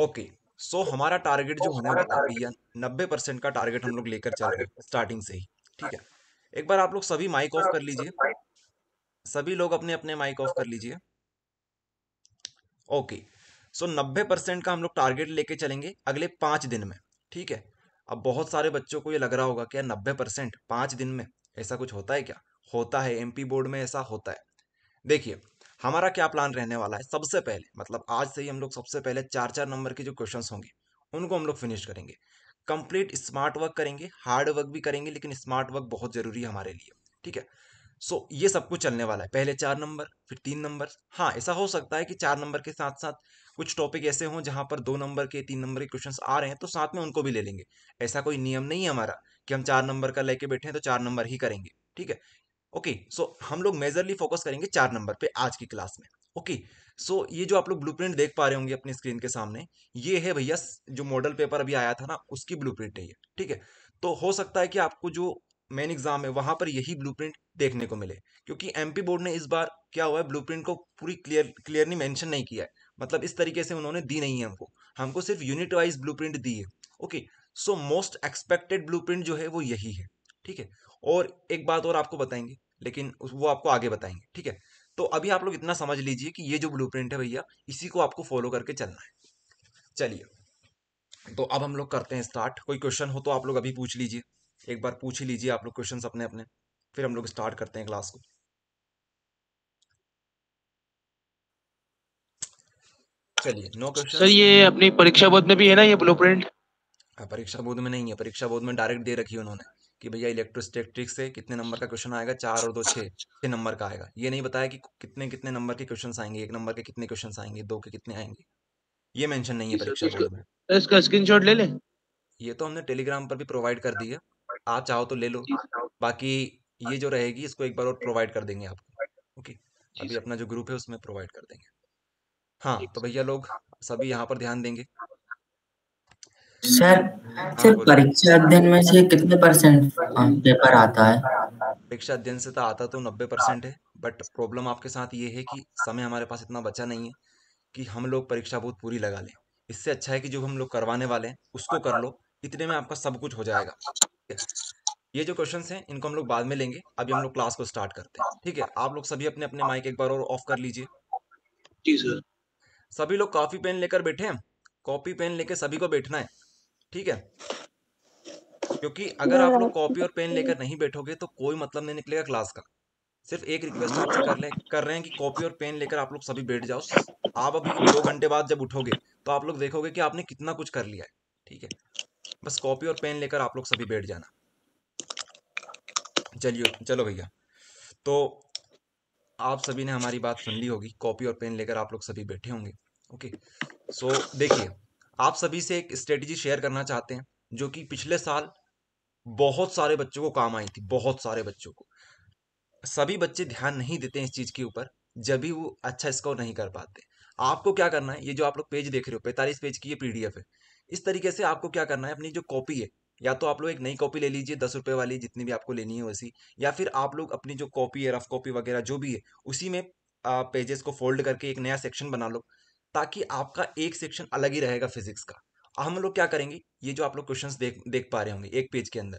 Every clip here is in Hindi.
ओके सो हमारा टारगेट जो होने वाला था भैया नब्बे परसेंट का टारगेट हम लोग लेकर चल रहे हैं स्टार्टिंग से ही ठीक है हाँ। एक बार आप लोग सभी माइक ऑफ कर लीजिए सभी लोग अपने अपने माइक ऑफ कर लीजिए ओके सो नब्बे परसेंट का हम लोग टारगेट लेके चलेंगे अगले पाँच दिन में ठीक है अब बहुत सारे बच्चों को ये लग रहा होगा कि नब्बे परसेंट पाँच दिन में ऐसा कुछ होता है क्या होता है एमपी बोर्ड में ऐसा होता है देखिए हमारा क्या प्लान रहने वाला है सबसे पहले मतलब आज से ही हम लोग सबसे पहले चार चार नंबर के जो क्वेश्चंस होंगे उनको हम लोग फिनिश करेंगे कंप्लीट स्मार्ट वर्क करेंगे हार्ड वर्क भी करेंगे लेकिन स्मार्ट वर्क बहुत ज़रूरी है हमारे लिए ठीक है सो so, ये सब कुछ चलने वाला है पहले चार नंबर फिर तीन नंबर हाँ ऐसा हो सकता है कि चार नंबर के साथ साथ कुछ टॉपिक ऐसे हों जहाँ पर दो नंबर के तीन नंबर के क्वेश्चंस आ रहे हैं तो साथ में उनको भी ले लेंगे ऐसा कोई नियम नहीं है हमारा कि हम चार नंबर का लेके बैठे हैं तो चार नंबर ही करेंगे ठीक है ओके okay, सो so हम लोग मेजरली फोकस करेंगे चार नंबर पे आज की क्लास में ओके okay, सो so ये जो आप लोग ब्लूप्रिंट देख पा रहे होंगे अपनी स्क्रीन के सामने ये है भैया जो मॉडल पेपर अभी आया था ना उसकी ब्लूप्रिंट है ये ठीक है तो हो सकता है कि आपको जो मेन एग्जाम है वहां पर यही ब्लूप्रिंट देखने को मिले क्योंकि एमपी बोर्ड ने इस बार क्या हुआ है ब्लू को पूरी क्लियर क्लियरली मैंशन नहीं किया है मतलब इस तरीके से उन्होंने दी नहीं है हमको हमको सिर्फ यूनिट वाइज ब्लू दी है okay so most expected blue जो है वो यही है ठीक है और एक बात और आपको बताएंगे लेकिन वो आपको आगे बताएंगे ठीक है तो अभी आप लोग इतना समझ लीजिए कि ये जो ब्लू है भैया इसी को आपको फॉलो करके चलना है चलिए तो अब हम लोग करते हैं स्टार्ट कोई क्वेश्चन हो तो आप लोग अभी पूछ लीजिए एक बार पूछ ही लीजिए आप लोग क्वेश्चन अपने अपने फिर हम लोग स्टार्ट करते हैं क्लास को चलिए नो क्वेश्चन सर ये अपनी परीक्षा बोर्ड में भी है ना ये ब्लू हाँ, परीक्षा बोर्ड में नहीं है परीक्षा बोर्ड में डायरेक्ट दे रखी है उन्होंने कि भैया इलेक्ट्रोस्टैटिक्स से कितने नंबर का क्वेश्चन आएगा चार और दो छः छः नंबर का आएगा ये नहीं बताया कि कितने कितने नंबर के क्वेश्चन आएंगे एक नंबर के कितने क्वेश्चन आएंगे दो के कितने आएंगे ये मेंशन नहीं है परीक्षा बोर्ड में तो इसका स्क्रीनशॉट ले लें ये तो हमने टेलीग्राम पर भी प्रोवाइड कर दिया आप चाहो तो ले लो बाकी ये जो रहेगी इसको एक बार और प्रोवाइड कर देंगे आपको ओके अभी अपना जो ग्रुप है उसमें प्रोवाइड कर देंगे हाँ तो भैया लोग सभी यहाँ पर ध्यान देंगे सर सर परीक्षा अध्ययन में से कितने परसेंट पेपर आता है परीक्षा अध्ययन से तो आता तो नब्बे परसेंट है बट प्रॉब्लम आपके साथ ये है कि समय हमारे पास इतना बचा नहीं है कि हम लोग परीक्षा बहुत पूरी लगा लें इससे अच्छा है कि जो हम लोग करवाने वाले हैं उसको कर लो इतने में आपका सब कुछ हो जाएगा ये जो क्वेश्चन हैं इनको हम लोग बाद में लेंगे अभी हम लोग क्लास को स्टार्ट करते हैं ठीक है आप लोग सभी अपने अपने माइक एक बार और ऑफ कर लीजिए जी सर सभी लोग कॉपी पेन लेकर बैठे हैं कॉपी पेन लेकर सभी को बैठना है ठीक है क्योंकि हाँ अगर आप लोग कॉपी और पेन लेकर नहीं बैठोगे तो कोई मतलब नहीं निकलेगा क्लास का सिर्फ एक रिक्वेस्ट आपसे कर ले कर रहे हैं कि कॉपी और पेन लेकर आप लोग सभी बैठ जाओ आप अभी दो घंटे बाद जब उठोगे तो आप लोग देखोगे कि आपने कितना कुछ कर लिया है ठीक है बस कॉपी और पेन लेकर आप लोग सभी बैठ जाना चलिए चलो भैया तो आप सभी ने हमारी बात सुन ली होगी कॉपी और पेन लेकर आप लोग सभी बैठे होंगे ओके सो देखिए आप सभी से एक स्ट्रेटजी शेयर करना चाहते हैं जो कि पिछले साल बहुत सारे बच्चों को काम आई थी बहुत सारे बच्चों को सभी बच्चे ध्यान नहीं देते हैं इस चीज़ के ऊपर जब भी वो अच्छा स्कोर नहीं कर पाते आपको क्या करना है ये जो आप लोग पेज देख रहे हो पैंतालीस पेज की ये पी है इस तरीके से आपको क्या करना है अपनी जो कॉपी है या तो आप लोग एक नई कॉपी ले लीजिए दस रुपये वाली जितनी भी आपको लेनी है वैसी या फिर आप लोग अपनी जो कॉपी है रफ कॉपी वगैरह जो भी है उसी में पेजेस को फोल्ड करके एक नया सेक्शन बना लो ताकि आपका एक सेक्शन अलग ही रहेगा फिजिक्स का हम लोग क्या करेंगे ये जो आप लोग क्वेश्चन देख देख पा रहे होंगे एक पेज के अंदर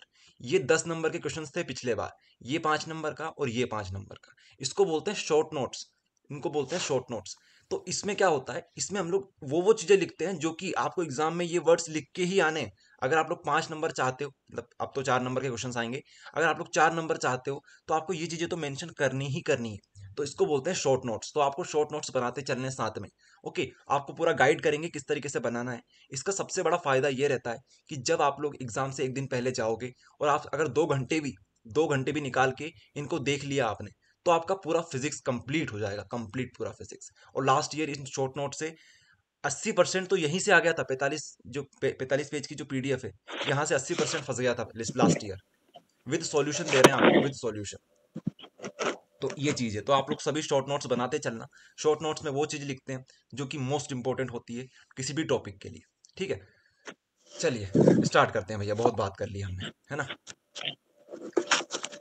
ये दस नंबर के क्वेश्चन थे पिछले बार ये पाँच नंबर का और ये पाँच नंबर का इसको बोलते हैं शॉर्ट नोट्स इनको बोलते हैं शॉर्ट नोट्स तो इसमें क्या होता है इसमें हम लोग वो वो चीज़ें लिखते हैं जो कि आपको एग्जाम में ये वर्ड्स लिख के ही आने अगर आप लोग पाँच नंबर चाहते हो मतलब अब तो चार नंबर के क्वेश्चन आएंगे अगर आप लोग चार नंबर चाहते हो तो आपको ये चीज़ें तो मैंशन करनी ही करनी है तो इसको बोलते हैं शॉर्ट नोट्स तो आपको शॉर्ट नोट्स बनाते चलने साथ में ओके आपको पूरा गाइड करेंगे किस तरीके से बनाना है इसका सबसे बड़ा फायदा ये रहता है कि जब आप लोग एग्जाम से एक दिन पहले जाओगे और आप अगर दो घंटे भी दो घंटे भी निकाल के इनको देख लिया आपने तो आपका पूरा फिजिक्स कंप्लीट हो जाएगा कंप्लीट पूरा फिजिक्स और last year in short note से अस्सी परसेंट तो यहीं से आ गया था पैंतालीस जो पैंतालीस पेज की जो पीडीएफ है यहाँ से अस्सी परसेंट फंस गया था लास्ट ईयर विद सॉल्यूशन दे रहे हैं आपको विद सॉल्यूशन तो ये चीज़ है तो आप लोग सभी शॉर्ट नोट्स बनाते चलना शॉर्ट नोट्स में वो चीज़ लिखते हैं जो कि मोस्ट इंपॉर्टेंट होती है किसी भी टॉपिक के लिए ठीक है चलिए स्टार्ट करते हैं भैया बहुत बात कर ली हमने है ना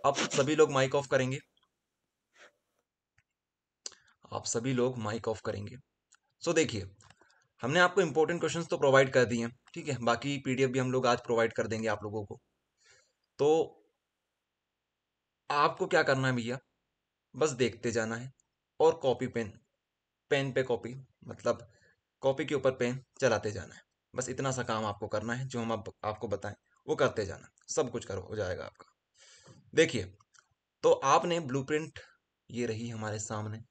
अब सभी लोग माइक ऑफ करेंगे आप सभी लोग माइक ऑफ करेंगे सो so, देखिए हमने आपको इंपॉर्टेंट क्वेश्चंस तो प्रोवाइड कर दिए हैं ठीक है बाकी पीडीएफ भी हम लोग आज प्रोवाइड कर देंगे आप लोगों को तो आपको क्या करना है भैया बस देखते जाना है और कॉपी पेन पेन पे कॉपी मतलब कॉपी के ऊपर पेन चलाते जाना है बस इतना सा काम आपको करना है जो हम आप, आपको बताएं वो करते जाना सब कुछ कर हो जाएगा आपका देखिए तो आपने ब्लूप्रिंट ये रही हमारे सामने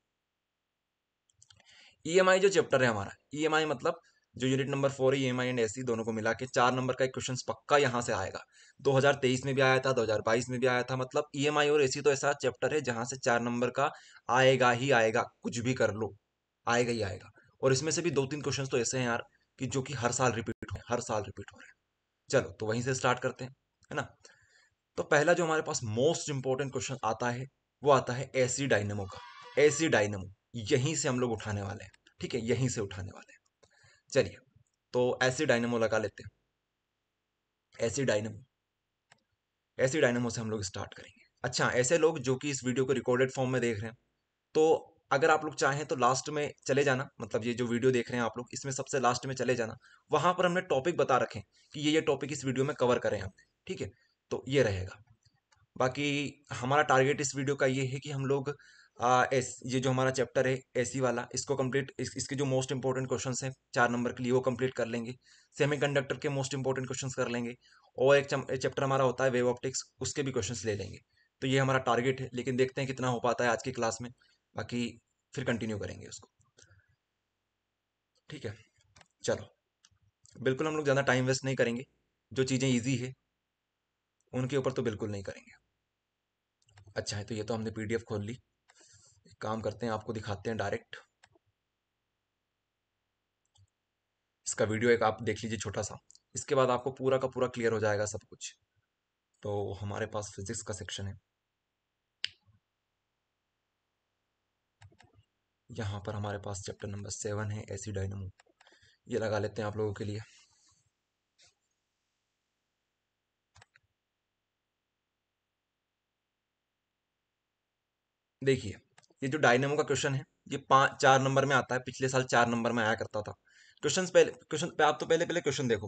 ई e जो चैप्टर है हमारा ई e मतलब जो unit number four E M I and S दोनों को मिला के चार नंबर का एक क्वेश्चन पक्का यहाँ से आएगा 2023 में भी आया था 2022 में भी आया था मतलब ई e और एसी तो ऐसा चैप्टर है जहाँ से चार नंबर का आएगा ही आएगा कुछ भी कर लो आएगा ही आएगा और इसमें से भी दो तीन क्वेश्चन तो ऐसे हैं यार कि जो कि हर साल रिपीट हो हर साल रिपीट हो रहे हैं चलो तो वहीं से स्टार्ट करते हैं है ना तो पहला जो हमारे पास मोस्ट इंपॉर्टेंट क्वेश्चन आता है वो आता है एसी डायनेमो का एसी डायनेमो यहीं से हम लोग उठाने वाले हैं ठीक है यहीं से उठाने वाले हैं चलिए तो ऐसे डायनमो लगा लेते हैं ऐसी डायनमो ऐसे डायनमो से हम लोग स्टार्ट करेंगे अच्छा ऐसे लोग जो कि इस वीडियो को रिकॉर्डेड फॉर्म में देख रहे हैं तो अगर आप लोग चाहें तो लास्ट में चले जाना मतलब ये जो वीडियो देख रहे हैं आप लोग इसमें सबसे लास्ट में चले जाना वहां पर हमने टॉपिक बता रखे कि ये ये टॉपिक इस वीडियो में कवर करें हमने ठीक है तो ये रहेगा बाकी हमारा टारगेट इस वीडियो का ये है कि हम लोग एस हाँ, ये जो हमारा चैप्टर है एसी वाला इसको कंप्लीट इस, इसके जो मोस्ट इंपॉर्टेंट क्वेश्चन हैं चार नंबर के लिए वो कंप्लीट कर लेंगे सेमीकंडक्टर के मोस्ट इंपॉर्टेंट क्वेश्चन कर लेंगे और एक चैप्टर हमारा होता है वेव ऑप्टिक्स उसके भी क्वेश्चन ले लेंगे तो ये हमारा टारगेट है लेकिन देखते हैं कितना हो पाता है आज की क्लास में बाकी फिर कंटिन्यू करेंगे उसको ठीक है चलो बिल्कुल हम लोग ज़्यादा टाइम वेस्ट नहीं करेंगे जो चीज़ें ईजी है उनके ऊपर तो बिल्कुल नहीं करेंगे अच्छा है तो ये तो हमने पी खोल ली काम करते हैं आपको दिखाते हैं डायरेक्ट इसका वीडियो एक आप देख लीजिए छोटा सा इसके बाद आपको पूरा का पूरा क्लियर हो जाएगा सब कुछ तो हमारे पास फिजिक्स का सेक्शन है यहाँ पर हमारे पास चैप्टर नंबर सेवन है एसी डायनमो ये लगा लेते हैं आप लोगों के लिए देखिए ये जो डायनेमो का क्वेश्चन है ये पाँच चार नंबर में आता है पिछले साल चार नंबर में आया करता था क्वेश्चन पहले क्वेश्चन आप तो पहले पहले क्वेश्चन देखो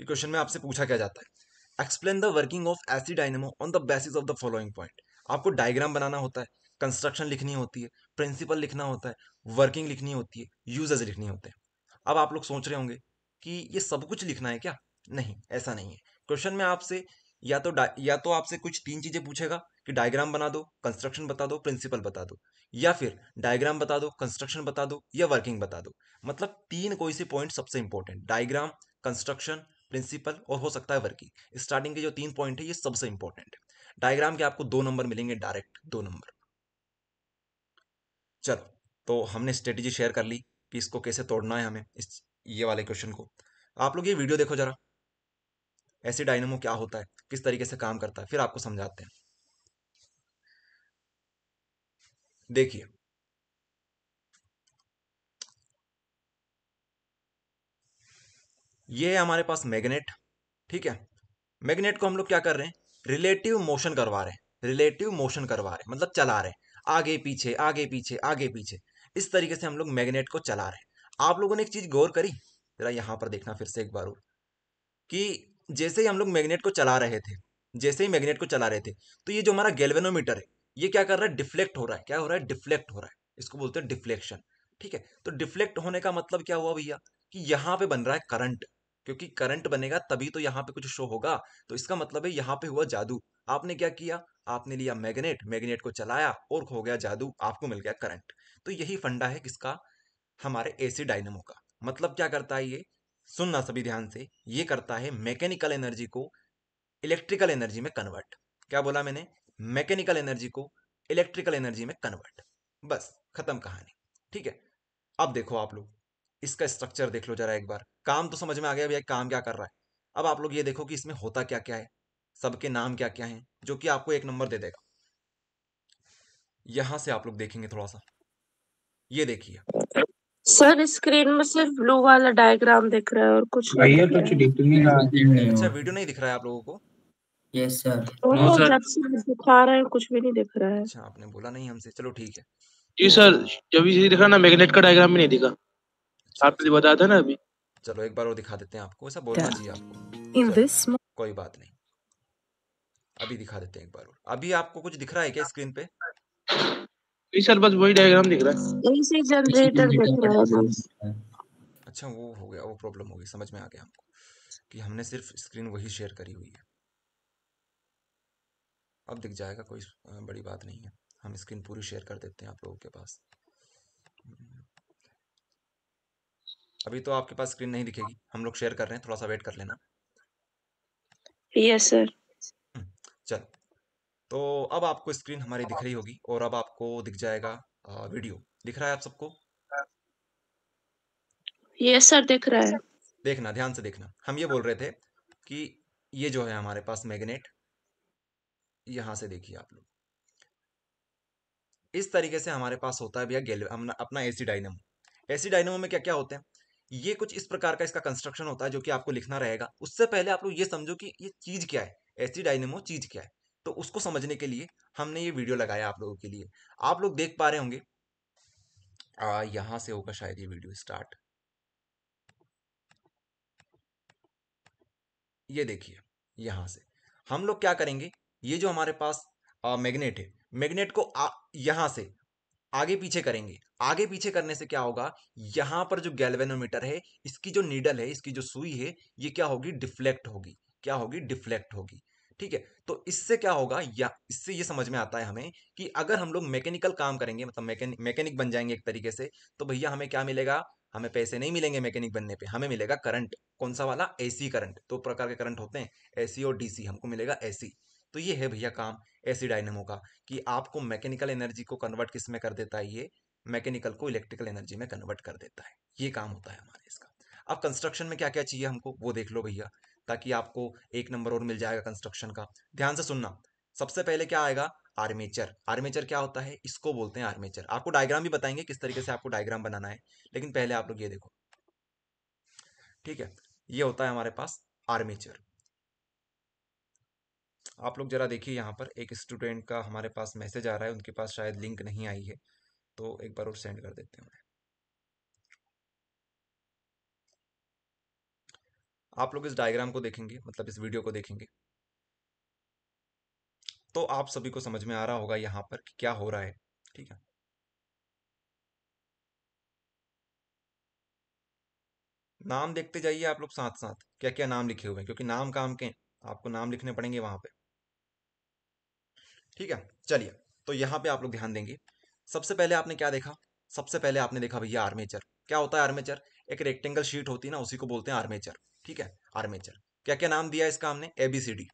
ये क्वेश्चन में आपसे पूछा क्या जाता है explain the working of AC dynamo on the basis of the following point आपको डायग्राम बनाना होता है कंस्ट्रक्शन लिखनी होती है प्रिंसिपल लिखना होता है वर्किंग लिखनी होती है यूजर्स लिखनी होते हैं अब आप लोग सोच रहे होंगे कि ये सब कुछ लिखना है क्या नहीं ऐसा नहीं है क्वेश्चन में आपसे या तो या तो आपसे कुछ तीन चीजें पूछेगा कि डायग्राम बना दो कंस्ट्रक्शन बता दो प्रिंसिपल बता दो या फिर डायग्राम बता दो कंस्ट्रक्शन बता दो या वर्किंग बता दो मतलब तीन कोई से पॉइंट सबसे इंपॉर्टेंट डायग्राम कंस्ट्रक्शन प्रिंसिपल और हो सकता है वर्किंग स्टार्टिंग के जो तीन पॉइंट है ये सबसे इंपॉर्टेंट है डायग्राम के आपको दो नंबर मिलेंगे डायरेक्ट दो नंबर चलो तो हमने स्ट्रेटेजी शेयर कर ली कि इसको कैसे तोड़ना है हमें इस ये वाले क्वेश्चन को आप लोग ये वीडियो देखो जरा ऐसे डायनेमो क्या होता है किस तरीके से काम करता है फिर आपको समझाते हैं देखिए ये है हमारे पास मैग्नेट ठीक है मैग्नेट को हम लोग क्या कर रहे हैं रिलेटिव मोशन करवा रहे हैं रिलेटिव मोशन करवा रहे हैं मतलब चला रहे हैं आगे पीछे आगे पीछे आगे पीछे इस तरीके से हम लोग मैग्नेट को चला रहे हैं आप लोगों ने एक चीज गौर करी जरा यहां पर देखना फिर से एक बार और कि जैसे ही हम लोग मैग्नेट को चला रहे थे जैसे ही मैग्नेट को चला रहे थे तो ये जो हमारा गेलवेनोमीटर है ये क्या कर रहा है डिफ्लेक्ट हो रहा है क्या हो रहा है डिफ्लेक्ट हो रहा है इसको बोलते हैं डिफ्लेक्शन ठीक है तो डिफ्लेक्ट होने का मतलब क्या हुआ भैया कि यहाँ पे बन रहा है करंट क्योंकि करंट बनेगा तभी तो यहाँ पे कुछ शो होगा तो इसका मतलब है यहाँ पे हुआ जादू आपने क्या किया आपने लिया मैग्नेट मैग्नेट को चलाया और हो गया जादू आपको मिल गया करंट तो यही फंडा है किसका हमारे एसी डायनेमो का मतलब क्या करता है ये सुनना सभी ध्यान से ये करता है मैकेनिकल एनर्जी को इलेक्ट्रिकल एनर्जी में कन्वर्ट क्या बोला मैंने मैकेनिकल एनर्जी को इलेक्ट्रिकल एनर्जी में कन्वर्ट बस खत्म कहानी ठीक है अब देखो आप लोग इसका स्ट्रक्चर देख लो जरा एक बार काम तो समझ में आ गया भैया काम क्या कर रहा है अब आप लोग ये देखो कि इसमें होता क्या क्या है सबके नाम क्या क्या हैं जो कि आपको एक नंबर दे देगा यहां से आप लोग देखेंगे थोड़ा सा ये देखिए सर स्क्रीन में सिर्फ ब्लू वाला डायग्राम दिख रहा है और कुछ भैया तो नहीं अच्छा वीडियो नहीं दिख रहा है आप लोगों को दिखा कुछ भी नहीं दिख रहा है अच्छा आपने बोला नहीं हमसे चलो ठीक है जी तो सर जब दिखा ना मैग्नेट का डायग्राम भी नहीं दिखा आपने बताया था ना अभी चलो एक बार और दिखा देते हैं आपको ऐसा बोलना आपको इन दिस कोई बात नहीं अभी दिखा देते हैं एक बार और अभी आपको कुछ दिख रहा है क्या स्क्रीन पे जी सर बस वही डायग्राम दिख रहा है जनरेटर दिख रहा है अच्छा वो हो गया वो प्रॉब्लम हो गई समझ में आ गया हमको कि हमने सिर्फ स्क्रीन वही शेयर करी हुई है अब दिख जाएगा कोई बड़ी बात नहीं है हम स्क्रीन पूरी शेयर कर देते हैं आप लोगों के पास अभी तो आपके पास स्क्रीन नहीं दिखेगी हम लोग शेयर कर रहे हैं थोड़ा सा वेट कर लेना यस सर हम्म, चल तो अब आपको स्क्रीन हमारी दिख रही होगी और अब आपको दिख जाएगा वीडियो दिख रहा है आप सबको यस सर दिख रहा है देखना ध्यान से देखना हम ये बोल रहे थे कि ये जो है हमारे पास मैग्नेट यहां से देखिए आप लोग इस तरीके से हमारे पास होता है भैया गेल अपना एसी डायनेमो एसी डायनेमो में क्या क्या होते हैं ये कुछ इस प्रकार का इसका कंस्ट्रक्शन होता है जो कि आपको लिखना रहेगा उससे पहले आप लोग ये समझो कि ये चीज़ क्या है एसी डायनेमो चीज़ क्या है तो उसको समझने के लिए हमने ये वीडियो लगाया आप लोगों के लिए आप लोग देख पा रहे होंगे यहां से होगा शायद ये वीडियो स्टार्ट ये देखिए यहां से हम लोग क्या करेंगे ये जो हमारे पास मैग्नेट है मैग्नेट को यहां यहाँ से आगे पीछे करेंगे आगे पीछे करने से क्या होगा यहाँ पर जो गैल्वेनोमीटर है इसकी जो नीडल है इसकी जो सुई है ये क्या होगी डिफ्लेक्ट होगी क्या होगी डिफ्लेक्ट होगी ठीक है तो इससे क्या होगा या इससे ये समझ में आता है हमें कि अगर हम लोग मैकेनिकल काम करेंगे मतलब मैकेनिक मैकेनिक बन जाएंगे एक तरीके से तो भैया हमें क्या मिलेगा हमें पैसे नहीं मिलेंगे मैकेनिक बनने पे हमें मिलेगा करंट कौन सा वाला एसी करंट दो तो प्रकार के करंट होते हैं एसी और डीसी हमको मिलेगा एसी तो ये है भैया काम एसी डायनेमो का कि आपको मैकेनिकल एनर्जी को कन्वर्ट किस में कर देता है ये मैकेनिकल को इलेक्ट्रिकल एनर्जी में कन्वर्ट कर देता है ये काम होता है हमारे इसका अब कंस्ट्रक्शन में क्या क्या चाहिए हमको वो देख लो भैया ताकि आपको एक नंबर और मिल जाएगा कंस्ट्रक्शन का ध्यान से सुनना सबसे पहले क्या आएगा आर्मेचर आर्मेचर क्या होता है इसको बोलते हैं आर्मेचर आपको डायग्राम भी बताएंगे किस तरीके से आपको डायग्राम बनाना है लेकिन पहले आप लोग ये देखो ठीक है ये होता है हमारे पास आर्मेचर आप लोग ज़रा देखिए यहाँ पर एक स्टूडेंट का हमारे पास मैसेज आ रहा है उनके पास शायद लिंक नहीं आई है तो एक बार और सेंड कर देते हैं आप लोग इस डायग्राम को देखेंगे मतलब इस वीडियो को देखेंगे तो आप सभी को समझ में आ रहा होगा यहाँ पर कि क्या हो रहा है ठीक है नाम देखते जाइए आप लोग साथ साथ क्या क्या नाम लिखे हुए हैं क्योंकि नाम काम के आपको नाम लिखने पड़ेंगे वहां पे ठीक है चलिए तो यहाँ पे आप लोग ध्यान देंगे सबसे पहले आपने क्या देखा सबसे पहले आपने देखा भैया आर्मेचर क्या होता है आर्मेचर एक रेक्टेंगल शीट होती है ना उसी को बोलते हैं आर्मेचर ठीक है आर्मेचर क्या क्या नाम दिया इसका हमने एबीसीडी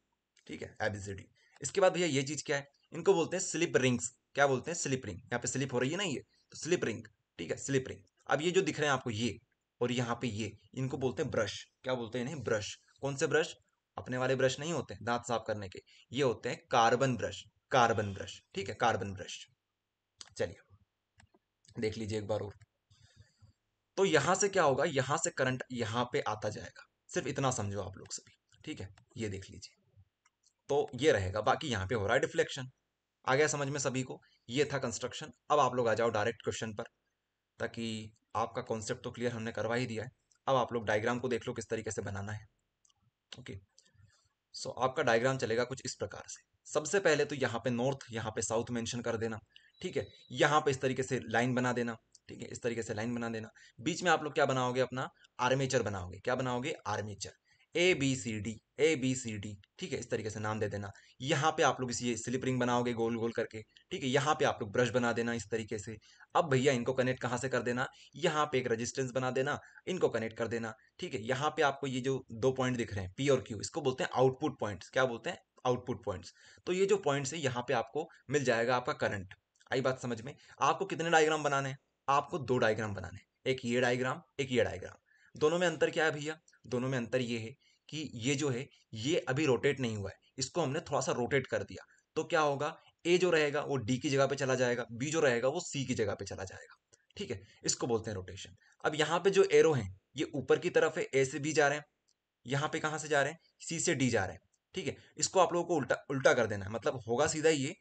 ठीक है एबीसीडी इसके बाद भैया ये चीज क्या है इनको बोलते हैं स्लिप रिंग्स क्या बोलते हैं स्लिप रिंग यहाँ पे स्लिप हो रही है ना ये तो स्लिप रिंग ठीक है स्लिप रिंग अब ये जो दिख रहे हैं आपको ये और यहाँ पे ये इनको बोलते हैं ब्रश क्या बोलते हैं इन्हें ब्रश कौन से ब्रश अपने वाले ब्रश नहीं होते दांत साफ करने के ये होते हैं कार्बन ब्रश कार्बन ब्रश ठीक है कार्बन ब्रश चलिए देख लीजिए एक बार और तो यहां से क्या होगा यहां से करंट यहां पे आता जाएगा सिर्फ इतना समझो आप लोग सभी ठीक है ये देख लीजिए तो ये रहेगा बाकी यहाँ पे हो रहा है डिफ्लेक्शन आ गया समझ में सभी को ये था कंस्ट्रक्शन अब आप लोग आ जाओ डायरेक्ट क्वेश्चन पर ताकि आपका कॉन्सेप्ट तो क्लियर हमने करवा ही दिया है अब आप लोग डायग्राम को देख लो किस तरीके से बनाना है ओके सो आपका डायग्राम चलेगा कुछ इस प्रकार से सबसे पहले तो यहाँ पे नॉर्थ यहाँ पे साउथ मेंशन कर देना ठीक है यहाँ पे इस तरीके से लाइन बना देना ठीक है इस तरीके से लाइन बना देना बीच में आप लोग क्या बनाओगे अपना आर्मेचर बनाओगे क्या बनाओगे armature A B C D A B C D ठीक है इस तरीके से नाम दे देना यहाँ पे आप लोग इसी स्लिप रिंग बनाओगे गोल गोल करके ठीक है यहाँ पे आप लोग ब्रश बना देना इस तरीके से अब भैया इनको कनेक्ट कहाँ से कर देना यहाँ पे एक रेजिस्टेंस बना देना इनको कनेक्ट कर देना ठीक है यहाँ पे आपको ये जो दो पॉइंट दिख रहे हैं पी और क्यू इसको बोलते हैं आउटपुट पॉइंट क्या बोलते हैं आउटपुट पॉइंट्स तो ये जो पॉइंट्स है यहाँ पे आपको मिल जाएगा आपका करंट आई बात समझ में आपको कितने डायग्राम बनाने हैं आपको दो डायग्राम बनाने हैं एक ये डायग्राम एक ये डायग्राम दोनों में अंतर क्या है भैया दोनों में अंतर ये है कि ये जो है ये अभी रोटेट नहीं हुआ है इसको हमने थोड़ा सा रोटेट कर दिया तो क्या होगा ए जो रहेगा वो डी की जगह पे चला जाएगा बी जो रहेगा वो सी की जगह पे चला जाएगा ठीक है इसको बोलते हैं रोटेशन अब यहाँ पे जो एरो हैं ये ऊपर की तरफ है ए से बी जा रहे हैं यहाँ पे कहाँ से जा रहे हैं सी से डी जा रहे हैं ठीक है इसको आप लोगों को उल्टा उल्टा कर देना है मतलब होगा सीधा ये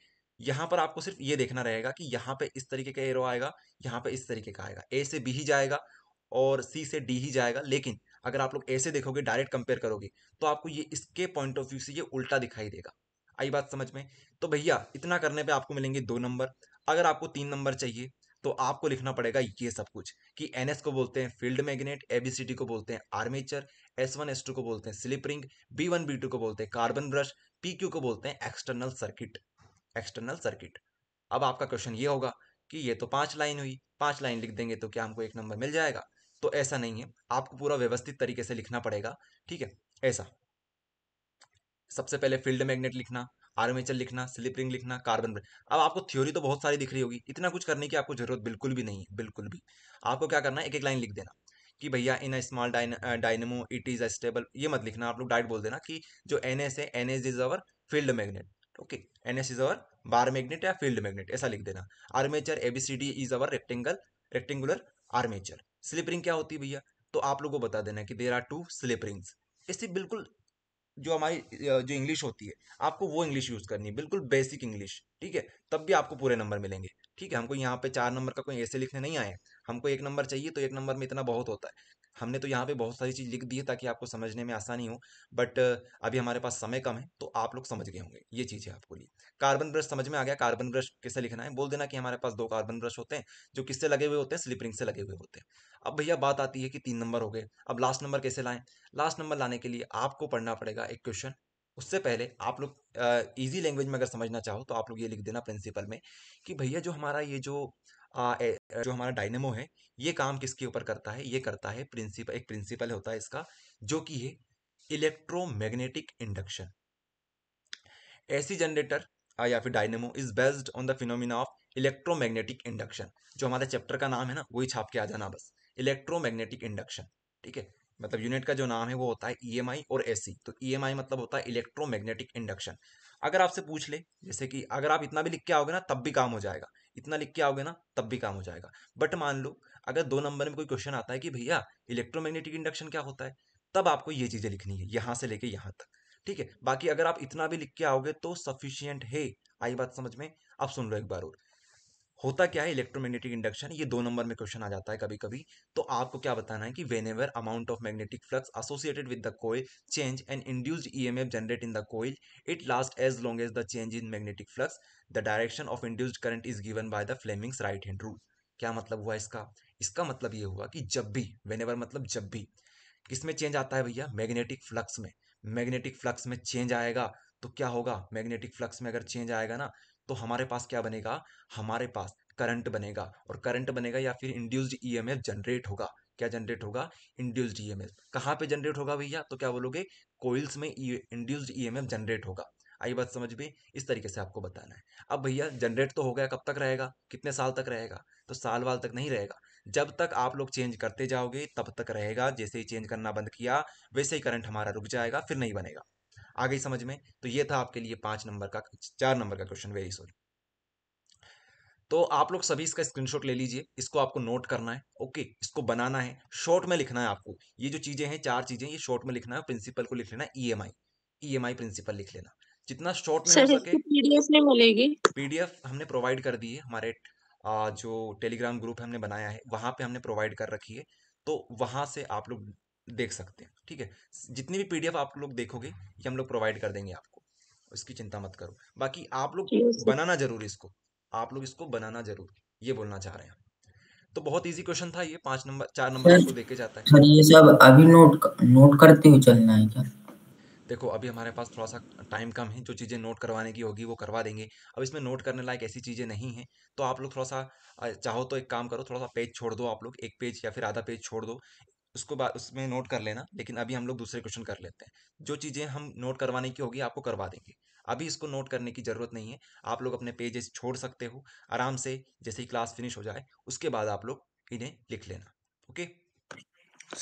यहाँ पर आपको सिर्फ ये देखना रहेगा कि यहाँ पे इस तरीके का एरो आएगा यहाँ पे इस तरीके का आएगा ए से बी ही जाएगा और सी से डी ही जाएगा लेकिन अगर आप लोग ऐसे देखोगे डायरेक्ट कंपेयर करोगे तो आपको ये इसके पॉइंट ऑफ व्यू से ये उल्टा दिखाई देगा आई बात समझ में तो भैया इतना करने पे आपको मिलेंगे दो नंबर अगर आपको तीन नंबर चाहिए तो आपको लिखना पड़ेगा ये सब कुछ कि एन को बोलते हैं फील्ड मैग्नेट एबीसीडी को बोलते हैं armature S one S two को बोलते हैं slip ring B one B two को बोलते हैं कार्बन ब्रश पी क्यू को बोलते हैं एक्सटर्नल सर्किट एक्सटर्नल सर्किट अब आपका क्वेश्चन ये होगा कि ये तो पांच लाइन हुई पांच लाइन लिख देंगे तो क्या हमको एक नंबर मिल जाएगा तो ऐसा नहीं है आपको पूरा व्यवस्थित तरीके से लिखना पड़ेगा ठीक है ऐसा सबसे पहले फील्ड मैग्नेट लिखना आर्मेचर लिखना स्लिप रिंग लिखना कार्बन ब्रश अब आपको थ्योरी तो बहुत सारी दिख रही होगी इतना कुछ करने की आपको जरूरत बिल्कुल भी नहीं है बिल्कुल भी आपको क्या करना है एक एक लाइन लिख देना कि भैया in a small dynamo it is a stable ये मत लिखना आप लोग डायरेक्ट बोल देना कि जो एन एस है N S is our field magnet okay N S is our bar magnet या फील्ड मैग्नेट ऐसा लिख देना armature A B C D is our rectangle rectangular armature slip ring क्या होती है भैया तो आप लोगों को बता देना कि there are two slip rings इससे बिल्कुल जो हमारी जो इंग्लिश होती है आपको वो इंग्लिश यूज करनी है बिल्कुल बेसिक इंग्लिश ठीक है तब भी आपको पूरे नंबर मिलेंगे ठीक है हमको यहाँ पे चार नंबर का कोई ऐसे लिखने नहीं आए हमको एक नंबर चाहिए तो एक नंबर में इतना बहुत होता है हमने तो यहाँ पे बहुत सारी चीज़ लिख दी है ताकि आपको समझने में आसानी हो बट अभी हमारे पास समय कम है तो आप लोग समझ गए होंगे ये चीज़ है आपको लिए कार्बन ब्रश समझ में आ गया कार्बन ब्रश कैसे लिखना है बोल देना कि हमारे पास दो कार्बन ब्रश होते हैं जो किससे लगे हुए होते हैं स्लिपरिंग से लगे हुए होते हैं अब भैया बात आती है कि तीन नंबर हो गए अब लास्ट नंबर कैसे लाएँ लास्ट नंबर लाने के लिए आपको पढ़ना पड़ेगा एक क्वेश्चन उससे पहले आप लोग ईजी लैंग्वेज में अगर समझना चाहो तो आप लोग ये लिख देना प्रिंसिपल में कि भैया जो हमारा ये जो आ, ए, जो हमारा डायनेमो है ये काम किसके ऊपर करता है ये करता है प्रिंसिपल एक प्रिंसिपल होता है इसका जो कि है इलेक्ट्रोमैग्नेटिक इंडक्शन एसी जनरेटर या फिर dynamo is based on the phenomena of electromagnetic induction जो हमारे चैप्टर का नाम है ना वही छाप के आ जाना बस इलेक्ट्रोमैग्नेटिक इंडक्शन ठीक है मतलब यूनिट का जो नाम है वो होता है ईएमआई e और एसी तो ईएमआई e मतलब होता है इलेक्ट्रोमैग्नेटिक इंडक्शन अगर आपसे पूछ ले जैसे कि अगर आप इतना भी लिख के आओगे ना तब भी काम हो जाएगा इतना लिख के आओगे ना तब भी काम हो जाएगा बट मान लो अगर दो नंबर में कोई क्वेश्चन आता है कि भैया इलेक्ट्रोमैग्नेटिक इंडक्शन क्या होता है तब आपको ये चीज़ें लिखनी है यहाँ से लेके यहाँ तक ठीक है बाकी अगर आप इतना भी लिख के आओगे तो सफिशियंट है आई बात समझ में आप सुन लो एक बार और होता क्या है इलेक्ट्रोमैग्नेटिक इंडक्शन ये दो नंबर में क्वेश्चन आ जाता है कभी कभी तो आपको क्या बताना है कि whenever amount of magnetic flux associated with the coil change and induced EMF generate in the coil it last as long as the change in magnetic flux the direction of induced current is given by the Fleming's right hand rule क्या मतलब हुआ इसका इसका मतलब ये हुआ कि जब भी वेन एवर मतलब जब भी किस में चेंज आता है भैया मैग्नेटिक फ्लक्स में मैग्नेटिक फ्लक्स में चेंज आएगा तो क्या होगा मैग्नेटिक फ्लक्स में अगर चेंज आएगा ना तो हमारे पास क्या बनेगा हमारे पास करंट बनेगा और करंट बनेगा या फिर इंड्यूस्ड ईएमएफ जनरेट होगा क्या जनरेट होगा इंड्यूस्ड ईएमएफ कहाँ पे जनरेट होगा भैया तो क्या बोलोगे कोइल्स में इंड्यूस्ड ईएमएफ जनरेट होगा आई बात समझ में इस तरीके से आपको बताना है अब भैया जनरेट तो हो गया कब तक रहेगा कितने साल तक रहेगा तो साल वाल तक नहीं रहेगा जब तक आप लोग चेंज करते जाओगे तब तक रहेगा जैसे ही चेंज करना बंद किया वैसे ही करंट हमारा रुक जाएगा फिर नहीं बनेगा आ गई समझ में तो ये था आपके लिए पांच नंबर का चार नंबर का क्वेश्चन वेरी सॉरी तो आप लोग सभी इसका स्क्रीनशॉट ले लीजिए इसको आपको नोट करना है ओके इसको बनाना है शॉर्ट में लिखना है आपको ये जो चीजें हैं चार चीजें ये शॉर्ट में लिखना है प्रिंसिपल को लिख लेना ईएमआई ईएमआई प्रिंसिपल लिख लेना जितना शॉर्ट में हो सके पीडीएफ में मिलेगी पीडीएफ हमने प्रोवाइड कर दी है हमारे जो टेलीग्राम ग्रुप हमने बनाया है वहां पे हमने प्रोवाइड कर रखी है तो वहां से आप लोग देख सकते हैं ठीक है जितनी भी पीडीएफ आप लोग देखोगे ये हम लोग प्रोवाइड कर देंगे आपको इसकी चिंता मत करो बाकी आप लोग बनाना जरूर इसको आप लोग इसको बनाना जरूर ये बोलना चाह रहे हैं तो बहुत इजी क्वेश्चन था ये पांच नंबर चार नंबर को देखे जाता है सर ये सब अभी नोट नोट करते हुए चलना है क्या देखो अभी हमारे पास थोड़ा सा टाइम कम है जो चीज़ें नोट करवाने की होगी वो करवा देंगे अब इसमें नोट करने लायक ऐसी चीज़ें नहीं हैं तो आप लोग थोड़ा सा चाहो तो एक काम करो थोड़ा सा पेज छोड़ दो आप लोग एक पेज या फिर आधा पेज छोड़ दो उसको बात उसमें नोट कर लेना लेकिन अभी हम लोग दूसरे क्वेश्चन कर लेते हैं जो चीज़ें हम नोट करवाने की होगी आपको करवा देंगे अभी इसको नोट करने की ज़रूरत नहीं है आप लोग अपने पेजेस छोड़ सकते हो आराम से जैसे ही क्लास फिनिश हो जाए उसके बाद आप लोग इन्हें लिख लेना ओके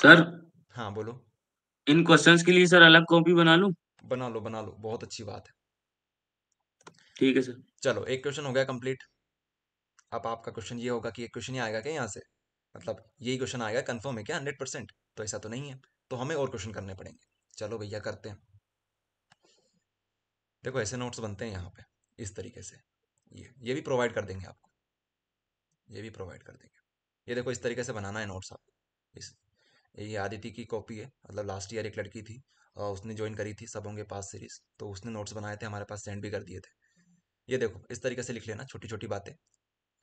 सर हाँ बोलो इन क्वेश्चंस के लिए सर अलग कॉपी बना लूँ बना लो बना लो बहुत अच्छी बात है ठीक है सर चलो एक क्वेश्चन हो गया कम्प्लीट अब आपका क्वेश्चन ये होगा कि एक क्वेश्चन ही आएगा क्या यहाँ से मतलब यही क्वेश्चन आएगा कन्फर्म है क्या हंड्रेड परसेंट तो ऐसा तो नहीं है तो हमें और क्वेश्चन करने पड़ेंगे चलो भैया करते हैं देखो ऐसे नोट्स बनते हैं यहाँ पे इस तरीके से ये ये भी प्रोवाइड कर देंगे आपको ये भी प्रोवाइड कर देंगे ये देखो इस तरीके से बनाना है नोट्स आपको इस ये आदिति की कॉपी है मतलब लास्ट ईयर एक लड़की थी उसने ज्वाइन करी थी सब होंगे पास सीरीज तो उसने नोट्स बनाए थे हमारे पास सेंड भी कर दिए थे ये देखो इस तरीके से लिख लेना छोटी छोटी बातें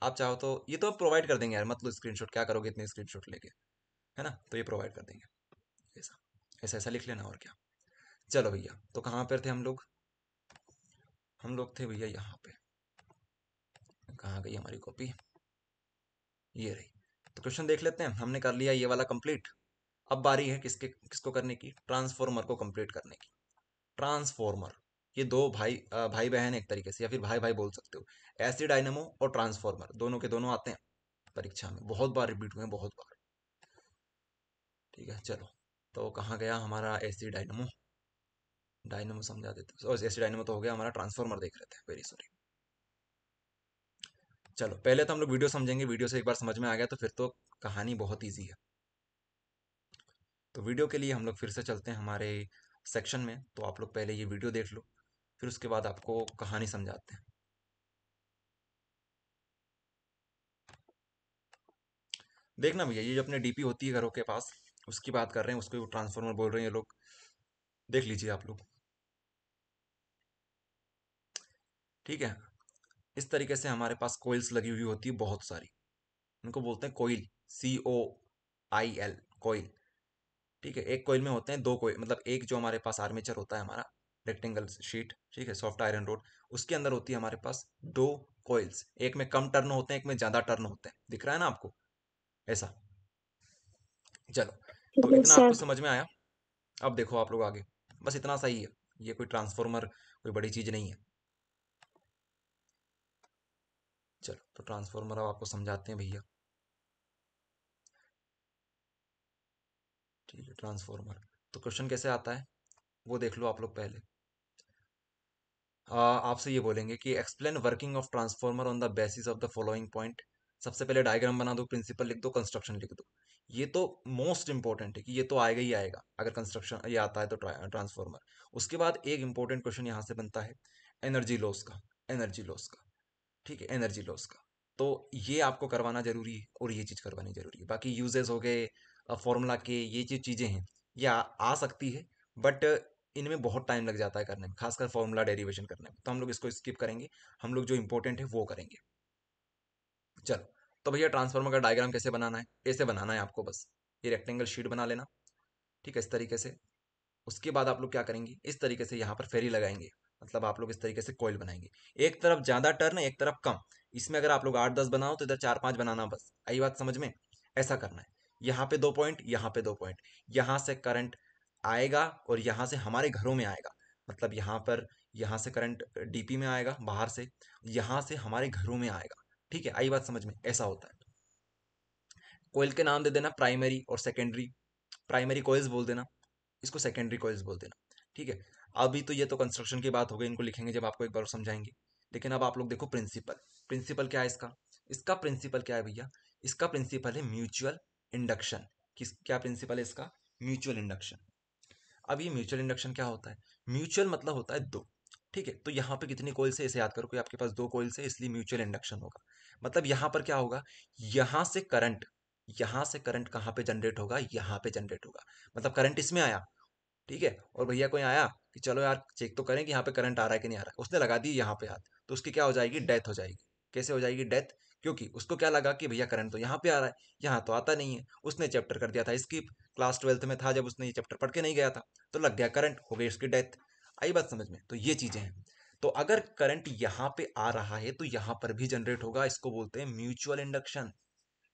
आप चाहो तो ये तो आप प्रोवाइड कर देंगे यार मतलब शॉट क्या करोगे इतने शॉट लेके है ना तो ये प्रोवाइड कर देंगे ऐसा ऐसा ऐसा लिख लेना और क्या चलो भैया तो कहाँ पर थे हम लोग हम लोग थे भैया यहाँ पे कहाँ गई हमारी कॉपी ये रही तो क्वेश्चन देख लेते हैं हमने कर लिया ये वाला कंप्लीट अब बारी है किसके किसको करने की ट्रांसफॉर्मर को कंप्लीट करने की ट्रांसफॉर्मर ये दो भाई भाई बहन एक तरीके से या फिर भाई भाई बोल सकते हो ऐसे डायनमो और ट्रांसफॉर्मर दोनों के दोनों आते हैं परीक्षा में बहुत बार रिपीट हुए बहुत बार ठीक है चलो तो कहाँ गया हमारा एसी डायनमो डायनमो समझा देते और एसी डायनमो तो हो गया हमारा ट्रांसफॉर्मर देख रहे थे वेरी सॉरी चलो पहले तो हम लोग वीडियो समझेंगे वीडियो से एक बार समझ में आ गया तो फिर तो कहानी बहुत ईजी है तो वीडियो के लिए हम लोग फिर से चलते हैं हमारे सेक्शन में तो आप लोग पहले ये वीडियो देख लो फिर उसके बाद आपको कहानी समझाते हैं देखना भैया ये जो अपने डीपी होती है घरों के पास उसकी बात कर रहे हैं उसको ट्रांसफार्मर बोल रहे हैं ये लोग देख लीजिए आप लोग ठीक है इस तरीके से हमारे पास कोयल्स लगी हुई होती है बहुत सारी उनको बोलते हैं कोयल सी ओ आई एल कोयल ठीक है एक कोयल में होते हैं दो कोयल मतलब एक जो हमारे पास आर्मेचर होता है हमारा रेक्टेंगल शीट ठीक है सॉफ्ट आयरन रोड उसके अंदर होती है हमारे पास दो कॉइल्स एक में कम टर्न होते हैं एक में ज्यादा टर्न होते हैं दिख रहा है ना आपको ऐसा चलो तो इतना आपको समझ में आया अब देखो आप लोग आगे बस इतना सही है ये कोई ट्रांसफॉर्मर कोई बड़ी चीज नहीं है चलो तो ट्रांसफॉर्मर अब आपको समझाते हैं भैया ठीक है ट्रांसफॉर्मर तो क्वेश्चन कैसे आता है वो देख लो आप लोग पहले आपसे ये बोलेंगे कि explain working of transformer on the basis of the following point सबसे पहले डायग्राम बना दो प्रिंसिपल लिख दो कंस्ट्रक्शन लिख दो ये तो मोस्ट इंपॉर्टेंट है कि ये तो आएगा ही आएगा अगर कंस्ट्रक्शन ये आता है तो ट्रांसफॉर्मर उसके बाद एक इंपॉर्टेंट क्वेश्चन यहाँ से बनता है एनर्जी लॉस का एनर्जी लॉस का ठीक है एनर्जी लॉस का तो ये आपको करवाना जरूरी है और ये चीज़ करवानी जरूरी है बाकी यूजेस हो गए फॉर्मूला के ये जो चीज़ें हैं ये आ सकती है बट इनमें बहुत टाइम लग जाता है करने में खासकर फॉर्मूला डेरिवेशन करने में तो हम लोग इसको स्किप करेंगे हम लोग जो इंपॉर्टेंट है वो करेंगे चलो तो भैया ट्रांसफार्मर का डायग्राम कैसे बनाना है ऐसे बनाना है आपको बस ये रेक्टेंगल शीट बना लेना ठीक है इस तरीके से उसके बाद आप लोग क्या करेंगे इस तरीके से यहाँ पर फेरी लगाएंगे मतलब आप लोग इस तरीके से कोयल बनाएंगे एक तरफ ज़्यादा टर्न है एक तरफ कम इसमें अगर आप लोग आठ दस बनाओ तो इधर चार पाँच बनाना बस आई बात समझ में ऐसा करना है यहाँ पे दो पॉइंट यहाँ पे दो पॉइंट यहाँ से करंट आएगा और यहाँ से हमारे घरों में आएगा मतलब यहाँ पर यहाँ से करंट डीपी में आएगा बाहर से यहाँ से हमारे घरों में आएगा ठीक है आई बात समझ में ऐसा होता है कोयल के नाम दे देना प्राइमरी और सेकेंडरी प्राइमरी कोयल्स बोल देना इसको सेकेंडरी कोयल्स बोल देना ठीक है अभी तो ये तो कंस्ट्रक्शन की बात हो गई इनको लिखेंगे जब आपको एक बार समझाएंगे लेकिन अब आप लोग देखो प्रिंसिपल प्रिंसिपल क्या है इसका इसका प्रिंसिपल क्या है भैया इसका प्रिंसिपल है म्यूचुअल इंडक्शन किस क्या प्रिंसिपल है इसका म्यूचुअल इंडक्शन अब ये म्यूचुअल इंडक्शन क्या होता है म्यूचुअल मतलब होता है दो ठीक है तो यहाँ पे कितनी कोयल से इसे याद करो कि आपके पास दो कोयल से इसलिए म्यूचुअल इंडक्शन होगा मतलब यहाँ पर क्या होगा यहाँ से करंट यहाँ से करंट कहाँ पे जनरेट होगा यहाँ पे जनरेट होगा मतलब करंट इसमें आया ठीक है और भैया कोई आया कि चलो यार चेक तो करें कि यहाँ पे करंट आ रहा है कि नहीं आ रहा है उसने लगा दी यहाँ पे हाथ तो उसकी क्या हो जाएगी डेथ हो जाएगी कैसे हो जाएगी डेथ क्योंकि उसको क्या लगा कि भैया करंट तो यहाँ पे आ रहा है यहाँ तो आता नहीं है उसने चैप्टर कर दिया था स्किप क्लास ट्वेल्थ में था जब उसने ये चैप्टर पढ़ के नहीं गया था तो लग गया करंट हो गई उसकी डेथ आई बात समझ में तो ये चीज़ें हैं तो अगर करंट यहाँ पे आ रहा है तो यहाँ पर भी जनरेट होगा इसको बोलते हैं म्यूचुअल इंडक्शन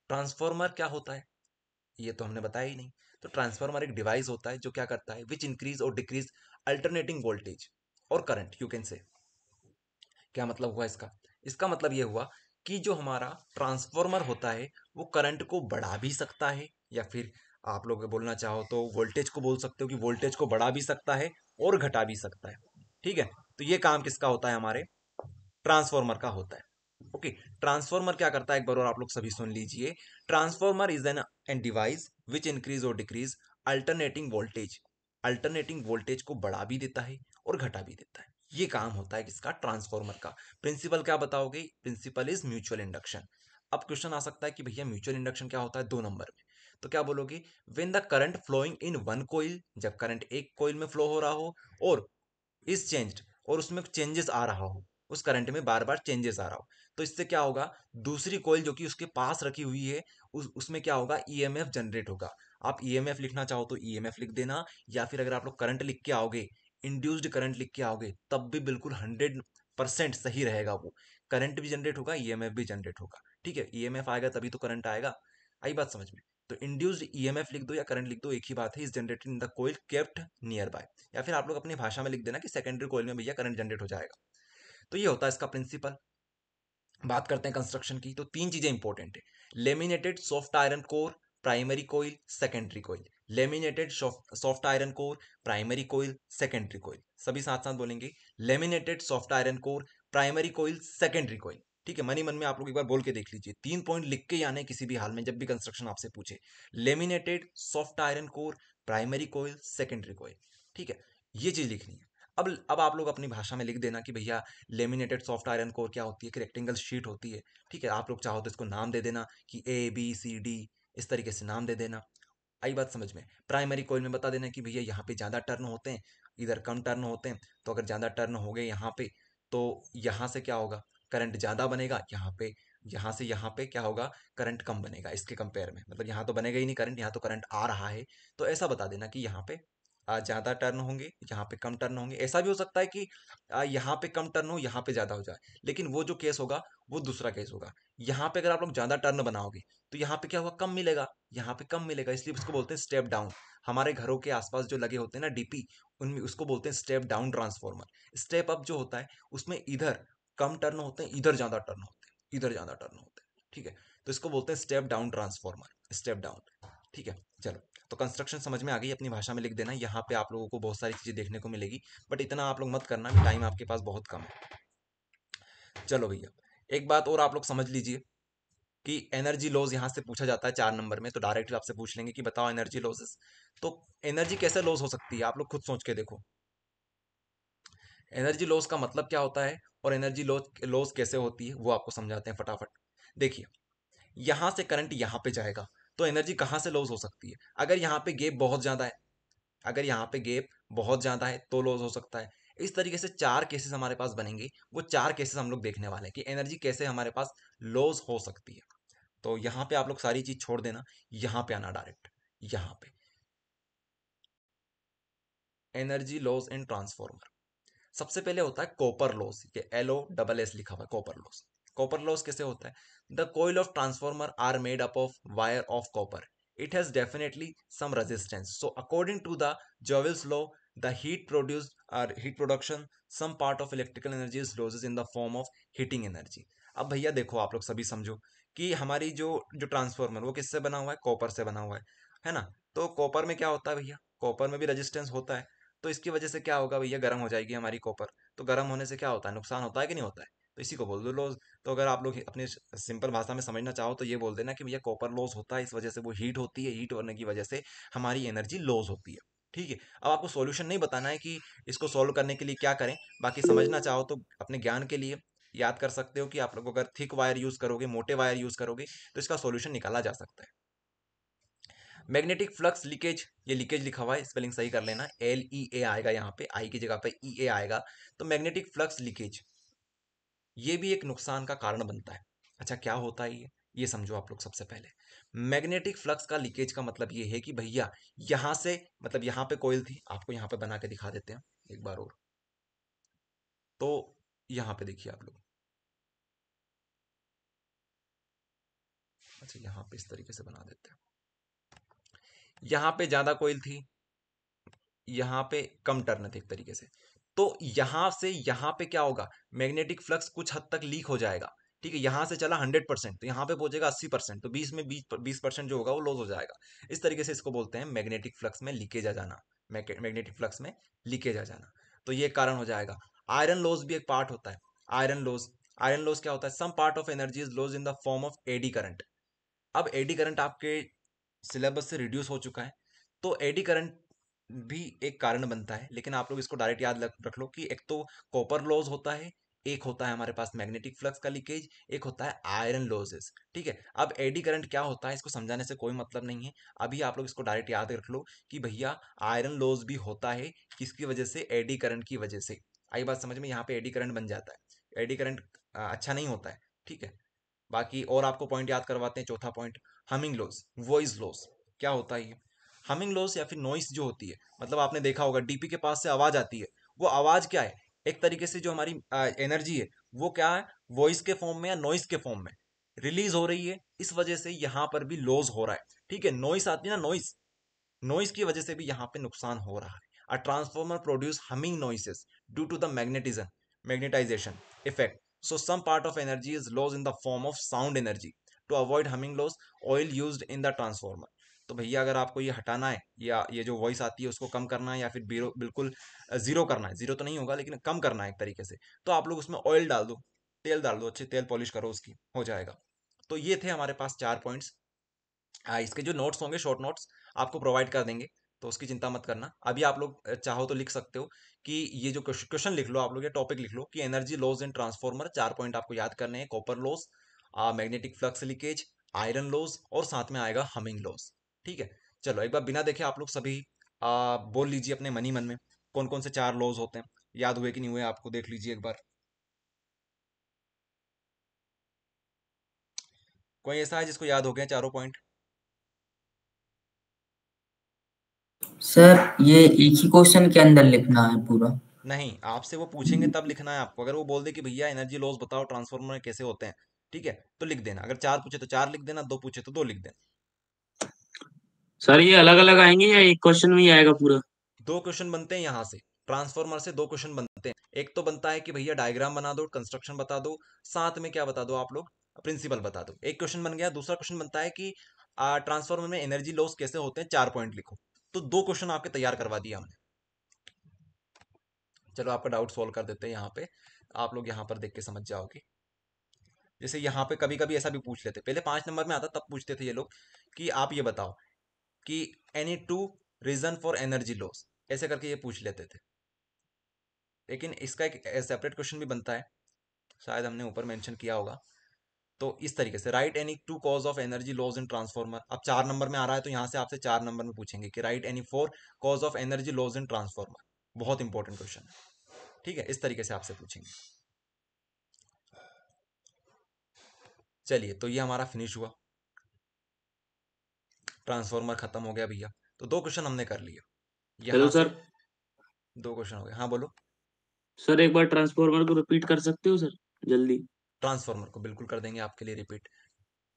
ट्रांसफॉर्मर क्या होता है ये तो हमने बताया ही नहीं तो ट्रांसफार्मर एक डिवाइस होता है जो क्या करता है विच इंक्रीज और डिक्रीज अल्टरनेटिंग वोल्टेज और करंट यू कैन से क्या मतलब हुआ इसका इसका मतलब ये हुआ कि जो हमारा ट्रांसफॉर्मर होता है वो करंट को बढ़ा भी सकता है या फिर आप लोग बोलना चाहो तो वोल्टेज को बोल सकते हो कि वोल्टेज को बढ़ा भी सकता है और घटा भी सकता है ठीक है तो ये काम किसका होता है हमारे ट्रांसफॉर्मर का होता है ओके ट्रांसफॉर्मर क्या करता है एक बार और आप लोग सभी सुन लीजिए transformer is an an device which increase और decrease alternating voltage alternating voltage को बढ़ा भी देता है और घटा भी देता है ये काम होता है किसका ट्रांसफॉर्मर का प्रिंसिपल क्या बताओगे प्रिंसिपल इज म्यूचुअल इंडक्शन अब क्वेश्चन आ सकता है कि भैया म्यूचुअल इंडक्शन क्या होता है दो नंबर में तो क्या बोलोगे when the current flowing in one coil जब करंट एक कोइल में फ्लो हो रहा हो और इज चेंज और उसमें चेंजेस आ रहा हो उस करंट में बार बार चेंजेस आ रहा हो तो इससे क्या होगा दूसरी कोयल जो कि उसके पास रखी हुई है उस उसमें क्या होगा ईएमएफ e जनरेट होगा आप ईएमएफ e लिखना चाहो तो ईएमएफ e लिख देना या फिर अगर आप लोग करंट लिख के आओगे इंड्यूस्ड करंट लिख के आओगे तब भी बिल्कुल हंड्रेड परसेंट सही रहेगा वो करंट भी जनरेट होगा ई e भी जनरेट होगा ठीक है ई e आएगा तभी तो करंट आएगा आई बात समझ में तो इंड्यूस्ड ई e लिख दो या करंट लिख दो एक ही बात है is generated in the coil kept nearby या फिर आप लोग अपनी भाषा में लिख देना कि सेकेंडरी कोयल में भैया करंट जनरेट हो जाएगा तो ये होता है इसका प्रिंसिपल बात करते हैं कंस्ट्रक्शन की तो तीन चीजें इंपॉर्टेंट है laminated soft iron core primary coil secondary coil laminated soft iron core primary coil secondary coil सभी साथ साथ बोलेंगे laminated soft iron core primary coil secondary coil ठीक है मनी मन में आप लोग एक बार बोल के देख लीजिए तीन पॉइंट लिख के आने किसी भी हाल में जब भी कंस्ट्रक्शन आपसे पूछे laminated soft iron core primary coil secondary coil ठीक है ये चीज लिखनी है अब अब आप लोग अपनी भाषा में लिख देना कि भैया लेमिनेटेड सॉफ्ट आयरन कोर क्या होती है कि रेक्टेंगल शीट होती है ठीक है आप लोग चाहो तो इसको नाम दे देना कि ए बी सी डी इस तरीके से नाम दे देना आई बात समझ में प्राइमरी कोयल में बता देना कि भैया यहाँ पे ज़्यादा टर्न होते हैं इधर कम टर्न होते हैं तो अगर ज़्यादा टर्न हो गए यहाँ पे तो यहाँ से क्या होगा करंट ज़्यादा बनेगा यहाँ पे यहाँ से यहाँ पे क्या होगा करंट कम बनेगा इसके कंपेयर में मतलब यहाँ तो बनेगा ही नहीं करंट यहाँ तो करंट आ रहा है तो ऐसा बता देना कि यहाँ पे ज़्यादा टर्न होंगे यहाँ पे कम टर्न होंगे ऐसा भी हो सकता है कि यहाँ पे कम टर्न हो यहाँ पे ज़्यादा हो जाए लेकिन वो जो केस होगा वो दूसरा केस होगा यहाँ पे अगर आप लोग ज़्यादा टर्न बनाओगे तो यहाँ पे क्या होगा कम मिलेगा यहाँ पे कम मिलेगा इसलिए उसको बोलते हैं स्टेप डाउन हमारे घरों के आसपास जो लगे होते हैं ना डीपी उनमें उसको बोलते हैं step down transformer step up जो होता है उसमें इधर कम टर्न होते हैं इधर ज़्यादा टर्न होते हैं इधर ज़्यादा टर्न होते हैं ठीक है तो इसको बोलते हैं step down transformer step down ठीक है चलो तो कंस्ट्रक्शन समझ में आ गई अपनी भाषा में लिख देना यहाँ पे आप लोगों को बहुत सारी चीज़ें देखने को मिलेगी बट इतना आप लोग मत करना भी टाइम आपके पास बहुत कम है चलो भैया एक बात और आप लोग समझ लीजिए कि एनर्जी लॉस यहाँ से पूछा जाता है चार नंबर में तो डायरेक्ट आपसे पूछ लेंगे कि बताओ एनर्जी लॉसेस तो एनर्जी कैसे लॉस हो सकती है आप लोग खुद सोच के देखो एनर्जी लॉस का मतलब क्या होता है और एनर्जी लॉस लॉस कैसे होती है वो आपको समझाते हैं फटाफट देखिए यहाँ से करंट यहाँ पे जाएगा तो एनर्जी कहाँ से लॉस हो सकती है अगर यहाँ पे गेप बहुत ज़्यादा है अगर यहाँ पे गेप बहुत ज़्यादा है तो लॉस हो सकता है इस तरीके से चार केसेस हमारे पास बनेंगे वो चार केसेस हम लोग देखने वाले हैं कि एनर्जी कैसे हमारे पास लॉस हो सकती है तो यहाँ पे आप लोग सारी चीज़ छोड़ देना यहाँ पे आना डायरेक्ट यहाँ पे एनर्जी लॉस इन ट्रांसफॉर्मर सबसे पहले होता है कॉपर लॉस ये एल ओ डबल एस लिखा हुआ है कॉपर लॉस कॉपर लॉस कैसे होता है the coil of transformer are made up of wire of copper it has definitely some resistance so according to the Joule's law the heat produce or heat production some part of electrical energy is losses in the form of heating energy अब भैया देखो आप लोग सभी समझो कि हमारी जो जो ट्रांसफॉर्मर वो किससे बना हुआ है कॉपर से बना हुआ है है ना तो कॉपर में क्या होता है भैया कॉपर में भी रेजिस्टेंस होता है तो इसकी वजह से क्या होगा भैया गर्म हो जाएगी हमारी कॉपर तो गर्म होने से क्या होता है नुकसान होता है कि नहीं होता है तो इसी को बोल दो लॉस तो अगर आप लोग अपने सिंपल भाषा में समझना चाहो तो ये बोल देना कि भैया कॉपर लॉस होता है इस वजह से वो हीट होती है हीट होने की वजह से हमारी एनर्जी लॉस होती है ठीक है अब आपको सॉल्यूशन नहीं बताना है कि इसको सॉल्व करने के लिए क्या करें बाकी समझना चाहो तो अपने ज्ञान के लिए याद कर सकते हो कि आप लोग अगर थिक वायर यूज़ करोगे मोटे वायर यूज़ करोगे तो इसका सॉल्यूशन निकाला जा सकता है मैग्नेटिक फ्लक्स लीकेज ये लीकेज लिखा हुआ है स्पेलिंग सही कर लेना एल ई ए आएगा यहाँ पे आई की जगह पे ई e ए आएगा तो मैग्नेटिक फ्लक्स लीकेज ये भी एक नुकसान का कारण बनता है अच्छा क्या होता है ये ये समझो आप लोग सबसे पहले मैग्नेटिक फ्लक्स का लीकेज का मतलब ये है कि भैया यहां से मतलब यहां पे कोयल थी आपको यहां पे बना के दिखा देते हैं एक बार और तो यहां पे देखिए आप लोग अच्छा यहाँ पे इस तरीके से बना देते हैं यहाँ पे ज्यादा कोयल थी यहाँ पे कम टर्न थे एक तरीके से तो यहाँ से यहाँ पे क्या होगा मैग्नेटिक फ्लक्स कुछ हद तक लीक हो जाएगा ठीक है यहाँ से चला हंड्रेड परसेंट तो यहाँ पे पहुंचेगा अस्सी परसेंट तो बीस में बीस बीस परसेंट जो होगा वो लॉस हो जाएगा इस तरीके से इसको बोलते हैं मैग्नेटिक फ्लक्स में लीकेज आ जाना मैग्नेटिक फ्लक्स में लीकेज आ जाना तो ये कारण हो जाएगा आयरन लॉस भी एक पार्ट होता है आयरन लॉस आयरन लॉस क्या होता है some part of energy is loss in the form of eddy current अब एडी करंट आपके सिलेबस से रिड्यूस हो चुका है तो एडी करंट भी एक कारण बनता है लेकिन आप लोग इसको डायरेक्ट याद रख लो कि एक तो कॉपर लॉस होता है एक होता है हमारे पास मैग्नेटिक फ्लक्स का लीकेज एक होता है आयरन लॉसेस ठीक है अब एडी करंट क्या होता है इसको समझाने से कोई मतलब नहीं है अभी आप लोग इसको डायरेक्ट याद रख लो कि भैया आयरन लॉस भी होता है किसकी वजह से एडी करंट की वजह से आई बात समझ में यहाँ पे एडी करंट बन जाता है एडी करंट अच्छा नहीं होता है ठीक है बाकी और आपको पॉइंट याद करवाते हैं चौथा point humming loss voice loss क्या होता है ये हमिंग लॉस या फिर नॉइस जो होती है मतलब आपने देखा होगा डीपी के पास से आवाज़ आती है वो आवाज़ क्या है एक तरीके से जो हमारी एनर्जी है वो क्या है वॉइस के फॉर्म में या नॉइस के फॉर्म में रिलीज हो रही है इस वजह से यहाँ पर भी लॉस हो रहा है ठीक है नॉइस आती है ना नॉइस नॉइस की वजह से भी यहाँ पे नुकसान हो रहा है a transformer produce humming noises due to the magnetism magnetization effect so some part of energy is loss in the form of sound energy to avoid humming loss oil use in the transformer तो भैया अगर आपको ये हटाना है या ये जो वॉइस आती है उसको कम करना है या फिर बीरो बिल्कुल ज़ीरो करना है ज़ीरो तो नहीं होगा लेकिन कम करना है एक तरीके से तो आप लोग उसमें ऑयल डाल दो तेल डाल दो अच्छे तेल पॉलिश करो उसकी हो जाएगा तो ये थे हमारे पास चार पॉइंट्स इसके जो नोट्स होंगे शॉर्ट नोट्स आपको प्रोवाइड कर देंगे तो उसकी चिंता मत करना अभी आप लोग चाहो तो लिख सकते हो कि ये जो क्वेश्चन लिख लो आप लोग ये टॉपिक लिख लो कि एनर्जी लॉस इन ट्रांसफॉर्मर चार पॉइंट आपको याद करने हैं copper loss magnetic flux leakage iron loss और साथ में आएगा हमिंग लॉस ठीक है चलो एक बार बिना देखे आप लोग सभी आ, बोल लीजिए अपने मनी मन में कौन कौन से चार लॉज होते हैं याद हुए कि नहीं हुए आपको देख लीजिए एक बार कोई ऐसा है जिसको याद हो गया चारों पॉइंट सर ये एक ही क्वेश्चन के अंदर लिखना है पूरा नहीं आपसे वो पूछेंगे तब लिखना है आपको अगर वो बोल दे कि भैया एनर्जी लॉस बताओ ट्रांसफॉर्मर कैसे होते हैं ठीक है तो लिख देना अगर चार पूछे तो चार लिख देना दो पूछे तो दो लिख देना सर ये अलग अलग आएंगे या एक क्वेश्चन में ही आएगा पूरा दो क्वेश्चन बनते हैं यहाँ से ट्रांसफॉर्मर से दो क्वेश्चन बनते हैं एक तो बनता है कि भैया डायग्राम बना दो कंस्ट्रक्शन बता दो साथ में क्या बता दो आप लोग प्रिंसिपल बता दो एक क्वेश्चन बन गया दूसरा क्वेश्चन बनता है कि ट्रांसफॉर्मर में एनर्जी लॉस कैसे होते हैं चार पॉइंट लिखो तो दो क्वेश्चन आपके तैयार करवा दिया हमने चलो आपका डाउट सोल्व कर देते हैं यहाँ पे आप लोग यहाँ पर देख के समझ जाओगे जैसे यहाँ पे कभी कभी ऐसा भी पूछ लेते पहले पांच नंबर में आता तब पूछते थे ये लोग कि आप ये बताओ कि any two reason for energy loss ऐसे करके ये पूछ लेते थे लेकिन इसका एक सेपरेट क्वेश्चन भी बनता है शायद हमने ऊपर मेंशन किया होगा तो इस तरीके से write any two cause of energy loss in transformer अब चार नंबर में आ रहा है तो यहाँ से आपसे चार नंबर में पूछेंगे कि write any four cause of energy loss in transformer बहुत इंपॉर्टेंट क्वेश्चन है ठीक है इस तरीके से आपसे पूछेंगे चलिए तो ये हमारा फिनिश हुआ ट्रांसफॉर्मर खत्म हो गया भैया तो दो क्वेश्चन हमने कर लिया हेलो सर दो क्वेश्चन हो गए हाँ बोलो सर एक बार ट्रांसफॉर्मर को रिपीट कर सकते हो सर जल्दी ट्रांसफॉर्मर को बिल्कुल कर देंगे आपके लिए रिपीट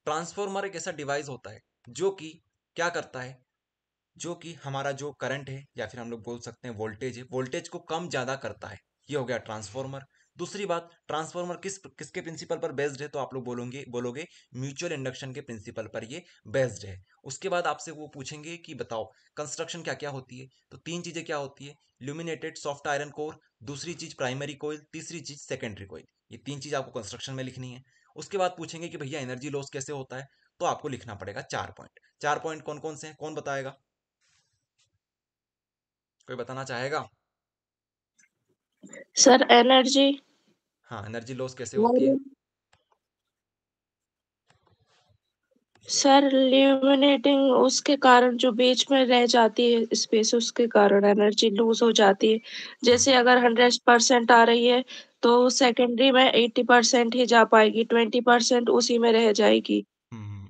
ट्रांसफॉर्मर एक ऐसा डिवाइस होता है जो कि क्या करता है जो कि हमारा जो करंट है या फिर हम लोग बोल सकते हैं वोल्टेज है वोल्टेज को कम ज़्यादा करता है ये हो गया ट्रांसफॉर्मर दूसरी बात ट्रांसफार्मर किस किसके प्रिंसिपल पर बेस्ड है तो आप लोग बोलोगे बोलोगे म्यूचुअल इंडक्शन के प्रिंसिपल पर ये बेस्ड है उसके बाद आपसे वो पूछेंगे कि बताओ कंस्ट्रक्शन क्या क्या होती है तो तीन चीज़ें क्या होती है ल्यूमिनेटेड सॉफ्ट आयरन कोर दूसरी चीज़ प्राइमरी कोयल तीसरी चीज़ सेकेंडरी कोयल ये तीन चीज़ आपको कंस्ट्रक्शन में लिखनी है उसके बाद पूछेंगे कि भैया एनर्जी लॉस कैसे होता है तो आपको लिखना पड़ेगा चार पॉइंट चार पॉइंट कौन कौन से हैं कौन बताएगा कोई बताना चाहेगा सर एनर्जी हाँ एनर्जी लॉस कैसे होती है सर लिमिनेटिंग उसके कारण जो बीच में रह जाती है स्पेस उसके कारण एनर्जी लूज हो जाती है जैसे अगर हंड्रेड परसेंट आ रही है तो सेकेंडरी में एट्टी परसेंट ही जा पाएगी ट्वेंटी परसेंट उसी में रह जाएगी हम्म।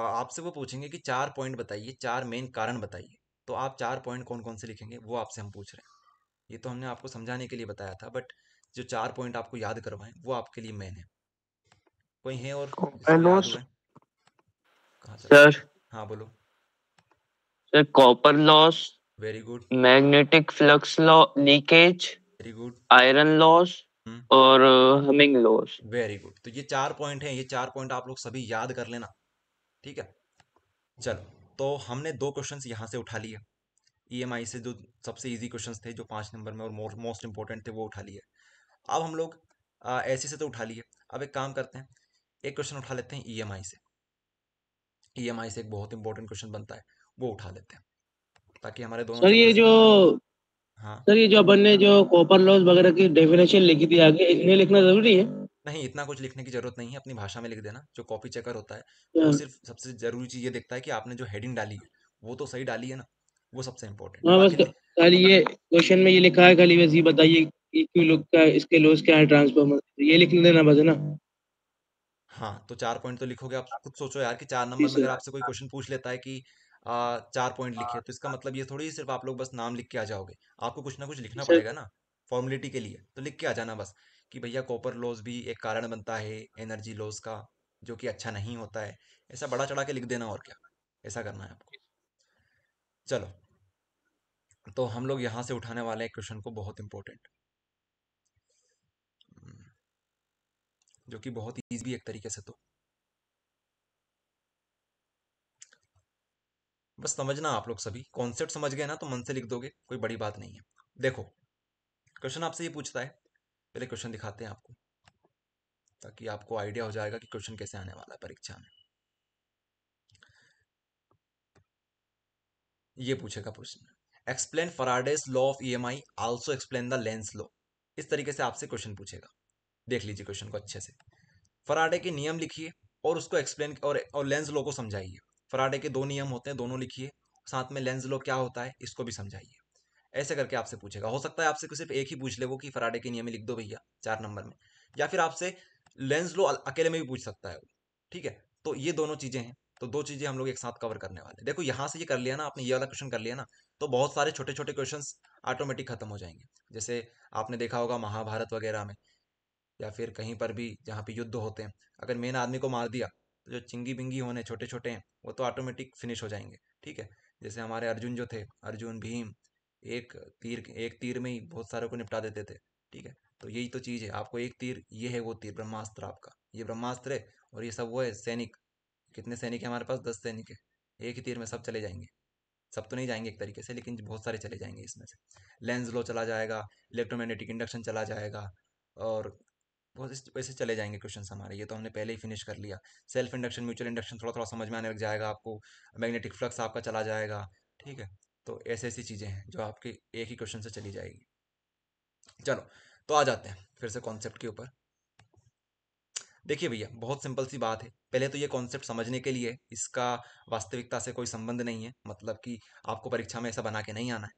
आपसे वो पूछेंगे कि चार पॉइंट बताइए चार मेन कारण बताइए तो आप चार पॉइंट कौन कौन से लिखेंगे वो आपसे हम पूछ रहे हैं ये तो हमने आपको समझाने के लिए बताया था बट जो चार पॉइंट आपको याद करवाएं वो आपके लिए मेन है कोई है और सर हाँ बोलो sir copper loss very good magnetic flux law leakage very good iron loss और हमिंग लॉस वेरी गुड तो ये चार पॉइंट हैं ये चार पॉइंट आप लोग सभी याद कर लेना ठीक है चलो तो हमने दो क्वेश्चंस यहाँ से उठा लिया ईएमआई e से जो सबसे इजी क्वेश्चंस थे जो पांच नंबर में और मोस्ट इंपॉर्टेंट थे वो उठा लिया अब हम लोग ऐसे से तो उठा लिए अब एक काम करते हैं एक क्वेश्चन उठा लेते हैं ई e से ई e से एक बहुत इंपॉर्टेंट क्वेश्चन बनता है वो उठा लेते हैं ताकि हमारे दोनों सर ये जो हाँ सर ये जो अपन ने जो कॉपर लॉस वगैरह की डेफिनेशन लिखी थी आगे इतने लिखना जरूरी है नहीं इतना कुछ लिखने की जरूरत नहीं है अपनी भाषा में लिख देना जो कॉपी चेकर होता है वो हाँ। सिर्फ सबसे जरूरी चीज ये देखता है कि आपने जो हेडिंग डाली है वो तो सही डाली है ना वो सबसे इम्पोर्टेंट हाँ, खाली ये क्वेश्चन में ये लिखा है खाली वैसे बताइए का इसके क्या है ये लिख देना बस है ना हाँ तो चार पॉइंट तो लिखोगे आप खुद सोचो यार कि चार नंबर अगर आपसे कोई क्वेश्चन पूछ लेता है कि आ, चार पॉइंट लिखे तो इसका मतलब ये थोड़ी सिर्फ आप लोग बस नाम लिख के आ जाओगे आपको कुछ ना कुछ लिखना अच्छा। पड़ेगा ना फॉर्मुलिटी के लिए तो लिख के आ जाना बस कि भैया कॉपर लॉस भी एक कारण बनता है एनर्जी लॉस का जो कि अच्छा नहीं होता है ऐसा बड़ा चढ़ा के लिख देना और क्या ऐसा करना है आपको चलो तो हम लोग यहाँ से उठाने वाले हैं क्वेश्चन को बहुत इंपॉर्टेंट जो कि बहुत ईजी एक तरीके से तो बस समझना आप लोग सभी कॉन्सेप्ट समझ गए ना तो मन से लिख दोगे कोई बड़ी बात नहीं है देखो क्वेश्चन आपसे ये पूछता है पहले क्वेश्चन दिखाते हैं आपको ताकि आपको आइडिया हो जाएगा कि क्वेश्चन कैसे आने वाला है परीक्षा में ये पूछेगा प्रश्न explain Faraday's law of E M I also explain the Lenz law इस तरीके से आपसे क्वेश्चन पूछेगा देख लीजिए क्वेश्चन को अच्छे से फराडे के नियम लिखिए और उसको एक्सप्लेन और, और लेंस लो को समझाइए फराडे के दो नियम होते हैं दोनों लिखिए साथ में लेंस लो क्या होता है इसको भी समझाइए ऐसे करके आपसे पूछेगा हो सकता है आपसे सिर्फ एक ही पूछ ले वो कि फराडे के नियम लिख दो भैया चार नंबर में या फिर आपसे लेंस लो अकेले में भी पूछ सकता है वो ठीक है तो ये दोनों चीज़ें हैं तो दो चीज़ें हम लोग एक साथ कवर करने वाले हैं देखो यहाँ से ये कर लिया ना आपने ये वाला क्वेश्चन कर लिया ना तो बहुत सारे छोटे छोटे क्वेश्चन ऑटोमेटिक खत्म हो जाएंगे जैसे आपने देखा होगा महाभारत वगैरह में या फिर कहीं पर भी जहाँ पे युद्ध होते हैं अगर मेन आदमी को मार दिया तो जो चिंगी बिंगी होने छोटे छोटे हैं वो तो ऑटोमेटिक फिनिश हो जाएंगे ठीक है जैसे हमारे अर्जुन जो थे अर्जुन भीम एक तीर एक तीर में ही बहुत सारे को निपटा देते थे ठीक है तो यही तो चीज़ है आपको एक तीर ये है वो तीर ब्रह्मास्त्र आपका ये ब्रह्मास्त्र है और ये सब वो है सैनिक कितने सैनिक है हमारे पास दस सैनिक है एक ही तीर में सब चले जाएंगे सब तो नहीं जाएंगे एक तरीके से लेकिन बहुत सारे चले जाएंगे इसमें से लेंस लो चला जाएगा इलेक्ट्रोमैग्नेटिक इंडक्शन चला जाएगा और वो वैसे चले जाएंगे क्वेश्चन हमारे ये तो हमने पहले ही फिनिश कर लिया सेल्फ इंडक्शन म्यूचुअल इंडक्शन थोड़ा थोड़ा समझ में आने लग जाएगा आपको मैग्नेटिक फ्लक्स आपका चला जाएगा ठीक है तो ऐसी ऐसी चीज़ें हैं जो आपके एक ही क्वेश्चन से चली जाएगी चलो तो आ जाते हैं फिर से कॉन्सेप्ट के ऊपर देखिए भैया बहुत सिंपल सी बात है पहले तो ये कॉन्सेप्ट समझने के लिए इसका वास्तविकता से कोई संबंध नहीं है मतलब कि आपको परीक्षा में ऐसा बना के नहीं आना है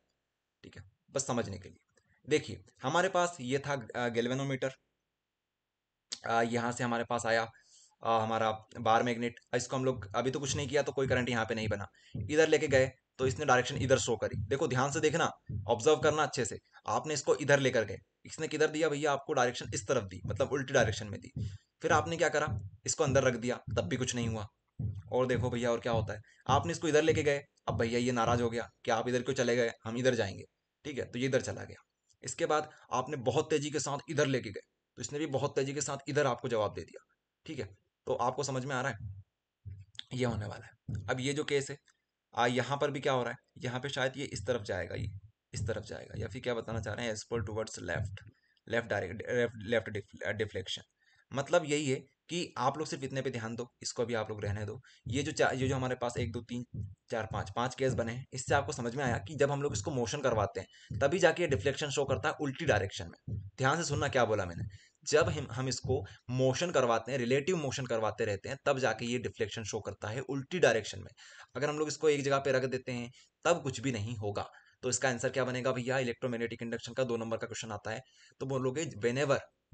ठीक है बस समझने के लिए देखिए हमारे पास ये था गेलवेनोमीटर यहाँ से हमारे पास आया आ, हमारा बार मैग्नेट इसको हम लोग अभी तो कुछ नहीं किया तो कोई करंट यहाँ पे नहीं बना इधर लेके गए तो इसने डायरेक्शन इधर शो करी देखो ध्यान से देखना ऑब्जर्व करना अच्छे से आपने इसको इधर लेकर गए इसने किधर दिया भैया आपको डायरेक्शन इस तरफ दी मतलब उल्टी डायरेक्शन में दी फिर आपने क्या करा इसको अंदर रख दिया तब भी कुछ नहीं हुआ और देखो भैया और क्या होता है आपने इसको इधर लेके गए अब भैया ये नाराज हो गया कि आप इधर क्यों चले गए हम इधर जाएंगे ठीक है तो ये इधर चला गया इसके बाद आपने बहुत तेजी के साथ इधर लेके गए तो इसने भी बहुत तेजी के साथ इधर आपको जवाब दे दिया ठीक है तो आपको समझ में आ रहा है ये होने वाला है अब ये जो केस है आ, यहाँ पर भी क्या हो रहा है यहाँ पे शायद ये इस तरफ जाएगा ये इस तरफ जाएगा या फिर क्या बताना चाह रहे हैं एज पर towards left left direct left deflection मतलब यही है कि आप लोग सिर्फ इतने पे ध्यान दो इसको भी आप लोग रहने दो ये जो चार ये जो हमारे पास एक दो तीन चार पाँच पाँच केस बने हैं इससे आपको समझ में आया कि जब हम लोग इसको मोशन करवाते हैं तभी जाके ये डिफ्लेक्शन शो करता है उल्टी डायरेक्शन में ध्यान से सुनना क्या बोला मैंने जब हम हम इसको मोशन करवाते हैं रिलेटिव मोशन करवाते रहते हैं तब जाके ये डिफ्लेक्शन शो करता है उल्टी डायरेक्शन में अगर हम लोग इसको एक जगह पे रख देते हैं तब कुछ भी नहीं होगा तो इसका आंसर क्या बनेगा भैया इलेक्ट्रोमैग्नेटिक इंडक्शन का दो नंबर का क्वेश्चन आता है तो बोलोगे वेन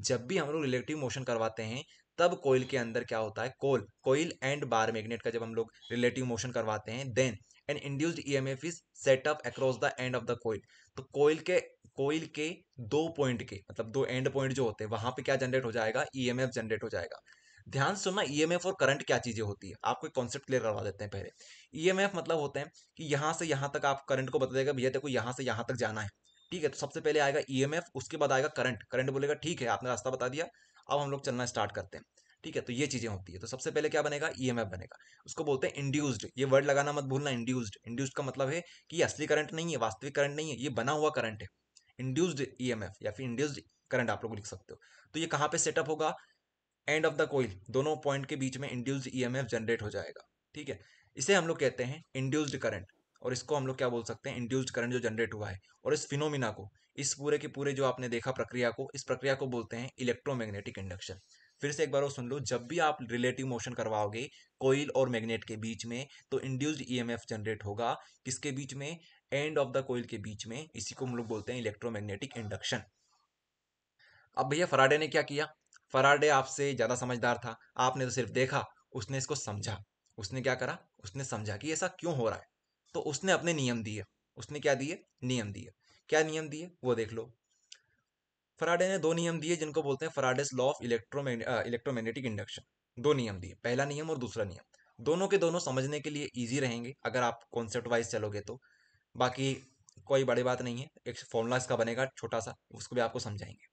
जब भी हम लोग रिलेटिव मोशन करवाते हैं तब कोयल के अंदर क्या होता है कोल कोयल एंड बार मैग्नेट का जब हम लोग रिलेटिव मोशन करवाते हैं then an induced E M F is set up across the end of the coil तो कोयल के कोयल के दो पॉइंट के मतलब दो एंड पॉइंट जो होते हैं वहां पे क्या जनरेट हो जाएगा ई एम एफ जनरेट हो जाएगा ध्यान सुनना ई एम एफ और करंट क्या चीजें होती है आपको एक कॉन्सेप्ट क्लियर करवा देते हैं पहले ई एम एफ मतलब होते हैं कि यहाँ से यहाँ तक आप करंट को बता देगा भैया देखो यहाँ से यहाँ तक जाना है ठीक है तो सबसे पहले आएगा ई एम एफ उसके बाद आएगा करंट करंट बोलेगा ठीक है आपने रास्ता बता दिया अब हम लोग चलना स्टार्ट करते हैं ठीक है तो ये चीजें होती है तो सबसे पहले क्या बनेगा ई e बनेगा उसको बोलते हैं इंड्यूस्ड ये वर्ड लगाना मत भूलना इंड्यूस्ड इंड्यूस्ड का मतलब है कि असली करंट नहीं है वास्तविक करंट नहीं है ये बना हुआ करंट है इंड्यूस्ड ई e या फिर इंड्यूस्ड करंट आप लोग लिख सकते हो तो ये कहाँ पे सेटअप होगा एंड ऑफ द कोइल दोनों पॉइंट के बीच में इंड्यूस्ड ई जनरेट हो जाएगा ठीक है इसे हम लोग कहते हैं इंड्यूस्ड करंट और इसको हम लोग क्या बोल सकते हैं इंड्यूस्ड करंट जो जनरेट हुआ है और इस फिनोमिना को इस पूरे के पूरे जो आपने देखा प्रक्रिया को इस प्रक्रिया को बोलते हैं इलेक्ट्रोमैग्नेटिक इंडक्शन फिर से एक बार वो सुन लो जब भी आप रिलेटिव मोशन करवाओगे कोइल और मैग्नेट के बीच में तो इंड्यूस्ड ईएमएफ जनरेट होगा किसके बीच में एंड ऑफ द कोइल के बीच में इसी को हम लोग बोलते हैं इलेक्ट्रोमैग्नेटिक इंडक्शन अब भैया फराडे ने क्या किया फराडे आपसे ज़्यादा समझदार था आपने तो सिर्फ देखा उसने इसको समझा उसने क्या करा उसने समझा कि ऐसा क्यों हो रहा है तो उसने अपने नियम दिए उसने क्या दिए नियम दिए क्या नियम दिए वो देख लो फराडे ने दो नियम दिए जिनको बोलते हैं Faraday's law of electromagnetic induction दो नियम दिए पहला नियम और दूसरा नियम दोनों के दोनों समझने के लिए ईजी रहेंगे अगर आप कॉन्सेप्ट वाइज चलोगे तो बाकी कोई बड़ी बात नहीं है एक फॉर्मूला इसका बनेगा छोटा सा उसको भी आपको समझाएंगे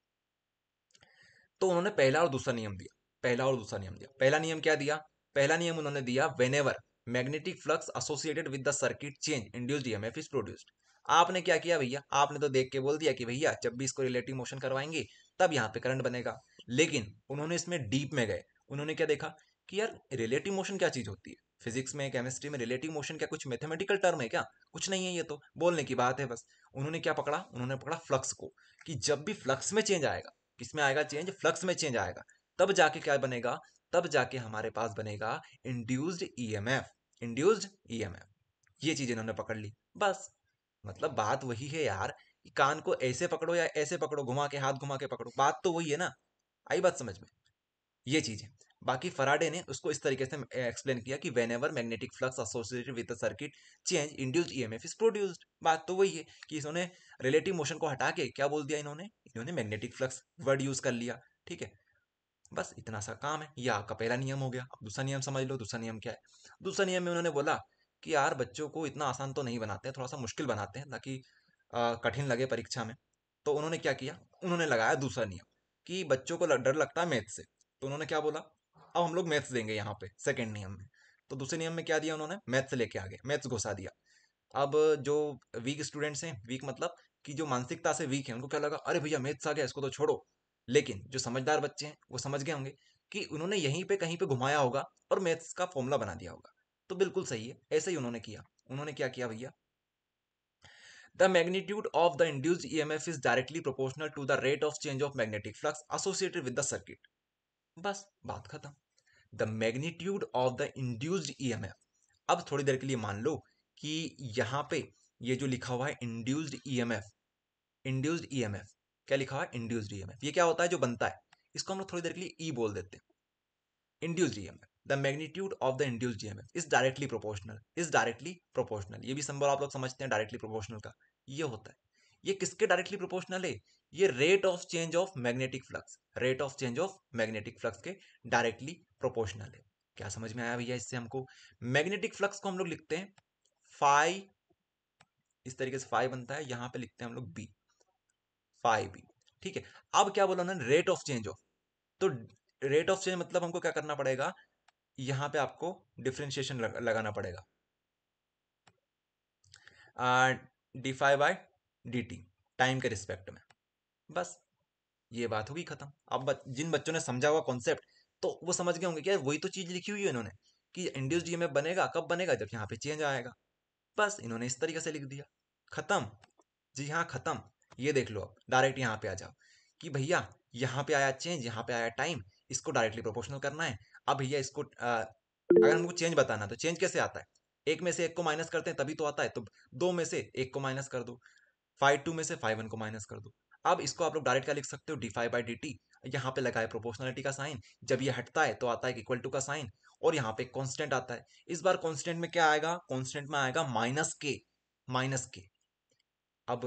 तो उन्होंने पहला और दूसरा नियम दिया पहला और दूसरा नियम दिया पहला नियम क्या दिया पहला नियम उन्होंने दिया whenever magnetic flux associated with the circuit change induced EMF is produced आपने क्या किया भैया आपने तो देख के बोल दिया कि भैया जब भी इसको रिलेटिव मोशन करवाएंगे तब यहाँ पे करंट बनेगा लेकिन उन्होंने इसमें डीप में गए उन्होंने क्या देखा कि यार रिलेटिव मोशन क्या चीज़ होती है फिजिक्स में केमिस्ट्री में रिलेटिव मोशन क्या कुछ मैथमेटिकल टर्म है क्या कुछ नहीं है ये तो बोलने की बात है बस उन्होंने क्या पकड़ा उन्होंने पकड़ा फ्लक्स को कि जब भी फ्लक्स में चेंज आएगा किसमें आएगा चेंज फ्लक्स में चेंज आएगा तब जाके क्या बनेगा तब जाके हमारे पास बनेगा इंड्यूस्ड ईएमएफ इंड्यूस्ड ईएमएफ ये चीज इन्होंने पकड़ ली बस मतलब बात वही है यार कि कान को ऐसे पकड़ो या ऐसे पकड़ो घुमा के हाथ घुमा के पकड़ो बात तो वही है ना आई बात समझ में ये चीज है बाकी फराडे ने उसको इस तरीके से एक्सप्लेन किया कि whenever magnetic flux associated with circuit change induced F is produced बात तो वही है कि इन्होंने रिलेटिव मोशन को हटा के क्या बोल दिया इन्होंने इन्होंने मैग्नेटिक फ्लक्स वर्ड यूज कर लिया ठीक है बस इतना सा काम है यह आपका पहला नियम हो गया अब दूसरा नियम समझ लो दूसरा नियम क्या है दूसरा नियम में उन्होंने बोला कि यार बच्चों को इतना आसान तो नहीं बनाते हैं थोड़ा सा मुश्किल बनाते हैं ताकि कठिन लगे परीक्षा में तो उन्होंने क्या किया उन्होंने लगाया दूसरा नियम कि बच्चों को डर लगता है मैथ्स से तो उन्होंने क्या बोला अब हम लोग मैथ्स देंगे यहाँ पे सेकेंड नियम में तो दूसरे नियम में क्या दिया उन्होंने मैथ्स लेके आ गए मैथ्स घुसा दिया अब जो वीक स्टूडेंट्स हैं वीक मतलब कि जो मानसिकता से वीक है उनको क्या लगा अरे भैया मैथ्स आ गया इसको तो छोड़ो लेकिन जो समझदार बच्चे हैं वो समझ गए होंगे कि उन्होंने यहीं पे कहीं पे घुमाया होगा और मैथ्स का फॉर्मूला बना दिया होगा तो बिल्कुल सही है ऐसे ही उन्होंने किया उन्होंने क्या किया भैया of the induced E M F is directly proportional to the rate of change of magnetic flux associated with the circuit बस बात खत्म the magnitude of the induced F अब थोड़ी देर के लिए मान लो कि यहाँ पे ये जो लिखा हुआ है इंड्यूस्ड एफ इंड्यूस्ड एफ क्या लिखा हुआ है इंड्यूस्ड एफ e ये क्या होता है जो बनता है इसको हम लोग थोड़ी देर के लिए ई e बोल देते हैं induced F e the magnitude of the induced F is directly proportional is directly proportional ये भी संभव आप लोग समझते हैं डायरेक्टली प्रोपोर्शनल का ये होता है ये किसके डायरेक्टली प्रोपोर्शनल है ये rate of change of magnetic flux rate of change of magnetic flux के डायरेक्टली प्रोपोर्शनल है क्या समझ में आया भैया इससे हमको मैग्नेटिक फ्लक्स को हम लोग लिखते हैं फाइव इस तरीके से फाइव बनता है यहाँ पे लिखते हैं हम लोग बी फाइव बी ठीक है अब क्या बोला उन्होंने रेट ऑफ चेंज ऑफ तो रेट ऑफ चेंज मतलब हमको क्या करना पड़ेगा यहां पे आपको डिफ्रेंशिएशन लगाना पड़ेगा D phi by D T time के रिस्पेक्ट में बस ये बात होगी खत्म अब जिन बच्चों ने समझा हुआ कॉन्सेप्ट तो वो समझ गए होंगे कि वही तो चीज़ लिखी हुई है इन्होंने कि इंड्यूस डी में बनेगा कब बनेगा जब यहाँ पे चेंज आएगा बस इन्होंने इस तरीके से लिख दिया खत्म जी हाँ खत्म ये देख लो आप डायरेक्ट यहाँ पे आ जाओ कि भैया यहाँ पे आया चेंज यहाँ पे आया टाइम इसको डायरेक्टली प्रोपोर्शनल करना है अब भैया इसको आ, अगर हमको चेंज बताना तो चेंज कैसे आता है एक में से एक को माइनस करते हैं तभी तो आता है तो दो में से एक को माइनस कर दो फाइव टू में से फाइव वन को माइनस कर दो अब इसको आप लोग डायरेक्ट क्या लिख सकते हो D phi by D T यहाँ पे लगाए प्रोपोर्शनलिटी का साइन जब ये हटता है तो आता है इक्वल टू का साइन और यहाँ पे कॉन्स्टेंट आता है इस बार कॉन्स्टेंट में क्या आएगा कॉन्स्टेंट में आएगा माइनस के माइनस के अब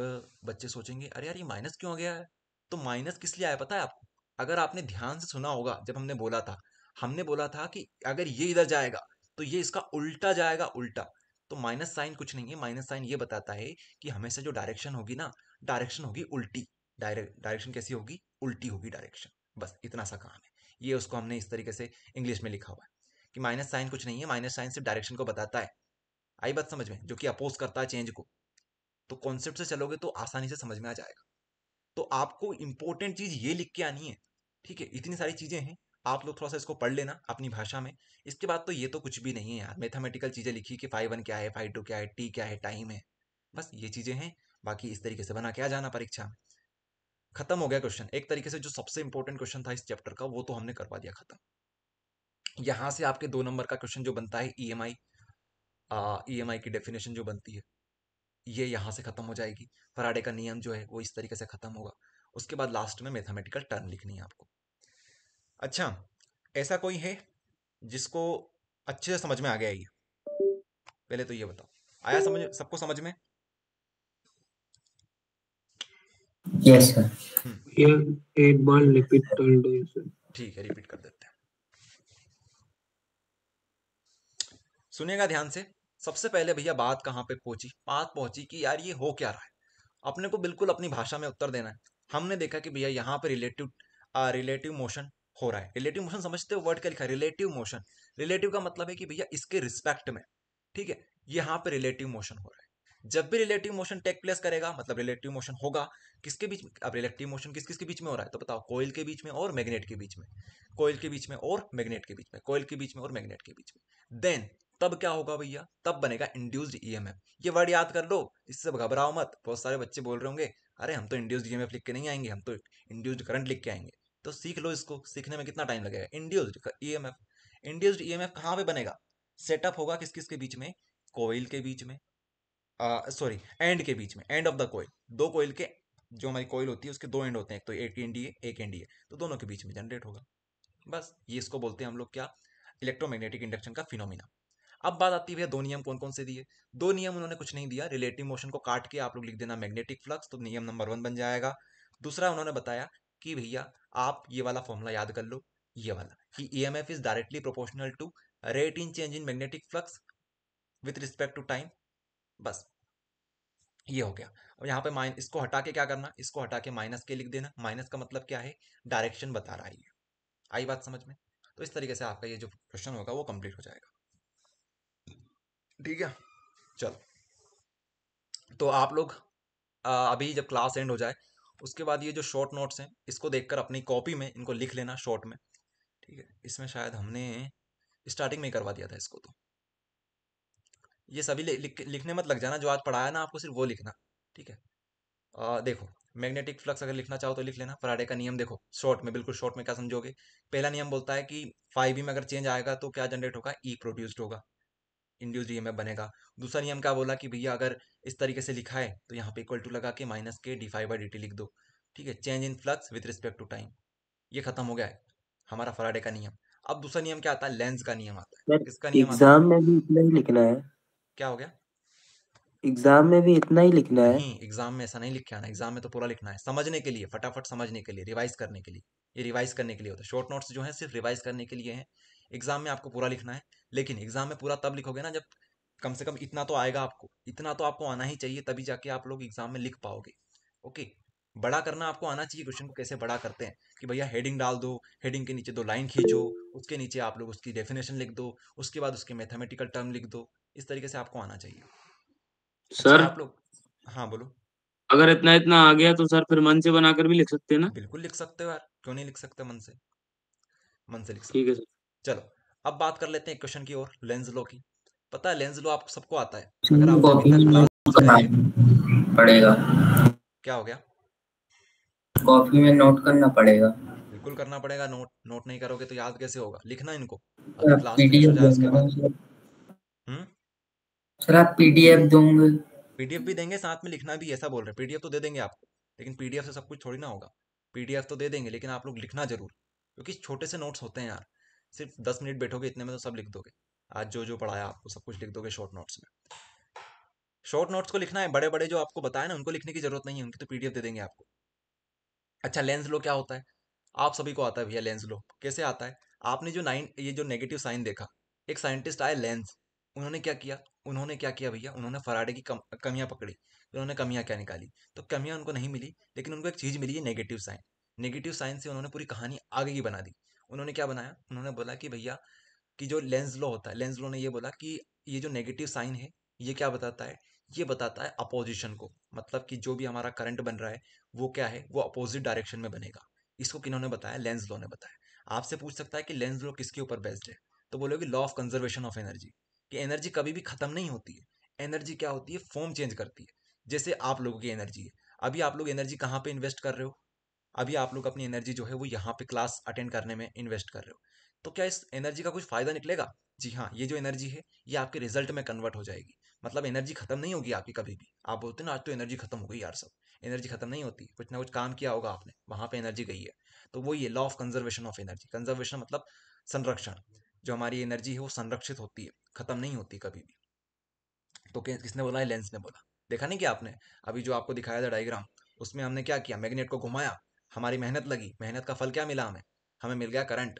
बच्चे सोचेंगे अरे यार ये माइनस क्यों आ गया है तो माइनस किस लिए आया पता है आपको अगर आपने ध्यान से सुना होगा जब हमने बोला था हमने बोला था कि अगर ये इधर जाएगा तो ये इसका उल्टा जाएगा उल्टा तो माइनस साइन कुछ नहीं है माइनस साइन ये बताता है कि हमेशा जो डायरेक्शन होगी ना डायरेक्शन होगी उल्टी डायरेक्शन कैसी होगी उल्टी होगी डायरेक्शन बस इतना सा काम है ये उसको हमने इस तरीके से इंग्लिश में लिखा हुआ है कि माइनस साइन कुछ नहीं है माइनस साइन सिर्फ डायरेक्शन को बताता है आई बात समझ में जो कि अपोज करता है चेंज को तो कॉन्सेप्ट से चलोगे तो आसानी से समझ में आ जाएगा तो आपको इंपॉर्टेंट चीज ये लिख के आनी है ठीक है इतनी सारी चीजें हैं आप लोग थोड़ा सा इसको पढ़ लेना अपनी भाषा में इसके बाद तो ये तो कुछ भी नहीं है यार मैथमेटिकल चीज़ें लिखी कि फाइव वन क्या है फाइव टू क्या है टी क्या है टाइम है बस ये चीज़ें हैं बाकी इस तरीके से बना के आ जाना परीक्षा में खत्म हो गया क्वेश्चन एक तरीके से जो सबसे इंपॉर्टेंट क्वेश्चन था इस चैप्टर का वो तो हमने करवा दिया खत्म यहाँ से आपके दो नंबर का क्वेश्चन जो बनता है ई एम आई ई एम आई की डेफिनेशन जो बनती है ये यहाँ से खत्म हो जाएगी फराडे का नियम जो है वो इस तरीके से खत्म होगा उसके बाद लास्ट में मैथमेटिकल टर्म लिखनी है आपको अच्छा ऐसा कोई है जिसको अच्छे से समझ में आ गया ये पहले तो ये बताओ आया समझ सबको समझ में यस सर हम्म। बार रिपीट कर दो ठीक है रिपीट कर देते हैं सुनेगा ध्यान से सबसे पहले भैया बात कहाँ पे पहुंची बात पहुंची कि यार ये हो क्या रहा है अपने को बिल्कुल अपनी भाषा में उत्तर देना है हमने देखा कि भैया यहाँ पे रिलेटिव रिलेटिव मोशन हो रहा है रिलेटिव मोशन समझते हो वर्ड क्या लिखा है रिलेटिव मोशन रिलेटिव का मतलब है कि भैया इसके रिस्पेक्ट में ठीक है यहाँ पे रिलेटिव मोशन हो रहा है जब भी रिलेटिव मोशन टेक प्लेस करेगा मतलब रिलेटिव मोशन होगा किसके बीच में अब रिलेटिव मोशन किस किसके बीच में हो रहा है तो बताओ कोयल के बीच में और मैग्नेट के बीच में कोयल के बीच में और मैग्नेट के बीच में कोयल के बीच में और मैग्नेट के बीच में देन तब क्या होगा भैया तब बनेगा इंड्यूस्ड ईएमएफ ये वर्ड याद कर लो इससे घबराओ मत बहुत सारे बच्चे बोल रहे होंगे अरे हम तो इंड्यूस्ड ईएमएफ लिख के नहीं आएंगे हम तो इंड्यूस्ड करंट लिख के आएंगे तो सीख लो इसको सीखने में कितना टाइम लगेगा induced E M F induced E M F कहाँ पर बनेगा सेटअप होगा किस किस के बीच में कोयल के बीच में सॉरी एंड के बीच में एंड ऑफ द कोयल दो कोयल के जो हमारी कोयल होती है उसके दो एंड होते हैं एक तो एक एन डी एक एन डी तो दोनों के बीच में जनरेट होगा बस ये इसको बोलते हैं हम लोग क्या इलेक्ट्रोमैग्नेटिक इंडक्शन का फिनोमिना अब बात आती है दो नियम कौन कौन से दिए दो नियम उन्होंने कुछ नहीं दिया रिलेटिव मोशन को काट के आप लोग लिख देना मैग्नेटिक फ्लक्स तो नियम नंबर वन बन जाएगा दूसरा उन्होंने बताया कि भैया आप ये वाला फॉर्मूला याद कर लो ये वाला कि E M F is directly proportional to rate in change in magnetic flux with respect to time बस ये हो गया अब यहाँ पे माइन इसको हटा के क्या करना इसको हटा के माइनस के लिख देना माइनस का मतलब क्या है डायरेक्शन बता रहा है ये आई बात समझ में तो इस तरीके से आपका ये जो क्वेश्चन होगा वो कंप्लीट हो जाएगा ठीक है चलो तो आप लोग अभी जब क्लास एंड हो जाए उसके बाद ये जो शॉर्ट नोट्स हैं इसको देखकर अपनी कॉपी में इनको लिख लेना शॉर्ट में ठीक है इसमें शायद हमने स्टार्टिंग में ही करवा दिया था इसको तो ये सभी लिख, लिखने मत लग जाना जो आज पढ़ाया ना आपको सिर्फ वो लिखना ठीक है आ, देखो मैग्नेटिक फ्लक्स अगर लिखना चाहो तो लिख लेना फ्राडे का नियम देखो शॉर्ट में बिल्कुल शॉर्ट में क्या समझोगे पहला नियम बोलता है कि फाइव में अगर चेंज आएगा तो क्या जनरेट होगा ई e प्रोड्यूस्ड होगा इंड्यूस ई बनेगा दूसरा नियम क्या बोला कि भैया अगर इस तरीके से लिखा है तो यहाँ पे इक्वल टू लगा के माइनस के डी फाइव बाई लिख दो ठीक है change in flux with respect to time ये खत्म हो गया है हमारा फराडे का नियम अब दूसरा नियम क्या आता है लेंस का नियम आता है किसका नियम एग्जाम में भी इतना ही लिखना है क्या हो गया एग्जाम में भी इतना ही लिखना है नहीं एग्जाम में ऐसा नहीं लिख के आना एग्जाम में तो पूरा लिखना है समझने के लिए फटाफट समझने के लिए रिवाइज करने के लिए ये रिवाइज करने के लिए होता है शॉर्ट नोट्स जो है सिर्फ रिवाइज करने के लिए है एग्जाम में आपको पूरा लिखना है लेकिन एग्जाम में पूरा तब लिखोगे ना जब कम से कम इतना तो आएगा आपको इतना तो आपको आना ही चाहिए तभी जाके आप लोग एग्जाम में लिख पाओगे ओके बड़ा करना आपको आना चाहिए क्वेश्चन को कैसे बड़ा करते हैं कि भैया हेडिंग डाल दो हेडिंग के नीचे दो लाइन खींचो उसके नीचे आप लोग उसकी डेफिनेशन लिख दो उसके बाद उसके मैथमेटिकल टर्म लिख दो इस तरीके से आपको आना चाहिए सर अच्छा, आप लोग हाँ बोलो अगर इतना इतना आ गया तो सर फिर मन से बनाकर भी लिख सकते हैं ना बिल्कुल लिख सकते हो यार क्यों नहीं लिख सकते मन से मन से लिख सकते ठीक है सर चलो अब बात कर लेते हैं क्वेश्चन की ओर लेंस लो की पता है लेंस लो आप सबको आता है hmm, अगर आप पड़ेगा क्या हो गया कॉपी में नोट करना पड़ेगा बिल्कुल करना पड़ेगा नोट नोट नहीं करोगे तो याद कैसे होगा लिखना इनको हम्म? सर आप पीडीएफ दोगे पीडीएफ भी देंगे साथ में लिखना भी ऐसा बोल रहे पीडीएफ तो दे देंगे आपको लेकिन पीडीएफ से सब कुछ थोड़ी ना होगा पीडीएफ तो दे देंगे लेकिन आप लोग लिखना जरूर क्योंकि छोटे से नोट्स होते हैं यार सिर्फ दस मिनट बैठोगे इतने में तो सब लिख दोगे आज जो जो पढ़ाया आपको सब कुछ लिख दोगे शॉर्ट नोट्स में शॉर्ट नोट्स को लिखना है बड़े बड़े जो आपको बताया ना उनको लिखने की जरूरत नहीं है उनकी तो पी दे देंगे आपको अच्छा लेंस लो क्या होता है आप सभी को आता है भैया लेंस लो कैसे आता है आपने जो नाइन ये जो नेगेटिव साइन देखा एक साइंटिस्ट आए लेंस उन्होंने क्या किया उन्होंने क्या किया भैया उन्होंने फराडे की कम, कमियां पकड़ी उन्होंने कमियां क्या निकाली तो कमियां उनको नहीं मिली लेकिन उनको एक चीज़ मिली है नेगेटिव साइन नेगेटिव साइन से उन्होंने पूरी कहानी आगे की बना दी उन्होंने क्या बनाया उन्होंने बोला कि भैया कि जो लेंस लॉ होता है लेंस लॉ ने ये बोला कि ये जो नेगेटिव साइन है ये क्या बताता है ये बताता है अपोजिशन को मतलब कि जो भी हमारा करंट बन रहा है वो क्या है वो अपोजिट डायरेक्शन में बनेगा इसको किन्होंने बताया लेंस लॉ ने बताया आपसे पूछ सकता है कि लेंस लॉ किसके ऊपर बेस्ड है तो बोलोगे law of conservation of energy कि एनर्जी कभी भी खत्म नहीं होती है एनर्जी क्या होती है फॉर्म चेंज करती है जैसे आप लोगों की एनर्जी है अभी आप लोग एनर्जी कहाँ पे इन्वेस्ट कर रहे हो अभी आप लोग अपनी एनर्जी जो है वो यहाँ पे क्लास अटेंड करने में इन्वेस्ट कर रहे हो तो क्या इस एनर्जी का कुछ फायदा निकलेगा जी हाँ ये जो एनर्जी है ये आपके रिजल्ट में कन्वर्ट हो जाएगी मतलब एनर्जी खत्म नहीं होगी आपकी कभी भी आप बोलते ना आज तो एनर्जी खत्म हो गई यार सब एनर्जी खत्म नहीं होती कुछ ना कुछ काम किया होगा आपने वहाँ पे एनर्जी गई है तो वो ये law of conservation of energy conservation मतलब संरक्षण जो हमारी एनर्जी है वो संरक्षित होती है खत्म नहीं होती कभी भी तो किसने बोला है लेंस ने बोला देखा नहीं क्या आपने अभी जो आपको दिखाया था डायग्राम उसमें हमने क्या किया मैग्नेट को घुमाया हमारी मेहनत लगी मेहनत का फल क्या मिला हमें हमें मिल गया करंट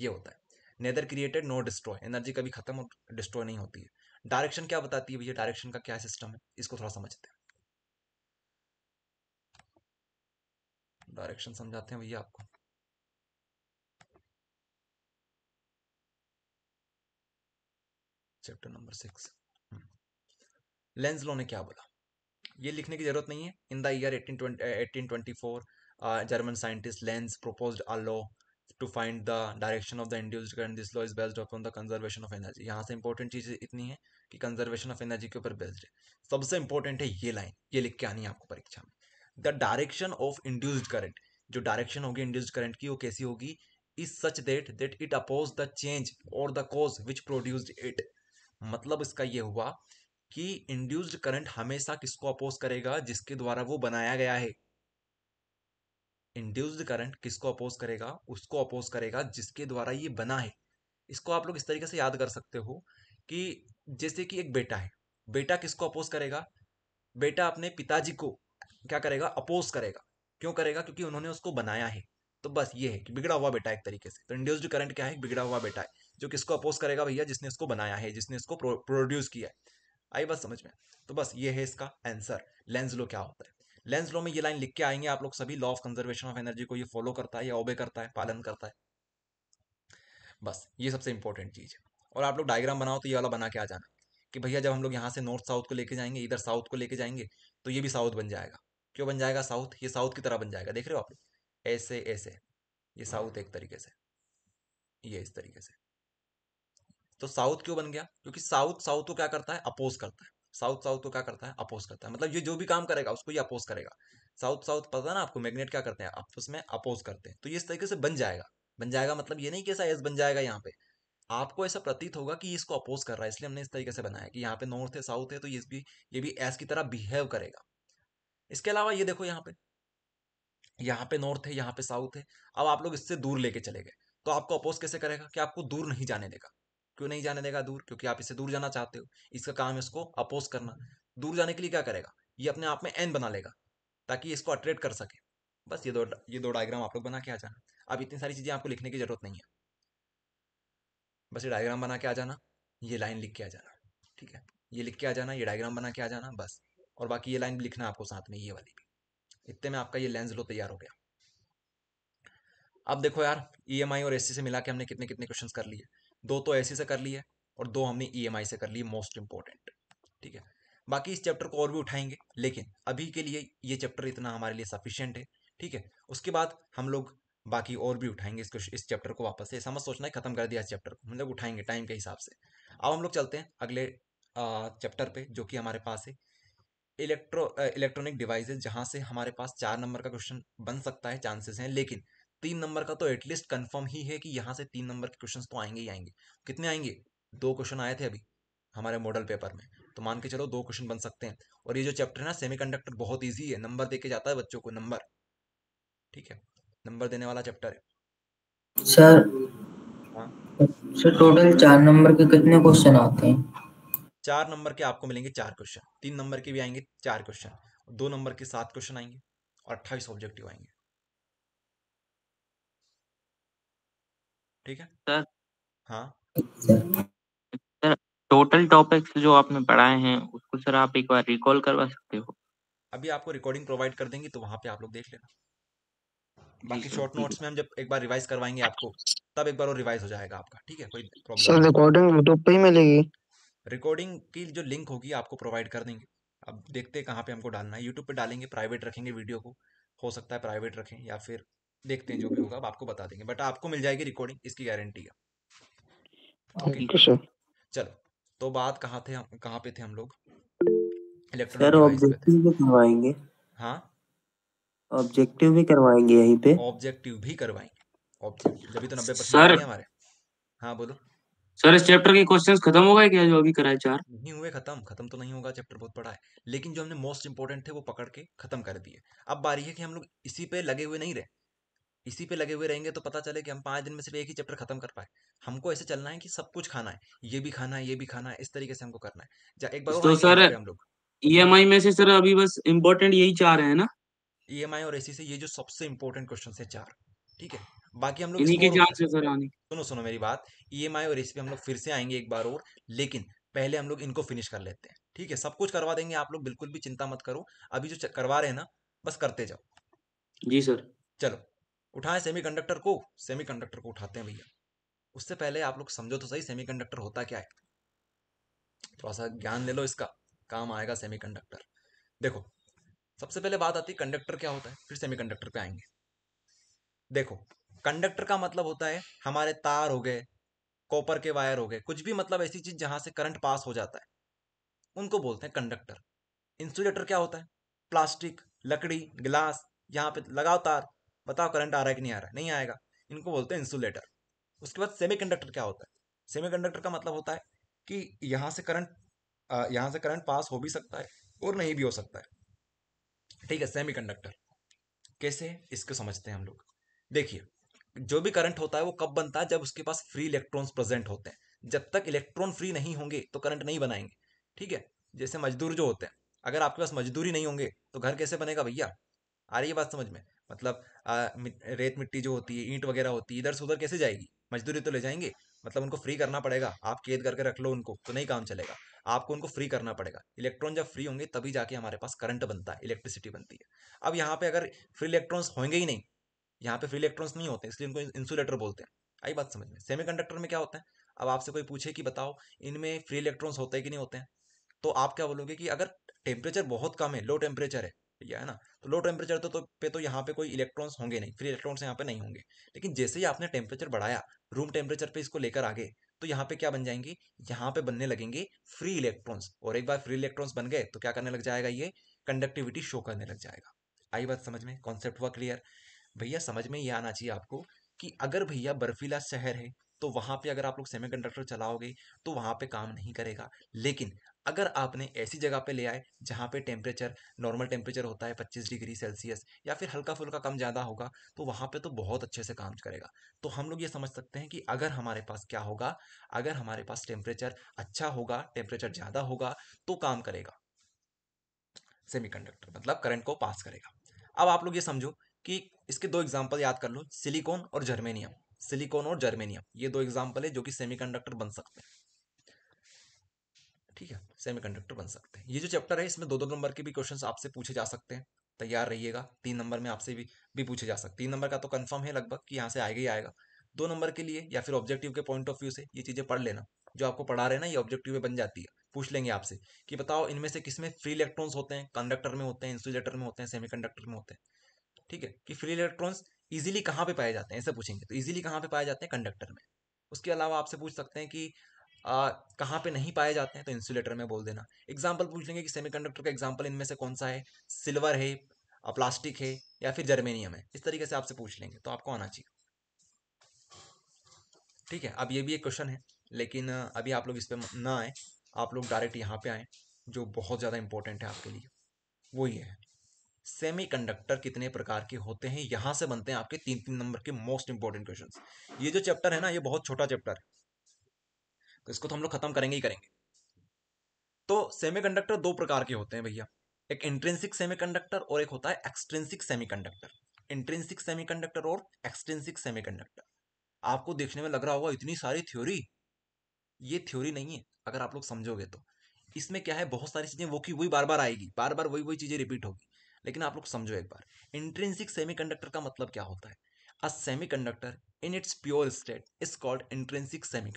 ये होता है neither created no destroy energy कभी खत्म और डिस्ट्रॉय नहीं होती है डायरेक्शन क्या बताती है भैया डायरेक्शन का क्या सिस्टम है इसको थोड़ा समझते हैं डायरेक्शन समझाते हैं भैया आपको chapter number six Lenz law ने क्या बोला ये लिखने की जरूरत नहीं है in the year eighteen twenty uh, German scientist Lenz proposed a law to find the direction of the induced current this law is based upon the conservation of energy यहाँ से इंपॉर्टेंट चीज़ इतनी है कि कंजर्वेशन ऑफ एनर्जी के ऊपर बेस्ड है सबसे इंपॉर्टेंट है ये लाइन ये लिख के आनी है आपको परीक्षा में the direction of induced current जो डायरेक्शन होगी इंड्यूस्ड करंट की वो कैसी होगी is such that that it oppose the change और the cause which produced it मतलब इसका ये हुआ कि इंड्यूस्ड करंट हमेशा किसको अपोज करेगा जिसके द्वारा वो बनाया गया है इंड्यूस्ड करंट किसको अपोज करेगा उसको अपोज करेगा जिसके द्वारा ये बना है इसको आप लोग इस तरीके से याद कर सकते हो कि जैसे कि एक बेटा है बेटा किसको अपोज करेगा बेटा अपने पिताजी को क्या करेगा अपोज करेगा क्यों करेगा क्योंकि उन्होंने उसको बनाया है तो बस ये है कि बिगड़ा हुआ बेटा एक तरीके से तो इंड्यूस्ड करंट क्या है बिगड़ा हुआ बेटा है जो किसको अपोज करेगा भैया जिसने इसको बनाया है जिसने इसको प्रोड्यूस किया है आई बस समझ में तो बस ये है इसका आंसर लेंस लो क्या होता है लेंस लॉ में ये लाइन लिख के आएंगे आप लोग सभी law of conservation of energy को ये फॉलो करता है या ओबे करता है पालन करता है बस ये सबसे इंपॉर्टेंट चीज़ है और आप लोग डायग्राम बनाओ तो ये वाला बना के आ जाना कि भैया जब हम लोग यहाँ से नॉर्थ साउथ को लेके जाएंगे इधर साउथ को लेके जाएंगे तो ये भी साउथ बन जाएगा क्यों बन जाएगा साउथ ये साउथ की तरह बन जाएगा देख रहे हो आप लोग ऐसे ऐसे ये साउथ एक तरीके से ये इस तरीके से तो साउथ क्यों बन गया क्योंकि साउथ साउथ को क्या करता है अपोज करता है साउथ साउथ को तो क्या करता है अपोज करता है मतलब ये जो भी काम करेगा उसको ये अपोज करेगा साउथ साउथ पता है ना आपको मैग्नेट क्या करते हैं आपस में अपोज करते हैं तो ये इस तरीके से बन जाएगा बन जाएगा मतलब ये नहीं कि ऐसा एस बन जाएगा यहाँ पे आपको ऐसा प्रतीत होगा कि इसको अपोज कर रहा है इसलिए हमने इस तरीके से बनाया कि यहाँ पे नॉर्थ है साउथ है तो ये भी ये भी एस की तरह बिहेव करेगा इसके अलावा ये देखो यहाँ पे यहाँ पे नॉर्थ है यहाँ पे साउथ है अब आप लोग इससे दूर लेके चले गए तो आपको अपोज कैसे करेगा कि आपको दूर नहीं जाने देगा क्यों नहीं जाने देगा दूर क्योंकि आप इसे दूर जाना चाहते हो इसका काम है इसको अपोज करना दूर जाने के लिए क्या करेगा ये अपने आप में एन बना लेगा ताकि इसको अट्रेट कर सके बस ये दो ये दो डायग्राम आप लोग बना के आ जाना अब इतनी सारी चीज़ें आपको लिखने की ज़रूरत नहीं है बस ये डायग्राम बना के आ जाना ये लाइन लिख के आ जाना ठीक है ये लिख के आ जाना ये डायग्राम बना के आ जाना बस और बाकी ये लाइन भी लिखना आपको साथ में ये वाली भी इतने में आपका ये लेंस लो तैयार हो गया अब देखो यार ई e और एस से मिला के हमने कितने कितने क्वेश्चन कर लिए दो तो ऐसे से कर ली है और दो हमने ई e से कर ली मोस्ट इंपॉर्टेंट ठीक है बाकी इस चैप्टर को और भी उठाएंगे लेकिन अभी के लिए ये चैप्टर इतना हमारे लिए सफिशियंट है ठीक है उसके बाद हम लोग बाकी और भी उठाएंगे इसको इस चैप्टर को वापस से ऐसा मत सोचना है खत्म कर दिया इस चैप्टर को मतलब उठाएंगे टाइम के हिसाब से अब हम लोग चलते हैं अगले चैप्टर पे जो कि हमारे पास है इलेक्ट्रो इलेक्ट्रॉनिक डिवाइसेस जहाँ से हमारे पास चार नंबर का क्वेश्चन बन सकता है चांसेस हैं लेकिन तीन नंबर का तो एटलीस्ट कंफर्म ही है कि यहाँ से तीन नंबर के क्वेश्चन तो आएंगे ही आएंगे कितने आएंगे दो क्वेश्चन आए थे अभी हमारे मॉडल पेपर में तो मान के चलो दो क्वेश्चन बन सकते हैं और ये जो चैप्टर है ना सेमीकंडक्टर बहुत ईजी है नंबर देके जाता है बच्चों को नंबर ठीक है नंबर देने वाला चैप्टर है सर सर टोटल चार नंबर के कितने क्वेश्चन आते हैं चार नंबर के आपको मिलेंगे चार क्वेश्चन तीन नंबर के भी आएंगे चार क्वेश्चन दो नंबर के सात क्वेश्चन आएंगे और अट्ठाईस ऑब्जेक्टिव आएंगे ठीक है सर हाँ सर टोटल टॉपिक्स जो आपने पढ़ाए हैं उसको सर आप एक बार रिकॉल करवा सकते हो अभी आपको रिकॉर्डिंग प्रोवाइड कर देंगे तो वहाँ पे आप लोग देख लेना बाकी शॉर्ट नोट्स में हम जब एक बार रिवाइज करवाएंगे आपको तब एक बार वो रिवाइज हो जाएगा आपका ठीक है कोई प्रॉब्लम सर रिकॉर्डिंग यूट्यूब तो पे ही मिलेगी रिकॉर्डिंग की जो लिंक होगी आपको प्रोवाइड कर देंगे अब देखते हैं कहाँ पे हमको डालना है यूट्यूब पे डालेंगे प्राइवेट रखेंगे वीडियो को हो सकता है प्राइवेट रखें या फिर देखते हैं जो भी होगा आप आपको बता देंगे बट आपको मिल जाएगी रिकॉर्डिंग इसकी गारंटी है ओके चलो तो बात कहाँ थे कहाँ पे थे हम लोग इलेक्ट्रॉनिक हाँ ऑब्जेक्टिव भी करवाएंगे यहीं पे ऑब्जेक्टिव भी करवाएंगे ऑब्जेक्टिव अभी तो नब्बे परसेंट हमारे हाँ बोलो सर इस चैप्टर के क्वेश्चंस खत्म हो गए क्या जो अभी कराए चार नहीं हुए खत्म खत्म तो नहीं होगा चैप्टर बहुत पढ़ा है लेकिन जो हमने मोस्ट इंपोर्टेंट थे वो पकड़ के खत्म कर दिए अब बारी है कि हम लोग इसी पे लगे हुए नहीं रहे इसी पे लगे हुए रहेंगे तो पता चले कि हम पाँच दिन में सिर्फ एक ही चैप्टर खत्म कर पाए हमको ऐसे चलना है कि सब कुछ खाना है ये भी खाना है ये भी खाना है इस तरीके से हमको करना है एक बार तो सर हम लोग ई e में से सर अभी बस इम्पोर्टेंट यही चार है ना ईएमआई e और एसी से ये जो सबसे इम्पोर्टेंट क्वेश्चन है चार ठीक है बाकी हम लोग सुनो सुनो मेरी बात ई e और एसी पे हम लोग फिर से आएंगे एक बार और लेकिन पहले हम लोग इनको फिनिश कर लेते हैं ठीक है सब कुछ करवा देंगे आप लोग बिल्कुल भी चिंता मत करो अभी जो करवा रहे हैं ना बस करते जाओ जी सर चलो उठाएं सेमीकंडक्टर को सेमीकंडक्टर को उठाते हैं भैया उससे पहले आप लोग समझो तो सही सेमीकंडक्टर होता क्या है थोड़ा सा ज्ञान ले लो इसका काम आएगा सेमीकंडक्टर देखो सबसे पहले बात आती है कंडक्टर क्या होता है फिर सेमीकंडक्टर पे आएंगे देखो कंडक्टर का मतलब होता है हमारे तार हो गए कॉपर के वायर हो गए कुछ भी मतलब ऐसी चीज जहां से करंट पास हो जाता है उनको बोलते हैं कंडक्टर इंसुलेटर क्या होता है प्लास्टिक लकड़ी गिलास यहाँ पे लगाओ तार बताओ करंट आ रहा है कि नहीं आ रहा है नहीं आएगा इनको बोलते हैं इंसुलेटर उसके बाद सेमीकंडक्टर क्या होता है सेमीकंडक्टर का मतलब होता है कि यहाँ से करंट यहाँ से करंट पास हो भी सकता है और नहीं भी हो सकता है ठीक है सेमीकंडक्टर कैसे इसको समझते हैं हम लोग देखिए जो भी करंट होता है वो कब बनता है जब उसके पास फ्री इलेक्ट्रॉन्स प्रेजेंट होते हैं जब तक इलेक्ट्रॉन फ्री नहीं होंगे तो करंट नहीं बनाएंगे ठीक है जैसे मजदूर जो होते हैं अगर आपके पास मजदूरी नहीं होंगे तो घर कैसे बनेगा भैया आ रही है बात समझ में मतलब आ, रेत मिट्टी जो होती है ईंट वगैरह होती है इधर से उधर कैसे जाएगी मजदूरी तो ले जाएंगे मतलब उनको फ्री करना पड़ेगा आप कैद करके रख लो उनको तो नहीं काम चलेगा आपको उनको फ्री करना पड़ेगा इलेक्ट्रॉन जब फ्री होंगे तभी जाके हमारे पास करंट बनता है इलेक्ट्रिसिटी बनती है अब यहाँ पे अगर फ्री इलेक्ट्रॉन्स होंगे ही नहीं यहाँ पे फ्री इलेक्ट्रॉन्स नहीं होते इसलिए उनको इंसुलेटर बोलते हैं आई बात समझ में कंडक्टर में क्या होता है अब आपसे कोई पूछे कि बताओ इनमें फ्री इलेक्ट्रॉन्स होते हैं कि नहीं होते हैं तो आप क्या बोलोगे कि अगर टेम्परेचर बहुत कम है लो टेम्परेचर है ठीक है ना तो लो टेम्परेचर तो, तो पे तो यहाँ पे कोई इलेक्ट्रॉन्स होंगे नहीं फ्री इलेक्ट्रॉन्स यहाँ पे नहीं होंगे लेकिन जैसे ही आपने टेम्परेचर बढ़ाया रूम टेम्परेचर पे इसको लेकर आगे तो यहाँ पे क्या बन जाएंगे यहाँ पे बनने लगेंगे फ्री इलेक्ट्रॉन्स और एक बार फ्री इलेक्ट्रॉन्स बन गए तो क्या करने लग जाएगा ये कंडक्टिविटी शो करने लग जाएगा आई बात समझ में कॉन्सेप्ट हुआ क्लियर भैया समझ में ये आना चाहिए आपको कि अगर भैया बर्फीला शहर है तो वहाँ पे अगर आप लोग कंडक्टर चलाओगे तो वहाँ पे काम नहीं करेगा लेकिन अगर आपने ऐसी जगह पे ले आए जहाँ पे टेम्परेचर नॉर्मल टेम्परेचर होता है 25 डिग्री सेल्सियस या फिर हल्का फुल्का कम ज़्यादा होगा तो वहाँ पे तो बहुत अच्छे से काम करेगा तो हम लोग ये समझ सकते हैं कि अगर हमारे पास क्या होगा अगर हमारे पास टेम्परेचर अच्छा होगा टेम्परेचर ज़्यादा होगा तो काम करेगा सेमी मतलब करंट को पास करेगा अब आप लोग ये समझो कि इसके दो एग्जाम्पल याद कर लो सिलिकॉन और जर्मेनियम सिलिकॉन और जर्मेनियम ये दो एग्जाम्पल है जो कि सेमीकंडक्टर बन सकते हैं ठीक है सेमीकंडक्टर बन सकते हैं ये जो चैप्टर है इसमें दो दो नंबर के भी क्वेश्चन आपसे पूछे जा सकते हैं तैयार रहिएगा तीन नंबर में आपसे भी भी पूछे जा सकते तीन नंबर का तो कंफर्म है लगभग कि यहाँ से आएगा ही आएगा दो नंबर के लिए या फिर ऑब्जेक्टिव के पॉइंट ऑफ व्यू से ये चीज़ें पढ़ लेना जो आपको पढ़ा रहे हैं ना ये ऑब्जेक्टिव में बन जाती है पूछ लेंगे आपसे कि बताओ इनमें से किसमें फ्री इलेक्ट्रॉन्स होते हैं कंडक्टर में होते हैं इंसुलेटर में होते हैं सेमीकंडक्टर में होते हैं ठीक है कि फ्री इलेक्ट्रॉन्स इजीली कहाँ पे पाए जाते हैं ऐसे पूछेंगे तो इजीली कहाँ पे पाए जाते हैं कंडक्टर में उसके अलावा आपसे पूछ सकते हैं कि कहाँ पे नहीं पाए जाते हैं तो इंसुलेटर में बोल देना एग्जाम्पल पूछ लेंगे कि सेमी का एग्जाम्पल इनमें से कौन सा है सिल्वर है प्लास्टिक है या फिर जर्मेनियम है इस तरीके से आपसे पूछ लेंगे तो आपको आना चाहिए ठीक है अब ये भी एक क्वेश्चन है लेकिन अभी आप लोग इस पर ना आए आप लोग डायरेक्ट यहाँ पे आएँ जो बहुत ज़्यादा इंपॉर्टेंट है आपके लिए वो ये है सेमीकंडक्टर कितने प्रकार के होते हैं यहां से बनते हैं आपके तीन तीन नंबर के मोस्ट इंपॉर्टेंट क्वेश्चन ये जो चैप्टर है ना ये बहुत छोटा चैप्टर है तो इसको तो हम लोग खत्म करेंगे ही करेंगे तो सेमीकंडक्टर दो प्रकार के होते हैं भैया एक इंट्रेंसिक सेमीकंडक्टर और एक होता है एक्सट्रेंसिक सेमीकंडक्टर इंट्रेंसिक सेमीकंडक्टर और एक्सट्रेंसिक सेमीकंडक्टर आपको देखने में लग रहा होगा इतनी सारी थ्योरी ये थ्योरी नहीं है अगर आप लोग समझोगे तो इसमें क्या है बहुत सारी चीजें वो की वही बार बार आएगी बार बार वही वही चीजें रिपीट होगी लेकिन आप लोग समझो एक बार इंट्रेंसिक सेमी का मतलब क्या होता है a semi in its pure state is called intrinsic semi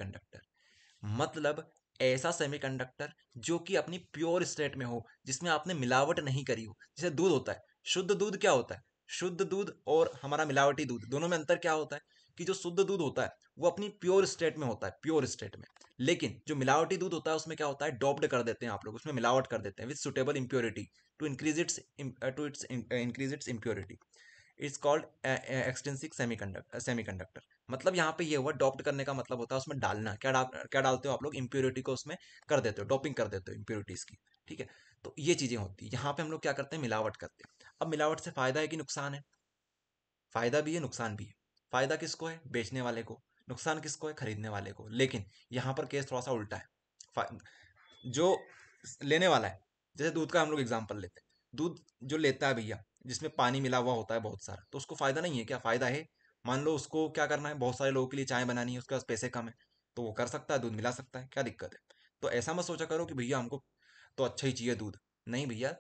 मतलब ऐसा सेमीकंडक्टर जो कि अपनी प्योर स्टेट में हो जिसमें आपने मिलावट नहीं करी हो जैसे दूध होता है शुद्ध दूध क्या होता है शुद्ध दूध और हमारा मिलावटी दूध दोनों में अंतर क्या होता है कि जो शुद्ध दूध होता है वो अपनी प्योर स्टेट में होता है प्योर स्टेट में लेकिन जो मिलावटी दूध होता है उसमें क्या होता है डॉप्ड कर देते हैं आप लोग उसमें मिलावट कर देते हैं with suitable impurity to increase its to its increase its impurity it's called extrinsic semi conductor मतलब यहाँ पे ये हुआ डॉप्ट करने का मतलब होता है उसमें डालना क्या डाल क्या डालते हो आप लोग इम्प्योरिटी को उसमें कर देते हो डॉपिंग कर देते हो इम्प्योरिटीज की ठीक है तो ये चीज़ें होती है यहाँ पे हम लोग क्या करते हैं मिलावट करते हैं अब मिलावट से फ़ायदा है कि नुकसान है फ़ायदा भी है नुकसान भी है फ़ायदा किसको है बेचने वाले को नुकसान किसको है खरीदने वाले को लेकिन यहाँ पर केस थोड़ा सा उल्टा है जो लेने वाला है जैसे दूध का हम लोग एग्जाम्पल लेते हैं दूध जो लेता है भैया जिसमें पानी मिला हुआ होता है बहुत सारा तो उसको फ़ायदा नहीं है क्या फ़ायदा है मान लो उसको क्या करना है बहुत सारे लोगों के लिए चाय बनानी है उसके पास पैसे कम है तो वो कर सकता है दूध मिला सकता है क्या दिक्कत है तो ऐसा मत सोचा करो कि भैया हमको तो अच्छा ही चाहिए दूध नहीं भैया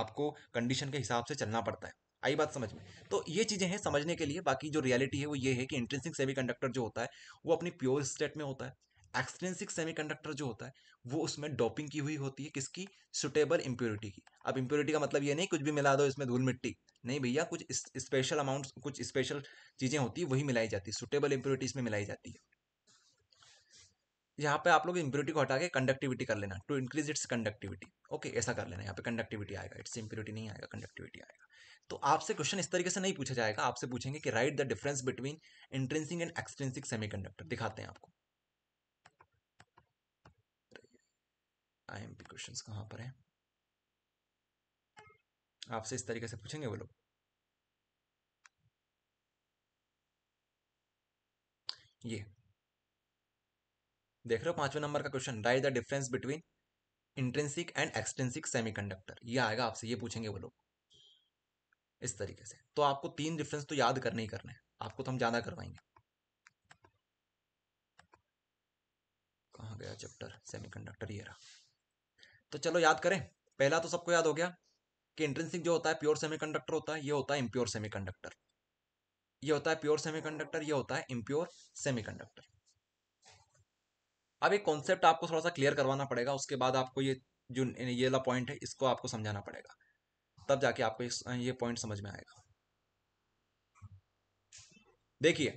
आपको कंडीशन के हिसाब से चलना पड़ता है आई बात समझ में तो ये चीज़ें हैं समझने के लिए बाकी जो रियलिटी है वो ये है कि इंट्रेंसिक सेमीकंडक्टर जो होता है वो अपनी प्योर स्टेट में होता है एक्सट्रेंसिक कंडक्टर जो होता है वो उसमें डोपिंग की हुई होती है किसकी सुटेबल इम्प्योरिटी की अब इम्प्योरिटी का मतलब ये नहीं कुछ भी मिला दो इसमें धूल मिट्टी नहीं भैया कुछ स्पेशल अमाउंट कुछ स्पेशल चीज़ें होती है वही मिलाई जाती है सुटेबल इम्प्योरिटी इसमें मिलाई जाती है यहाँ पे आप लोग इम्प्योरिटी को हटा के कंडक्टिविटी कर लेना to increase its conductivity okay ऐसा कर लेना यहाँ पे कंडक्टिविटी आएगा इट्स इम्प्योरिटी नहीं आएगा कंडक्टिविटी आएगा तो आपसे क्वेश्चन इस तरीके से नहीं पूछा जाएगा आपसे पूछेंगे कि write the difference between intrinsic and extrinsic semi दिखाते हैं आपको आई एम पी क्वेश्चन कहाँ पर है आपसे इस तरीके से पूछेंगे वो लोग ये देख रहे हो पांचवें नंबर का question write the difference between intrinsic and extrinsic conductor ये आएगा आपसे ये पूछेंगे वो लोग इस तरीके से तो आपको तीन डिफरेंस तो याद करने ही करने हैं आपको तो हम ज्यादा करवाएंगे कहा गया चैप्टर सेमीकंडक्टर ये रहा तो चलो याद करें पहला तो सबको याद हो गया कि इंट्रेंसिक जो होता है प्योर सेमीकंडक्टर होता है ये होता है इम्प्योर सेमीकंडक्टर ये होता है प्योर सेमीकंडक्टर ये होता है इम्प्योर सेमीकंडक्टर अब एक कॉन्सेप्ट आपको थोड़ा सा क्लियर करवाना पड़ेगा उसके बाद आपको ये जो ये वाला पॉइंट है इसको आपको समझाना पड़ेगा तब जाके आपको ये पॉइंट समझ में आएगा देखिए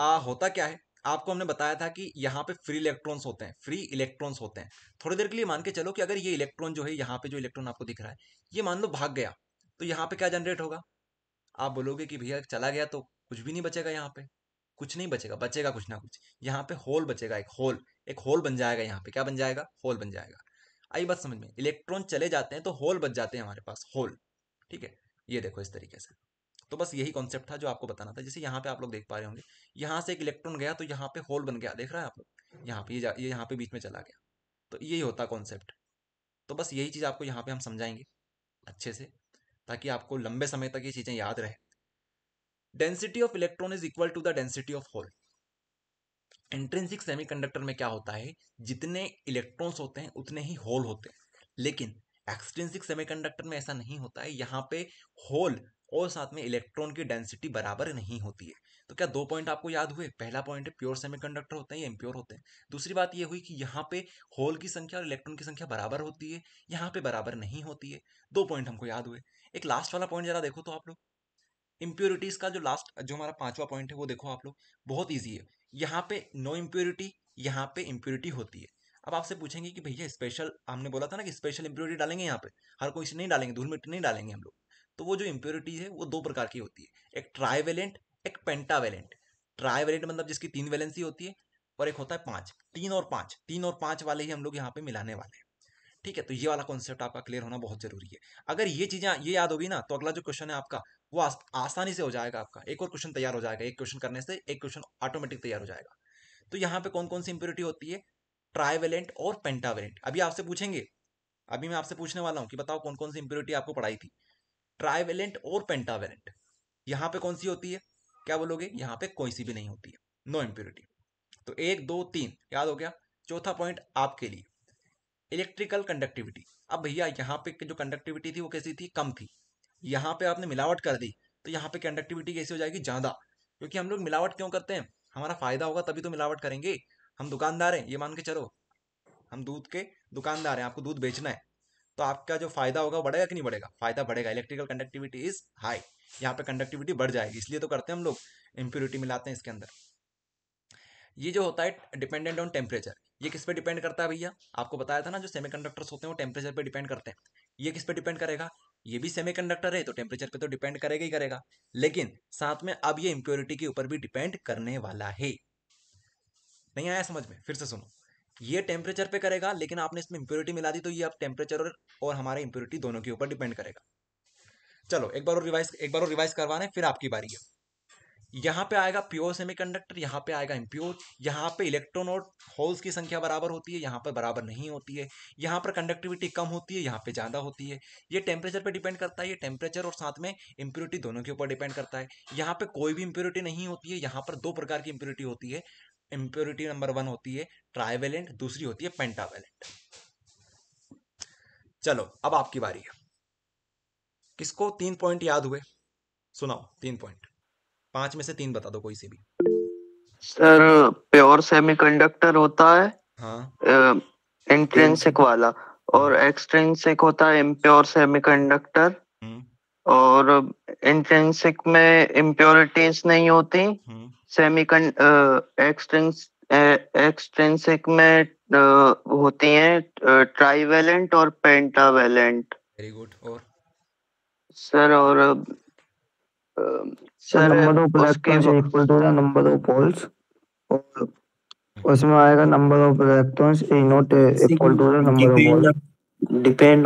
आ होता क्या है आपको हमने बताया था कि यहाँ पे फ्री इलेक्ट्रॉन्स होते हैं फ्री इलेक्ट्रॉन्स होते हैं थोड़ी देर के लिए मान के चलो कि अगर ये इलेक्ट्रॉन जो है यहाँ पे जो इलेक्ट्रॉन आपको दिख रहा है ये मान लो भाग गया तो यहाँ पे क्या जनरेट होगा आप बोलोगे कि भैया चला गया तो कुछ भी नहीं बचेगा यहाँ पे कुछ नहीं बचेगा बचेगा कुछ ना कुछ यहाँ पे होल बचेगा एक होल एक होल बन जाएगा यहाँ पे क्या बन जाएगा होल बन जाएगा आई बात समझ में इलेक्ट्रॉन चले जाते हैं तो होल बच जाते हैं हमारे पास होल ठीक है ये देखो इस तरीके से तो बस यही कॉन्सेप्ट था जो आपको बताना था जैसे यहाँ पे आप लोग देख पा रहे होंगे यहाँ से एक इलेक्ट्रॉन गया तो यहाँ पे होल बन गया देख रहा है आप लोग यहाँ पे ये यहाँ पे बीच में चला गया तो यही होता कॉन्सेप्ट तो बस यही चीज़ आपको यहाँ पे हम समझाएंगे अच्छे से ताकि आपको लंबे समय तक ये चीज़ें याद रहे density of electron is equal to the density of hole intrinsic semiconductor में क्या होता है जितने इलेक्ट्रॉन्स होते हैं उतने ही होल होते हैं लेकिन एक्सट्रेंसिक सेमीकंडक्टर में ऐसा नहीं होता है यहाँ पे होल और साथ में इलेक्ट्रॉन की डेंसिटी बराबर नहीं होती है तो क्या दो पॉइंट आपको याद हुए पहला पॉइंट है प्योर सेमीकंडक्टर होते हैं या इम्प्योर होते हैं दूसरी बात यह हुई कि यहाँ पे होल की संख्या और इलेक्ट्रॉन की संख्या बराबर होती है यहाँ पे बराबर नहीं होती है दो पॉइंट हमको याद हुए एक लास्ट वाला पॉइंट जरा देखो तो आप लोग इम्प्योरिटीज का जो लास्ट जो हमारा पांचवा पॉइंट है वो देखो आप लोग बहुत ईजी है यहाँ पे नो इम्प्योरिटी यहाँ पे इम्प्योरिटी होती है अब आपसे पूछेंगे कि भैया स्पेशल हमने बोला था ना कि स्पेशल इम्प्योरिटी डालेंगे यहाँ पे हर कोई नहीं डालेंगे धूल मिट्टी नहीं डालेंगे हम लोग तो वो जो इम्प्योरिटी है वो दो प्रकार की होती है एक ट्राइवेलेंट एक पेंटावेलेंट वेलेंट मतलब जिसकी तीन वेलेंसी होती है और एक होता है पाँच तीन और पाँच तीन और पाँच वाले ही हम लोग यहाँ पे मिलाने वाले हैं ठीक है तो ये वाला कॉन्सेप्ट आपका क्लियर होना बहुत जरूरी है अगर ये चीजें ये याद होगी ना तो अगला जो क्वेश्चन है आपका वो आस, आसानी से हो जाएगा आपका एक और क्वेश्चन तैयार हो जाएगा एक क्वेश्चन करने से एक क्वेश्चन ऑटोमेटिक तैयार हो जाएगा तो यहाँ पे कौन कौन सी इंप्योरिटी होती है ट्राइवेलेंट और पेंटावेलेंट अभी आपसे पूछेंगे अभी मैं आपसे पूछने वाला हूँ कि बताओ कौन कौन सी इंप्योरिटी आपको पढ़ाई थी ट्राइवेलेंट और पेंटावेलेंट यहाँ पे कौन सी होती है क्या बोलोगे यहाँ पे कोई सी भी नहीं होती है नो इंप्योरिटी तो एक दो तीन याद हो गया चौथा पॉइंट आपके लिए इलेक्ट्रिकल कंडक्टिविटी अब भैया यहाँ पे जो कंडक्टिविटी थी वो कैसी थी कम थी यहाँ पे आपने मिलावट कर दी तो यहाँ पे कंडक्टिविटी कैसी हो जाएगी ज़्यादा क्योंकि हम लोग मिलावट क्यों करते हैं हमारा फ़ायदा होगा तभी तो मिलावट करेंगे हम दुकानदार हैं ये मान के चलो हम दूध के दुकानदार हैं आपको दूध बेचना है तो आपका जो फ़ायदा होगा बढ़ेगा कि नहीं बढ़ेगा फ़ायदा बढ़ेगा इलेक्ट्रिकल कंडक्टिविटी इज़ हाई यहाँ पे कंडक्टिविटी बढ़ जाएगी इसलिए तो करते हैं हम लोग इम्प्योरिटी मिलाते हैं इसके अंदर ये जो होता है डिपेंडेंट ऑन टेम्परेचर ये किस पे डिपेंड करता है भैया आपको बताया था ना जो सेमीकंडक्टर्स होते हैं वो टेम्परेचर पे डिपेंड करते हैं ये किस पे डिपेंड करेगा ये भी सेमीकंडक्टर है तो टेम्परेचर पे तो डिपेंड करेगा ही करेगा लेकिन साथ में अब ये इम्प्योरिटी के ऊपर भी डिपेंड करने वाला है नहीं आया समझ में फिर से सुनो ये टेम्परेचर पे करेगा लेकिन आपने इसमें इम्प्योरिटी मिला दी तो ये अब टेम्परेचर और, हमारे इंप्योरिटी इम्प्योरिटी दोनों के ऊपर डिपेंड करेगा चलो एक बार और रिवाइज एक बार और रिवाइज करवाना है फिर आपकी बारी है यहाँ पे आएगा प्योर सेमीकंडक्टर यहाँ पे आएगा इम्प्योर यहाँ पे इलेक्ट्रॉन और होल्स की संख्या बराबर होती है यहाँ पर बराबर नहीं होती है यहाँ पर कंडक्टिविटी कम होती है यहाँ पे ज़्यादा होती है ये टेम्परेचर पे डिपेंड करता है ये टेम्परेचर और साथ में इम्प्योरिटी दोनों के ऊपर डिपेंड करता है यहाँ पर कोई भी इम्प्योरिटी नहीं होती है यहाँ पर दो प्रकार की इम्प्योरिटी होती है इम्प्योरिटी नंबर वन होती है ट्राइवेलेंट दूसरी होती है पेंटावेलेंट चलो अब आपकी बारी है किसको तीन पॉइंट याद हुए सुनाओ तीन पॉइंट पांच में से तीन बता दो कोई से भी सर प्योर सेमीकंडक्टर होता है हाँ इंट्रेंसिक वाला और एक्सट्रेंसिक होता है इम्प्योर सेमीकंडक्टर हम्म। और इंट्रेंसिक में इम्प्योरिटीज नहीं होती हम्म। सेमीकं एक्सट्रेंसिक में होती है ट्राइवेलेंट और पेंटावेलेंट वेरी गुड और सर और डिपेंड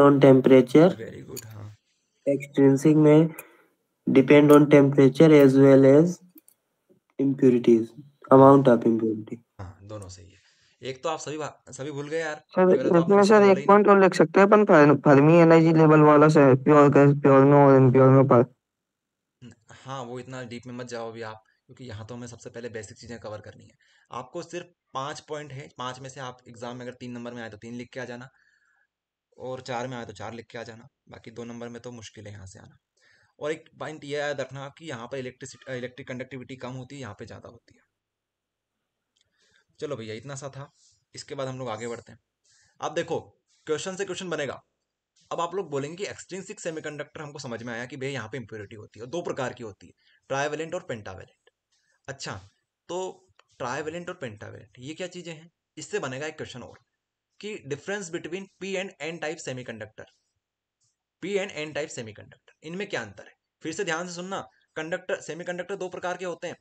ऑन टेम्परेचर में depend on temperature as well as impurities amount of impurity दोनों सही एक तो आप सभी सभी भूल गए यार सर तो इसमें सर एक पॉइंट और तो लिख सकते हैं अपन फर्मी एनर्जी लेवल वाला से प्योर गैस प्योर में और इम्प्योर में पर हाँ वो इतना डीप में मत जाओ अभी आप क्योंकि यहाँ तो हमें सबसे पहले बेसिक चीज़ें कवर करनी है आपको सिर्फ पाँच पॉइंट है पाँच में से आप एग्ज़ाम में अगर तीन नंबर में आए तो तीन लिख के आ जाना और चार में आए तो चार लिख के आ जाना बाकी दो नंबर में तो मुश्किल है यहाँ से आना और एक पॉइंट यह याद रखना कि यहाँ पर इलेक्ट्रिसिटी इलेक्ट्रिक कंडक्टिविटी कम होती है यहाँ पर ज़्यादा होती है चलो भैया इतना सा था इसके बाद हम लोग आगे बढ़ते हैं आप देखो क्वेश्चन से क्वेश्चन बनेगा अब आप लोग बोलेंगे कि एक्सट्रेंसिक सेमीकंडक्टर हमको समझ में आया कि भैया यहाँ पे इम्प्योरिटी होती है दो प्रकार की होती है ट्राइवेलेंट और पेंटावेलेंट अच्छा तो ट्राइवेलेंट और पेंटावेलेंट ये क्या चीज़ें हैं इससे बनेगा एक क्वेश्चन और कि difference between P and N type conductor P and N type conductor इनमें क्या अंतर है फिर से ध्यान से सुनना कंडक्टर कंडक्टर दो प्रकार के होते हैं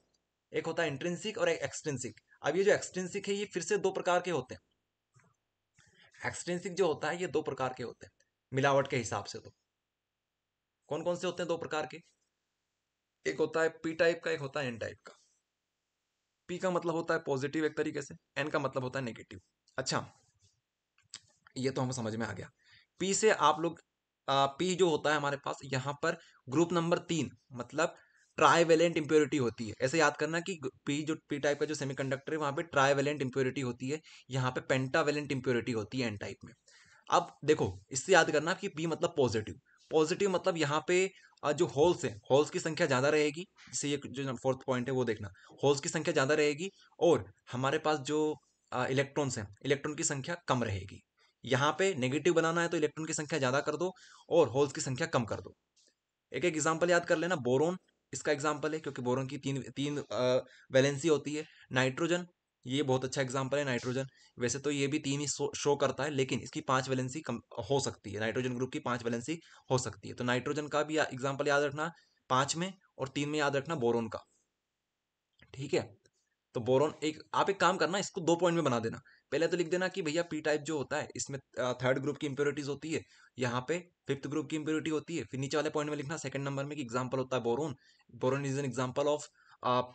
एक होता है इंट्रेंसिक और एक एक्सट्रेंसिक अब ये जो एक्सट्रेंसिक है ये फिर से दो प्रकार के होते हैं एक्सट्रेंसिक जो होता है ये दो प्रकार के होते हैं मिलावट के हिसाब से तो कौन कौन से होते हैं दो प्रकार के एक होता है पी टाइप का एक होता है एन टाइप का पी का मतलब होता है पॉजिटिव एक तरीके से एन का मतलब होता है नेगेटिव अच्छा ये तो हमें समझ में आ गया पी से आप लोग पी जो होता है हमारे पास यहाँ पर ग्रुप नंबर तीन मतलब ट्राईवेलेंट इंप्योरिटी होती है ऐसे याद करना कि पी जो पी टाइप का जो सेमीकंडक्टर है वहाँ पे ट्राईवेलेंट इंप्योरिटी होती है यहाँ पे पेंटावेलेंट इंप्योरिटी होती है एन टाइप में अब देखो इससे याद करना कि बी मतलब पॉजिटिव पॉजिटिव मतलब यहाँ पे जो होल्स हैं होल्स की संख्या ज़्यादा रहेगी जैसे ये जो फोर्थ पॉइंट है वो देखना होल्स की संख्या ज़्यादा रहेगी और हमारे पास जो इलेक्ट्रॉन्स हैं इलेक्ट्रॉन की संख्या कम रहेगी यहाँ पे नेगेटिव बनाना है तो इलेक्ट्रॉन की संख्या ज़्यादा कर दो और होल्स की संख्या कम कर दो एक एक एग्जाम्पल याद कर लेना बोरोन इसका एग्जाम्पल है क्योंकि बोरोन की तीन तीन वैलेंसी होती है नाइट्रोजन ये बहुत अच्छा एग्जाम्पल है नाइट्रोजन वैसे तो ये भी तीन ही शो करता है लेकिन इसकी पांच वैलेंसी कम हो सकती है नाइट्रोजन ग्रुप की पांच वैलेंसी हो सकती है तो नाइट्रोजन का भी एग्जाम्पल याद रखना पांच में और तीन में याद रखना बोरोन का ठीक है तो बोरोन एक आप एक काम करना इसको दो पॉइंट में बना देना पहले तो लिख देना कि भैया पी टाइप जो होता है इसमें थर्ड ग्रुप की इंप्योरिटीज होती है यहाँ पे फिफ्थ ग्रुप की इंप्योरिटी होती है फिर नीचे वाले पॉइंट में लिखना सेकंड नंबर में कि एग्जाम्पल होता है boron boron is an example of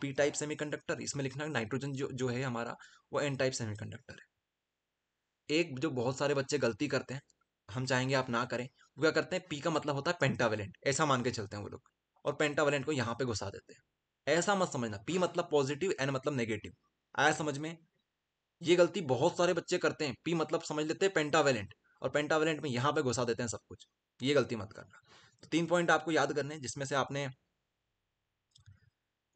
P type semiconductor इसमें लिखना है नाइट्रोजन जो जो है हमारा वो एन टाइप सेमीकंडक्टर है एक जो बहुत सारे बच्चे गलती करते हैं हम चाहेंगे आप ना करें वो क्या करते हैं पी का मतलब होता है पेंटावेलेंट ऐसा मान के चलते हैं वो लोग और पेंटावेलेंट को यहाँ पे घुसा देते हैं ऐसा मत समझना पी मतलब पॉजिटिव एन मतलब नेगेटिव आया समझ में ये गलती बहुत सारे बच्चे करते हैं पी मतलब समझ लेते हैं पेंटावेलेंट और पेंटावेलेंट में यहाँ पे घुसा देते हैं सब कुछ ये गलती मत करना तो तीन पॉइंट आपको याद करने जिसमें से आपने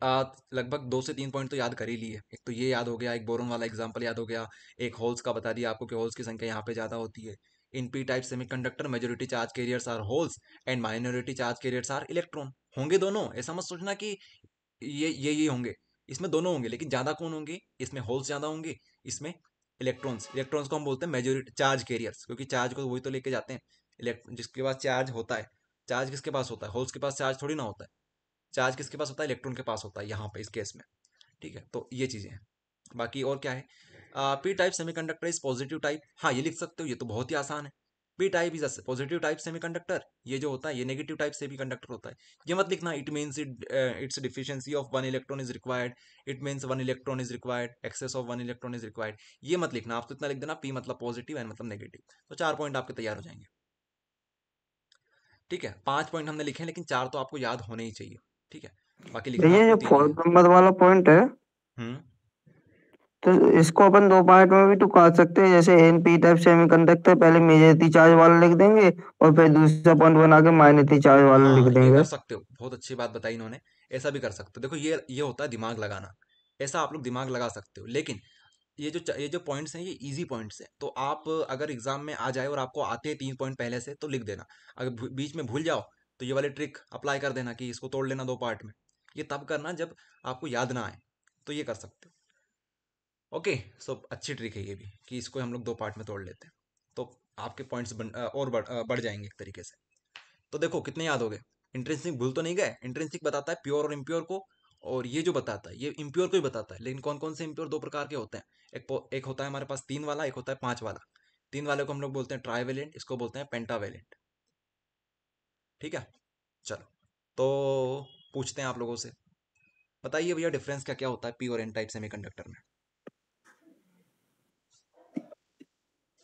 लगभग दो से तीन पॉइंट तो याद कर ही लिए एक तो ये याद हो गया एक बोरोन वाला एग्जाम्पल याद हो गया एक होल्स का बता दिया आपको कि होल्स की संख्या यहाँ पे ज़्यादा होती है in P type semiconductor majority charge carriers are holes and minority charge carriers are electron होंगे दोनों ऐसा मत सोचना कि ये ये ये होंगे इसमें दोनों होंगे लेकिन ज़्यादा कौन होंगे इसमें होल्स ज़्यादा होंगे इसमें इलेक्ट्रॉन्स इलेक्ट्रॉन्स को हम बोलते हैं मेजोरिटी चार्ज कैरियर्स क्योंकि चार्ज को वही तो लेके जाते हैं इलेक्ट्रॉन जिसके पास चार्ज होता है चार्ज किसके पास होता है होल्स के पास चार्ज थोड़ी ना होता है चार्ज किसके पास होता है इलेक्ट्रॉन के पास होता है यहाँ पे इस केस में ठीक है तो ये चीज़ें हैं बाकी और क्या है P type semi conductor is positive type हाँ ये लिख सकते हो ये तो बहुत ही आसान है P type is positive type conductor ये जो होता है ये नेगेटिव टाइप कंडक्टर होता है ये मत लिखना it means it it's deficiency of one electron is required it means one electron is required excess of one electron is required ये मत लिखना आप तो इतना लिख देना पी मतलब पॉजिटिव एंड मतलब नेगेटिव तो चार पॉइंट आपके तैयार हो जाएंगे ठीक है पांच पॉइंट हमने लिखे हैं लेकिन चार तो आपको याद होने ही चाहिए ठीक है बाकी लिखना ये जो फोर्थ नंबर वाला पॉइंट है हम्म। तो इसको अपन दो पार्ट में भी तो काट सकते हैं जैसे एन पी टाइप सेमीकंडक्टर पहले मेजरिटी चार्ज वाला लिख देंगे और फिर दूसरा पॉइंट बना के माइनरिटी चार्ज वाला हाँ, लिख देंगे कर सकते हो बहुत अच्छी बात बताई इन्होंने ऐसा भी कर सकते हो देखो ये ये होता है दिमाग लगाना ऐसा आप लोग दिमाग लगा सकते हो लेकिन ये जो ये जो पॉइंट्स हैं ये इजी पॉइंट्स हैं तो आप अगर एग्जाम में आ जाए और आपको आते हैं तीन पॉइंट पहले से तो लिख देना अगर बीच में भूल जाओ तो ये वाली ट्रिक अप्लाई कर देना कि इसको तोड़ लेना दो पार्ट में ये तब करना जब आपको याद ना आए तो ये कर सकते हो ओके सो अच्छी ट्रिक है ये भी कि इसको हम लोग दो पार्ट में तोड़ लेते हैं तो आपके पॉइंट्स और बढ़, बढ़ जाएंगे एक तरीके से तो देखो कितने याद हो गए इंट्रेंसिक भूल तो नहीं गए इंट्रेंसिक बताता है प्योर और इम्प्योर को और ये जो बताता है ये इम्प्योर को ही बताता है लेकिन कौन कौन से इम्प्योर दो प्रकार के होते हैं एक एक होता है हमारे पास तीन वाला एक होता है पाँच वाला तीन वाले को हम लोग बोलते हैं ट्राई इसको बोलते हैं पेंटा ठीक है चलो तो पूछते हैं आप लोगों से बताइए भैया डिफरेंस क्या क्या होता है पी और एन टाइप सेमीकंडक्टर में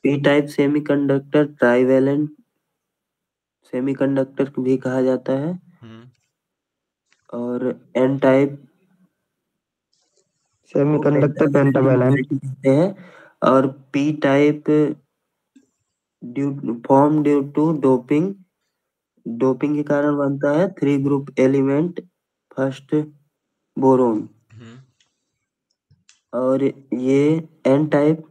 P type semiconductor trivalent semiconductor भी कहा जाता है हम्म। और एन टाइप सेमीकंडक्टर पेंटावेलेंट है और P type due form due to doping doping के कारण बनता है three group element first boron hmm. और ये एन टाइप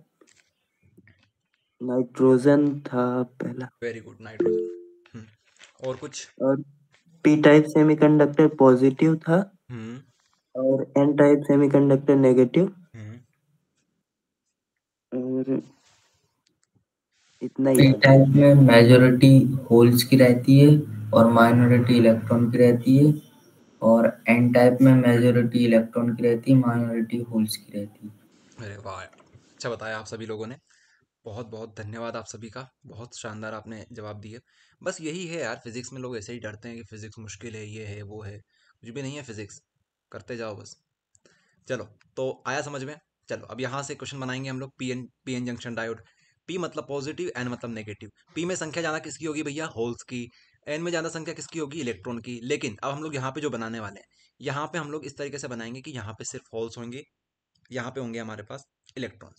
नाइट्रोजन था पहला वेरी गुड नाइट्रोजन और कुछ और पी टाइप सेमीकंडक्टर पॉजिटिव था हम्म। और एन टाइप सेमीकंडक्टर नेगेटिव और इतना ही फ्री में मेजोरिटी होल्स की रहती है और माइनॉरिटी इलेक्ट्रॉन की रहती है और एन टाइप में मेजोरिटी इलेक्ट्रॉन की रहती है माइनॉरिटी होल्स की रहती है अरे वाह अच्छा बताया आप सभी लोगों ने बहुत बहुत धन्यवाद आप सभी का बहुत शानदार आपने जवाब दिए बस यही है यार फिजिक्स में लोग ऐसे ही डरते हैं कि फिजिक्स मुश्किल है ये है वो है कुछ भी नहीं है फिजिक्स करते जाओ बस चलो तो आया समझ में चलो अब यहाँ से क्वेश्चन बनाएंगे हम लोग P N P N junction diode P मतलब पॉजिटिव एन मतलब नेगेटिव पी में संख्या ज्यादा किसकी होगी भैया होल्स की एन में ज़्यादा संख्या किसकी होगी इलेक्ट्रॉन की लेकिन अब हम लोग यहाँ पे जो बनाने वाले हैं यहाँ पे हम लोग इस तरीके से बनाएंगे कि यहाँ पे सिर्फ होल्स होंगे यहाँ पे होंगे हमारे पास इलेक्ट्रॉन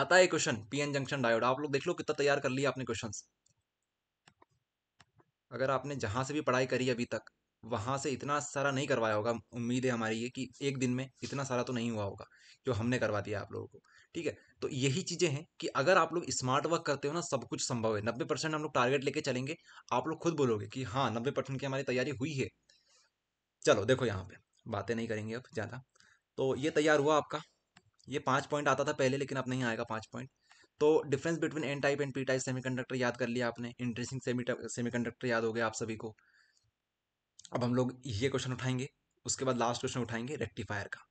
आता है क्वेश्चन एन जंक्शन डायोड आप लोग देख लो कितना तैयार कर लिया आपने क्वेश्चन अगर आपने जहाँ से भी पढ़ाई करी अभी तक वहाँ से इतना सारा नहीं करवाया होगा उम्मीद है हमारी ये कि एक दिन में इतना सारा तो नहीं हुआ होगा जो हमने करवा दिया आप लोगों को ठीक है तो यही चीज़ें हैं कि अगर आप लोग स्मार्ट वर्क करते हो ना सब कुछ संभव है नब्बे परसेंट हम लोग टारगेट लेके चलेंगे आप लोग खुद बोलोगे कि हाँ नब्बे परसेंट की हमारी तैयारी हुई है चलो देखो यहाँ पे बातें नहीं करेंगे अब ज़्यादा तो ये तैयार हुआ आपका ये पांच पॉइंट आता था पहले लेकिन अब नहीं आएगा पांच पॉइंट तो difference between N type and P type semiconductor याद कर लिया आपने इंटरेस्टिंग सेमी सेमीकंडक्टर याद हो गया आप सभी को अब हम लोग ये क्वेश्चन उठाएंगे उसके बाद लास्ट क्वेश्चन उठाएंगे रेक्टिफायर का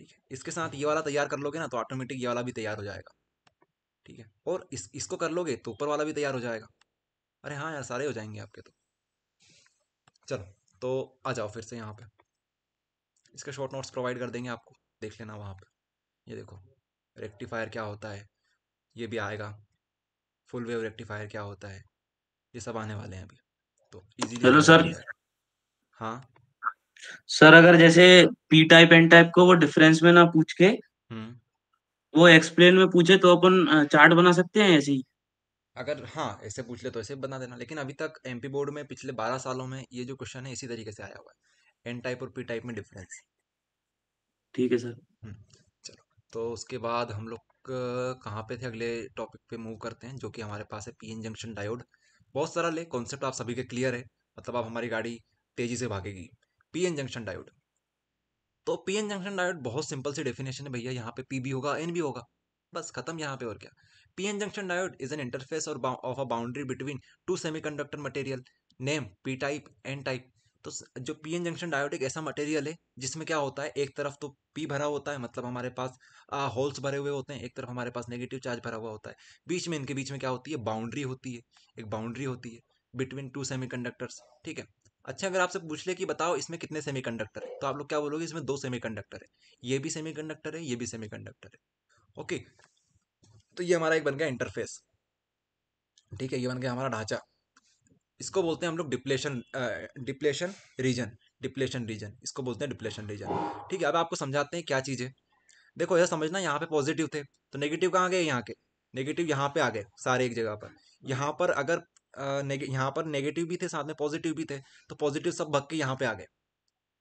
ठीक है इसके साथ ये वाला तैयार कर लोगे ना तो ऑटोमेटिक ये वाला भी तैयार हो जाएगा ठीक है और इस इसको कर लोगे तो ऊपर वाला भी तैयार हो जाएगा अरे हाँ यार सारे हो जाएंगे आपके तो चलो तो आ जाओ फिर से यहाँ पे इसके शॉर्ट नोट्स प्रोवाइड कर देंगे आपको देख लेना वहाँ पर ये देखो रेक्टिफायर क्या होता है ये भी आएगा फुल वेव रेक्टिफायर क्या होता है ये सब आने वाले हैं अभी तो इजीली हेलो सर हाँ सर अगर जैसे पी टाइप एन टाइप को वो डिफरेंस में ना पूछ के हम्म। वो एक्सप्लेन में पूछे तो अपन चार्ट बना सकते हैं ऐसे अगर हाँ ऐसे पूछ ले तो ऐसे बना देना लेकिन अभी तक एमपी बोर्ड में पिछले बारह सालों में ये जो क्वेश्चन है इसी तरीके से आया हुआ है एन टाइप और पी टाइप में डिफरेंस ठीक है सर हम्म, चलो तो उसके बाद हम लोग कहाँ पे थे अगले टॉपिक पे मूव करते हैं जो कि हमारे पास है पी एन जंक्शन डायोड बहुत सारा ले कॉन्सेप्ट आप सभी के क्लियर है मतलब आप हमारी गाड़ी तेजी से भागेगी पीएन जंक्शन डायोड तो पीएन जंक्शन डायोड बहुत सिंपल सी डेफिनेशन है भैया यहाँ पे पी भी होगा एन भी होगा बस खत्म यहाँ पे और क्या PN junction diode is an interface or of a boundary between two semiconductor material name P type N type तो जो पी एन जंक्शन डायोड एक ऐसा मटेरियल है जिसमें क्या होता है एक तरफ तो पी भरा होता है मतलब हमारे पास होल्स भरे हुए होते हैं एक तरफ हमारे पास नेगेटिव चार्ज भरा हुआ होता है बीच में इनके बीच में क्या होती है बाउंड्री होती है एक बाउंड्री होती है बिटवीन टू सेमी ठीक है अच्छा अगर आपसे पूछ ले कि बताओ इसमें कितने कंडक्टर है तो आप लोग क्या बोलोगे इसमें दो सेमी कंडक्टर है ये भी सेमी कंडक्टर है ये भी सेमी कंडक्टर है ओके तो ये हमारा एक बन गया इंटरफेस ठीक है ये बन गया हमारा ढांचा इसको बोलते हैं हम लोग depletion depletion region depletion region इसको बोलते हैं डिप्लेशन रीजन ठीक है अब आपको समझाते हैं क्या चीज़ है देखो यह समझना यहाँ पे पॉजिटिव थे तो नेगेटिव कहाँ गए यहाँ के नेगेटिव यहाँ पे आ गए सारे एक जगह पर यहाँ पर अगर यहाँ पर नेगेटिव भी थे साथ में पॉजिटिव भी थे तो पॉजिटिव सब भग के यहाँ पे आ गए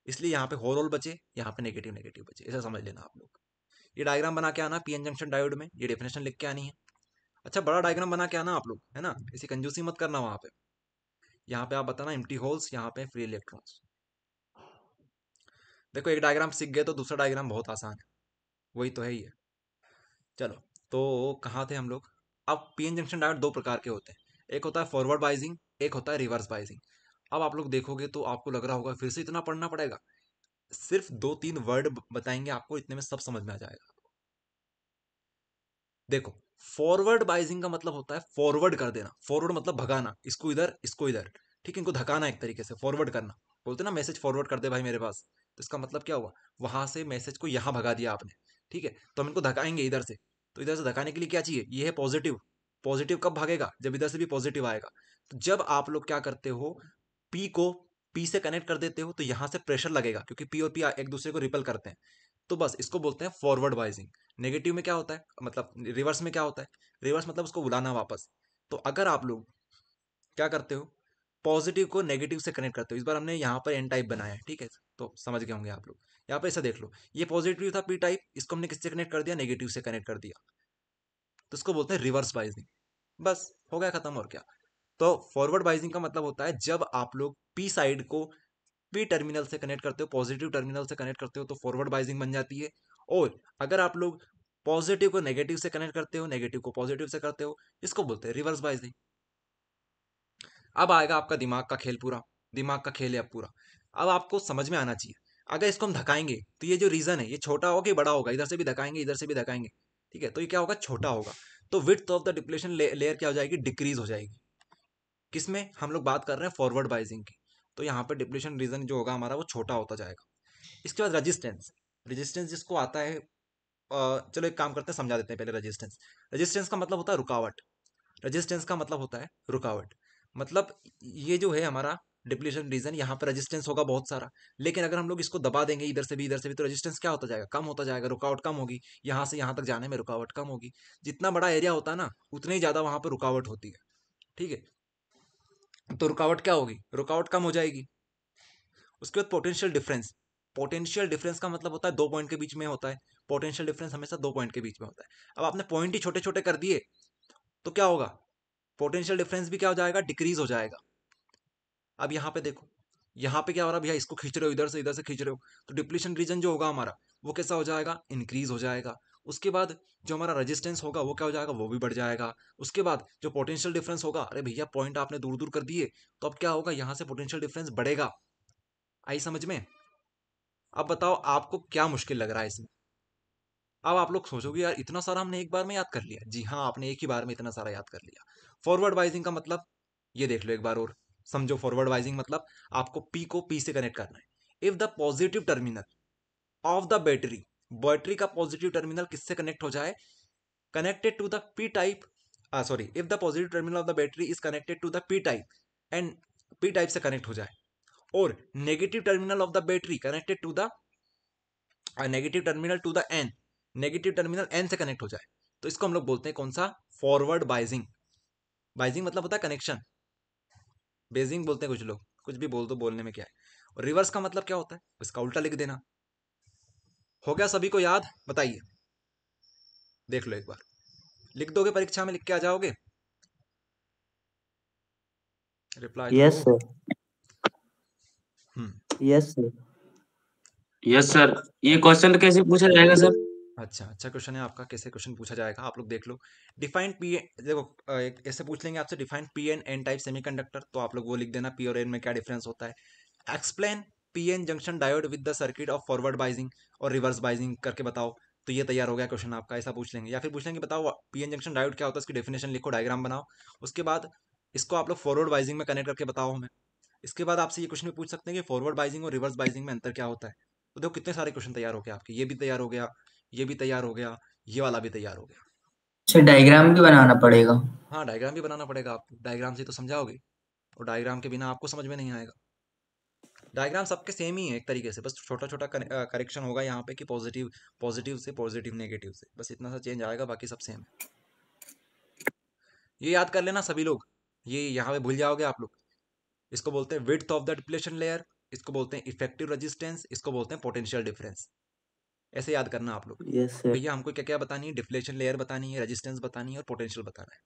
इसलिए यहाँ पे होल बचे यहाँ पे नेगेटिव नेगेटिव बचे ऐसा समझ लेना आप लोग ये डायग्राम बना के आना पी एन जंक्शन डायोड में ये डेफिनेशन लिख के आनी है अच्छा बड़ा डायग्राम बना के आना आप लोग है ना इसे कंजूसी मत करना वहाँ पे यहाँ पे आप बताना एम्प्टी होल्स यहाँ पे फ्री इलेक्ट्रॉन्स देखो एक डायग्राम सीख गए तो दूसरा डायग्राम बहुत आसान है वही तो है ही है चलो तो कहाँ थे हम लोग अब एन जंक्शन डायोड दो प्रकार के होते हैं एक होता है फॉरवर्ड बाइजिंग एक होता है रिवर्स बाइजिंग अब आप लोग देखोगे तो आपको लग रहा होगा फिर से इतना पढ़ना पड़ेगा सिर्फ दो तीन वर्ड बताएंगे आपको इतने में सब समझ में आ जाएगा देखो फॉरवर्ड बाइजिंग का मतलब होता है फॉरवर्ड कर देना फॉरवर्ड मतलब भगाना इसको इधर इसको इधर ठीक है इनको धकाना एक तरीके से फॉरवर्ड करना बोलते ना मैसेज फॉरवर्ड कर दे भाई मेरे पास तो इसका मतलब क्या हुआ वहां से मैसेज को यहाँ भगा दिया आपने ठीक है तो हम इनको धकाएंगे इधर से तो इधर से धकाने के लिए क्या चाहिए ये है पॉजिटिव पॉजिटिव कब भागेगा जब इधर से भी पॉजिटिव आएगा तो जब आप लोग क्या करते हो पी को पी से कनेक्ट कर देते हो तो यहाँ से प्रेशर लगेगा क्योंकि पी और पी एक दूसरे को रिपल करते हैं तो बस इसको बोलते हैं फॉरवर्ड वाइजिंग नेगेटिव में क्या होता है मतलब रिवर्स में क्या होता है रिवर्स मतलब उसको बुलाना वापस तो अगर आप लोग क्या करते हो पॉजिटिव को नेगेटिव से कनेक्ट करते हो इस बार हमने यहाँ पर एन टाइप बनाया है ठीक है तो समझ गए होंगे आप लोग यहाँ पर ऐसा देख लो ये पॉजिटिव था पी टाइप इसको हमने किससे कनेक्ट कर दिया नेगेटिव से कनेक्ट कर दिया तो इसको बोलते हैं रिवर्स बाइजिंग बस हो गया खत्म और क्या तो फॉरवर्ड बाइजिंग का मतलब होता है जब आप लोग पी साइड को पी टर्मिनल से कनेक्ट करते हो पॉजिटिव टर्मिनल से कनेक्ट करते हो तो फॉरवर्ड बाइजिंग बन जाती है और अगर आप लोग पॉजिटिव को नेगेटिव से कनेक्ट करते हो नेगेटिव को पॉजिटिव से करते हो इसको बोलते हैं रिवर्स बाइजिंग अब आएगा आपका दिमाग का खेल पूरा दिमाग का खेल है अब पूरा अब आपको समझ में आना चाहिए अगर इसको हम धकाएंगे तो ये जो रीजन है ये छोटा होगा कि बड़ा होगा इधर से भी धकाएंगे इधर से भी धकाएंगे ठीक है तो ये क्या होगा छोटा होगा तो width of the depletion layer क्या हो जाएगी डिक्रीज हो जाएगी किसमें हम लोग बात कर रहे हैं फॉरवर्ड बाइजिंग की तो यहाँ पर डिप्लेशन रीजन जो होगा हमारा वो छोटा होता जाएगा इसके बाद रजिस्टेंस रजिस्टेंस जिसको आता है चलो एक काम करते हैं समझा देते हैं पहले रजिस्टेंस रजिस्टेंस का मतलब होता है रुकावट रजिस्टेंस का मतलब होता है रुकावट मतलब ये जो है हमारा डिप्लीशन रीजन यहाँ पर रेजिस्टेंस होगा बहुत सारा लेकिन अगर हम लोग इसको दबा देंगे इधर से भी इधर से भी तो रेजिस्टेंस क्या होता जाएगा कम होता जाएगा रुकावट कम होगी यहाँ से यहाँ तक जाने में रुकावट कम होगी जितना बड़ा एरिया होता है ना उतनी ही ज़्यादा वहाँ पर रुकावट होती है ठीक है तो रुकावट क्या होगी रुकावट कम हो जाएगी उसके बाद पोटेंशियल डिफरेंस पोटेंशियल डिफरेंस का मतलब होता है दो पॉइंट के बीच में होता है पोटेंशियल डिफरेंस हमेशा दो पॉइंट के बीच में होता है अब आपने पॉइंट ही छोटे छोटे कर दिए तो क्या होगा पोटेंशियल डिफरेंस भी क्या हो जाएगा डिक्रीज हो जाएगा अब यहाँ पे देखो यहाँ पे क्या हो रहा है भैया इसको खींच रहे हो इधर से इधर से खींच रहे हो तो डिप्लीशन रीजन जो होगा हमारा वो कैसा हो जाएगा इंक्रीज हो जाएगा उसके बाद जो हमारा रेजिस्टेंस होगा वो क्या हो जाएगा वो भी बढ़ जाएगा उसके बाद जो पोटेंशियल डिफरेंस होगा अरे भैया पॉइंट आपने दूर दूर कर दिए तो अब क्या होगा यहाँ से पोटेंशियल डिफरेंस बढ़ेगा आई समझ में अब बताओ आपको क्या मुश्किल लग रहा है इसमें अब आप लोग सोचोगे यार इतना सारा हमने एक बार में याद कर लिया जी हाँ आपने एक ही बार में इतना सारा याद कर लिया फॉरवर्ड वाइजिंग का मतलब ये देख लो एक बार और समझो फॉरवर्ड वाइजिंग मतलब आपको पी को पी से कनेक्ट करना है if the positive terminal of the battery battery का पॉजिटिव टर्मिनल किससे कनेक्ट हो जाए connected to the P type sorry if the positive terminal of the battery is connected to the P type and P type से कनेक्ट हो जाए और negative terminal of the battery connected to the negative terminal to the N negative terminal N से कनेक्ट हो जाए तो इसको हम लोग बोलते हैं कौन सा फॉरवर्ड बाइजिंग बाइजिंग मतलब होता है कनेक्शन बेजिंग बोलते हैं कुछ लोग कुछ भी बोल दो बोलने में क्या है और रिवर्स का मतलब क्या होता है तो इसका उल्टा लिख देना हो गया सभी को याद बताइए देख लो एक बार लिख दोगे परीक्षा में लिख के आ जाओगे reply yes sir yes sir sir ये क्वेश्चन कैसे पूछा जाएगा सर अच्छा अच्छा क्वेश्चन है आपका कैसे क्वेश्चन पूछा जाएगा आप लोग देख लो डिफाइंड पी देखो एक ऐसे पूछ लेंगे आपसे defined P N N type semiconductor तो आप लोग वो लिख देना पी और एन में क्या डिफरेंस होता है explain P N junction diode with the circuit of forward biasing और रिवर्स बाइजिंग करके बताओ तो ये तैयार हो गया क्वेश्चन आपका ऐसा पूछ लेंगे या फिर पूछ लेंगे बताओ पी एन जंक्शन डायोड क्या होता है उसकी डेफिनेशन लिखो डायग्राम बनाओ उसके बाद इसको आप लोग फॉरवर्ड बाइजिंग में कनेक्ट करके बताओ हमें इसके बाद आपसे ये क्वेश्चन भी पूछ सकते हैं कि फॉरवर्ड बाइजिंग और रिवर्स बाइजिंग में अंतर क्या होता है तो देखो कितने सारे क्वेश्चन तैयार हो गए आपके ये भी तैयार हो गया ये भी तैयार हो गया ये वाला भी तैयार हो गया अच्छा डायग्राम भी बनाना पड़ेगा हाँ डायग्राम भी बनाना पड़ेगा आपको डायग्राम से तो समझाओगे और डायग्राम के बिना आपको समझ में नहीं आएगा डायग्राम सबके सेम ही है एक तरीके से बस छोटा छोटा करेक्शन होगा यहाँ पे कि पॉजिटिव पॉजिटिव से पॉजिटिव नेगेटिव से बस इतना सा चेंज आएगा बाकी सब सेम है ये याद कर लेना सभी लोग ये यहाँ पे भूल जाओगे आप लोग इसको बोलते हैं width of the depletion layer इसको बोलते हैं इफेक्टिव रजिस्टेंस इसको बोलते हैं पोटेंशियल डिफरेंस ऐसे याद करना आप लोग भैया हमको क्या क्या बतानी है डिफ्लेशन लेयर बतानी है रेजिस्टेंस बतानी है और पोटेंशियल बताना है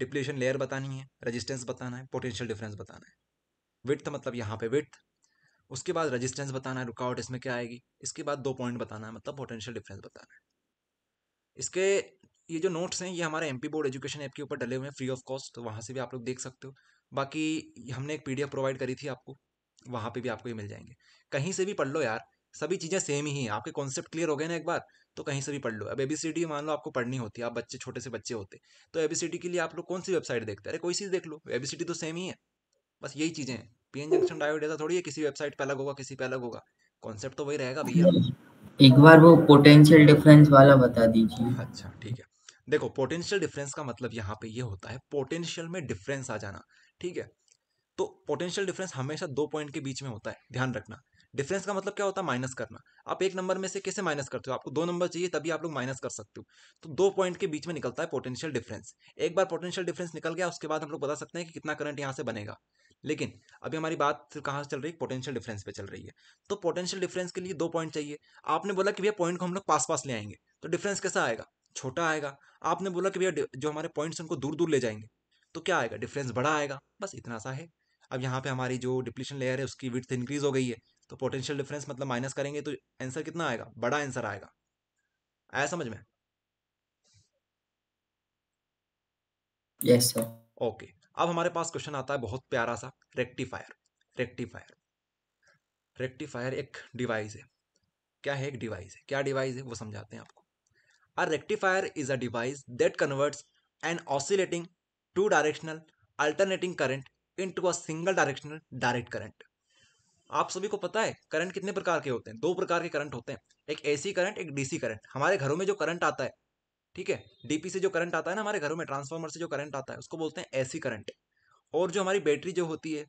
डिप्लेशन लेयर बतानी है रेजिस्टेंस बताना है पोटेंशियल डिफरेंस बताना है विथ मतलब यहाँ पे विथ उसके बाद रेजिस्टेंस बताना है रुकावट इसमें क्या आएगी इसके बाद दो पॉइंट बताना है मतलब पोटेंशियल डिफरेंस बताना है इसके ये जो नोट्स हैं ये हमारे एम बोर्ड एजुकेशन ऐप के ऊपर डले हुए हैं फ्री ऑफ कॉस्ट तो वहाँ से भी आप लोग देख सकते हो बाकी हमने एक पी प्रोवाइड करी थी आपको वहाँ पर भी आपको ये मिल जाएंगे कहीं से भी पढ़ लो यार सभी चीज़ें सेम ही हैं आपके कॉन्सेप्ट क्लियर हो गए ना एक बार तो कहीं से भी पढ़ लो अब एबीसीडी मान लो आपको पढ़नी होती है आप बच्चे छोटे से बच्चे होते तो एबीसीडी के लिए आप लोग कौन सी वेबसाइट देखते हैं अरे कोई चीज़ देख लो एबीसीडी तो सेम ही है बस यही चीज़ें हैं पी एन जंक्शन डायोड ऐसा थोड़ी है किसी वेबसाइट पर अलग होगा किसी पर अलग होगा कॉन्सेप्ट तो वही रहेगा भैया एक बार वो पोटेंशियल डिफरेंस वाला बता दीजिए अच्छा ठीक है देखो पोटेंशियल डिफरेंस का मतलब यहाँ पे ये होता है पोटेंशियल में डिफरेंस आ जाना ठीक है तो पोटेंशियल डिफरेंस हमेशा दो पॉइंट के बीच में होता है ध्यान रखना डिफरेंस का मतलब क्या होता है माइनस करना आप एक नंबर में से कैसे माइनस करते हो आपको दो नंबर चाहिए तभी आप लोग माइनस कर सकते हो तो दो पॉइंट के बीच में निकलता है पोटेंशियल डिफरेंस एक बार पोटेंशियल डिफरेंस निकल गया उसके बाद हम लोग बता सकते हैं कि कितना करंट यहाँ से बनेगा लेकिन अभी हमारी बात कहाँ से चल रही है पोटेंशियल डिफरेंस पे चल रही है तो पोटेंशियल डिफरेंस के लिए दो पॉइंट चाहिए आपने बोला कि भैया पॉइंट को हम लोग पास पास ले आएंगे तो डिफरेंस कैसा आएगा छोटा आएगा आपने बोला कि भैया जो हमारे पॉइंट्स उनको दूर दूर ले जाएंगे तो क्या आएगा डिफरेंस बड़ा आएगा बस इतना सा है अब यहाँ पे हमारी जो डिप्लीशन लेयर है उसकी विथ इंक्रीज हो गई है तो पोटेंशियल डिफरेंस मतलब माइनस करेंगे तो आंसर कितना आएगा बड़ा आंसर आएगा आया समझ में यस सर ओके अब हमारे पास क्वेश्चन आता है बहुत प्यारा सा रेक्टिफायर रेक्टिफायर रेक्टिफायर एक डिवाइस है क्या है एक डिवाइस है क्या डिवाइस है वो समझाते हैं आपको a rectifier is a device that converts an oscillating two directional alternating current into a single directional direct current आप सभी को पता है करंट कितने प्रकार के होते हैं दो प्रकार के करंट होते हैं एक एसी करंट एक डीसी करंट हमारे घरों में जो करंट आता है ठीक है डीपी से जो करंट आता है ना हमारे घरों में ट्रांसफार्मर से जो करंट आता है उसको बोलते हैं एसी करंट और जो हमारी बैटरी जो होती है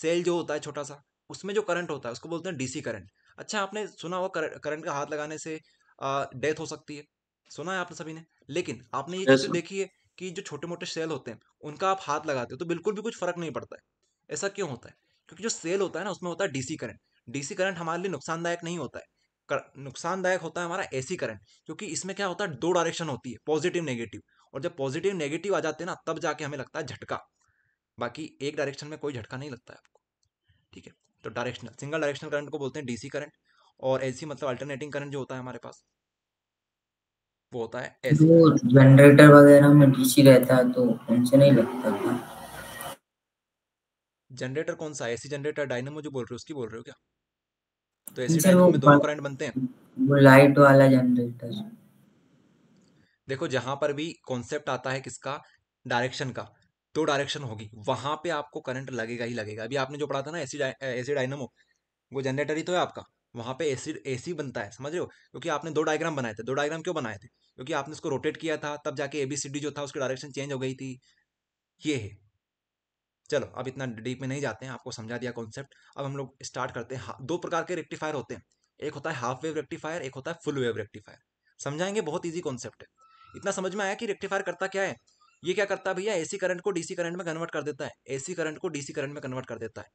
सेल जो होता है छोटा सा उसमें जो करंट होता है उसको बोलते हैं डीसी करंट अच्छा आपने सुना होगा करंट का हाथ लगाने से डेथ हो सकती है सुना है आपने सभी ने लेकिन आपने ये चीज देखी है कि जो छोटे मोटे सेल होते हैं उनका आप हाथ लगाते हो तो बिल्कुल भी कुछ फर्क नहीं पड़ता है ऐसा क्यों होता है क्योंकि जो सेल होता है ना उसमें होता है डीसी करंट डीसी करंट हमारे लिए नुकसानदायक नहीं होता है कर, नुकसानदायक होता है हमारा एसी करंट क्योंकि इसमें क्या होता है दो डायरेक्शन होती है पॉजिटिव नेगेटिव और जब पॉजिटिव नेगेटिव आ जाते हैं ना तब जाके हमें लगता है झटका बाकी एक डायरेक्शन में कोई झटका नहीं लगता है आपको ठीक है तो डायरेक्शनल सिंगल डायरेक्शनल करंट को बोलते हैं डीसी करंट और एसी मतलब अल्टरनेटिंग करंट जो होता है हमारे पास वो होता है एसी जनरेटर वगैरह में डीसी रहता है तो उनसे नहीं लगता जनरेटर कौन सा एसी जनरेटर डायनेमो जो बोल रहे हो उसकी बोल रहे हो क्या तो एसी डायनेमो में दोनों करंट बनते हैं वो लाइट वाला जनरेटर देखो जहां पर भी कॉन्सेप्ट आता है किसका डायरेक्शन का तो डायरेक्शन होगी वहां पे आपको करंट लगेगा ही लगेगा अभी आपने जो पढ़ा था ना एसी एसी डायनेमो वो जनरेटर ही तो है आपका वहां पे एसी एसी बनता है समझ रहे हो क्योंकि आपने दो डायग्राम बनाए थे दो डायग्राम क्यों बनाए थे क्योंकि आपने उसको रोटेट किया था तब जाके एबीसीडी जो था उसकी डायरेक्शन चेंज हो गई थी ये है चलो अब इतना डीप में नहीं जाते हैं आपको समझा दिया कॉन्सेप्ट अब हम लोग स्टार्ट करते हैं दो प्रकार के रेक्टिफायर होते हैं एक होता है हाफ वेव रेक्टिफायर एक होता है फुल वेव रेक्टिफायर समझाएंगे बहुत ईजी कॉन्सेप्ट है इतना समझ में आया कि रेक्टिफायर करता क्या है ये क्या करता है भैया एसी करंट को डीसी करंट में कन्वर्ट कर देता है एसी करंट को डीसी करंट में कन्वर्ट कर देता है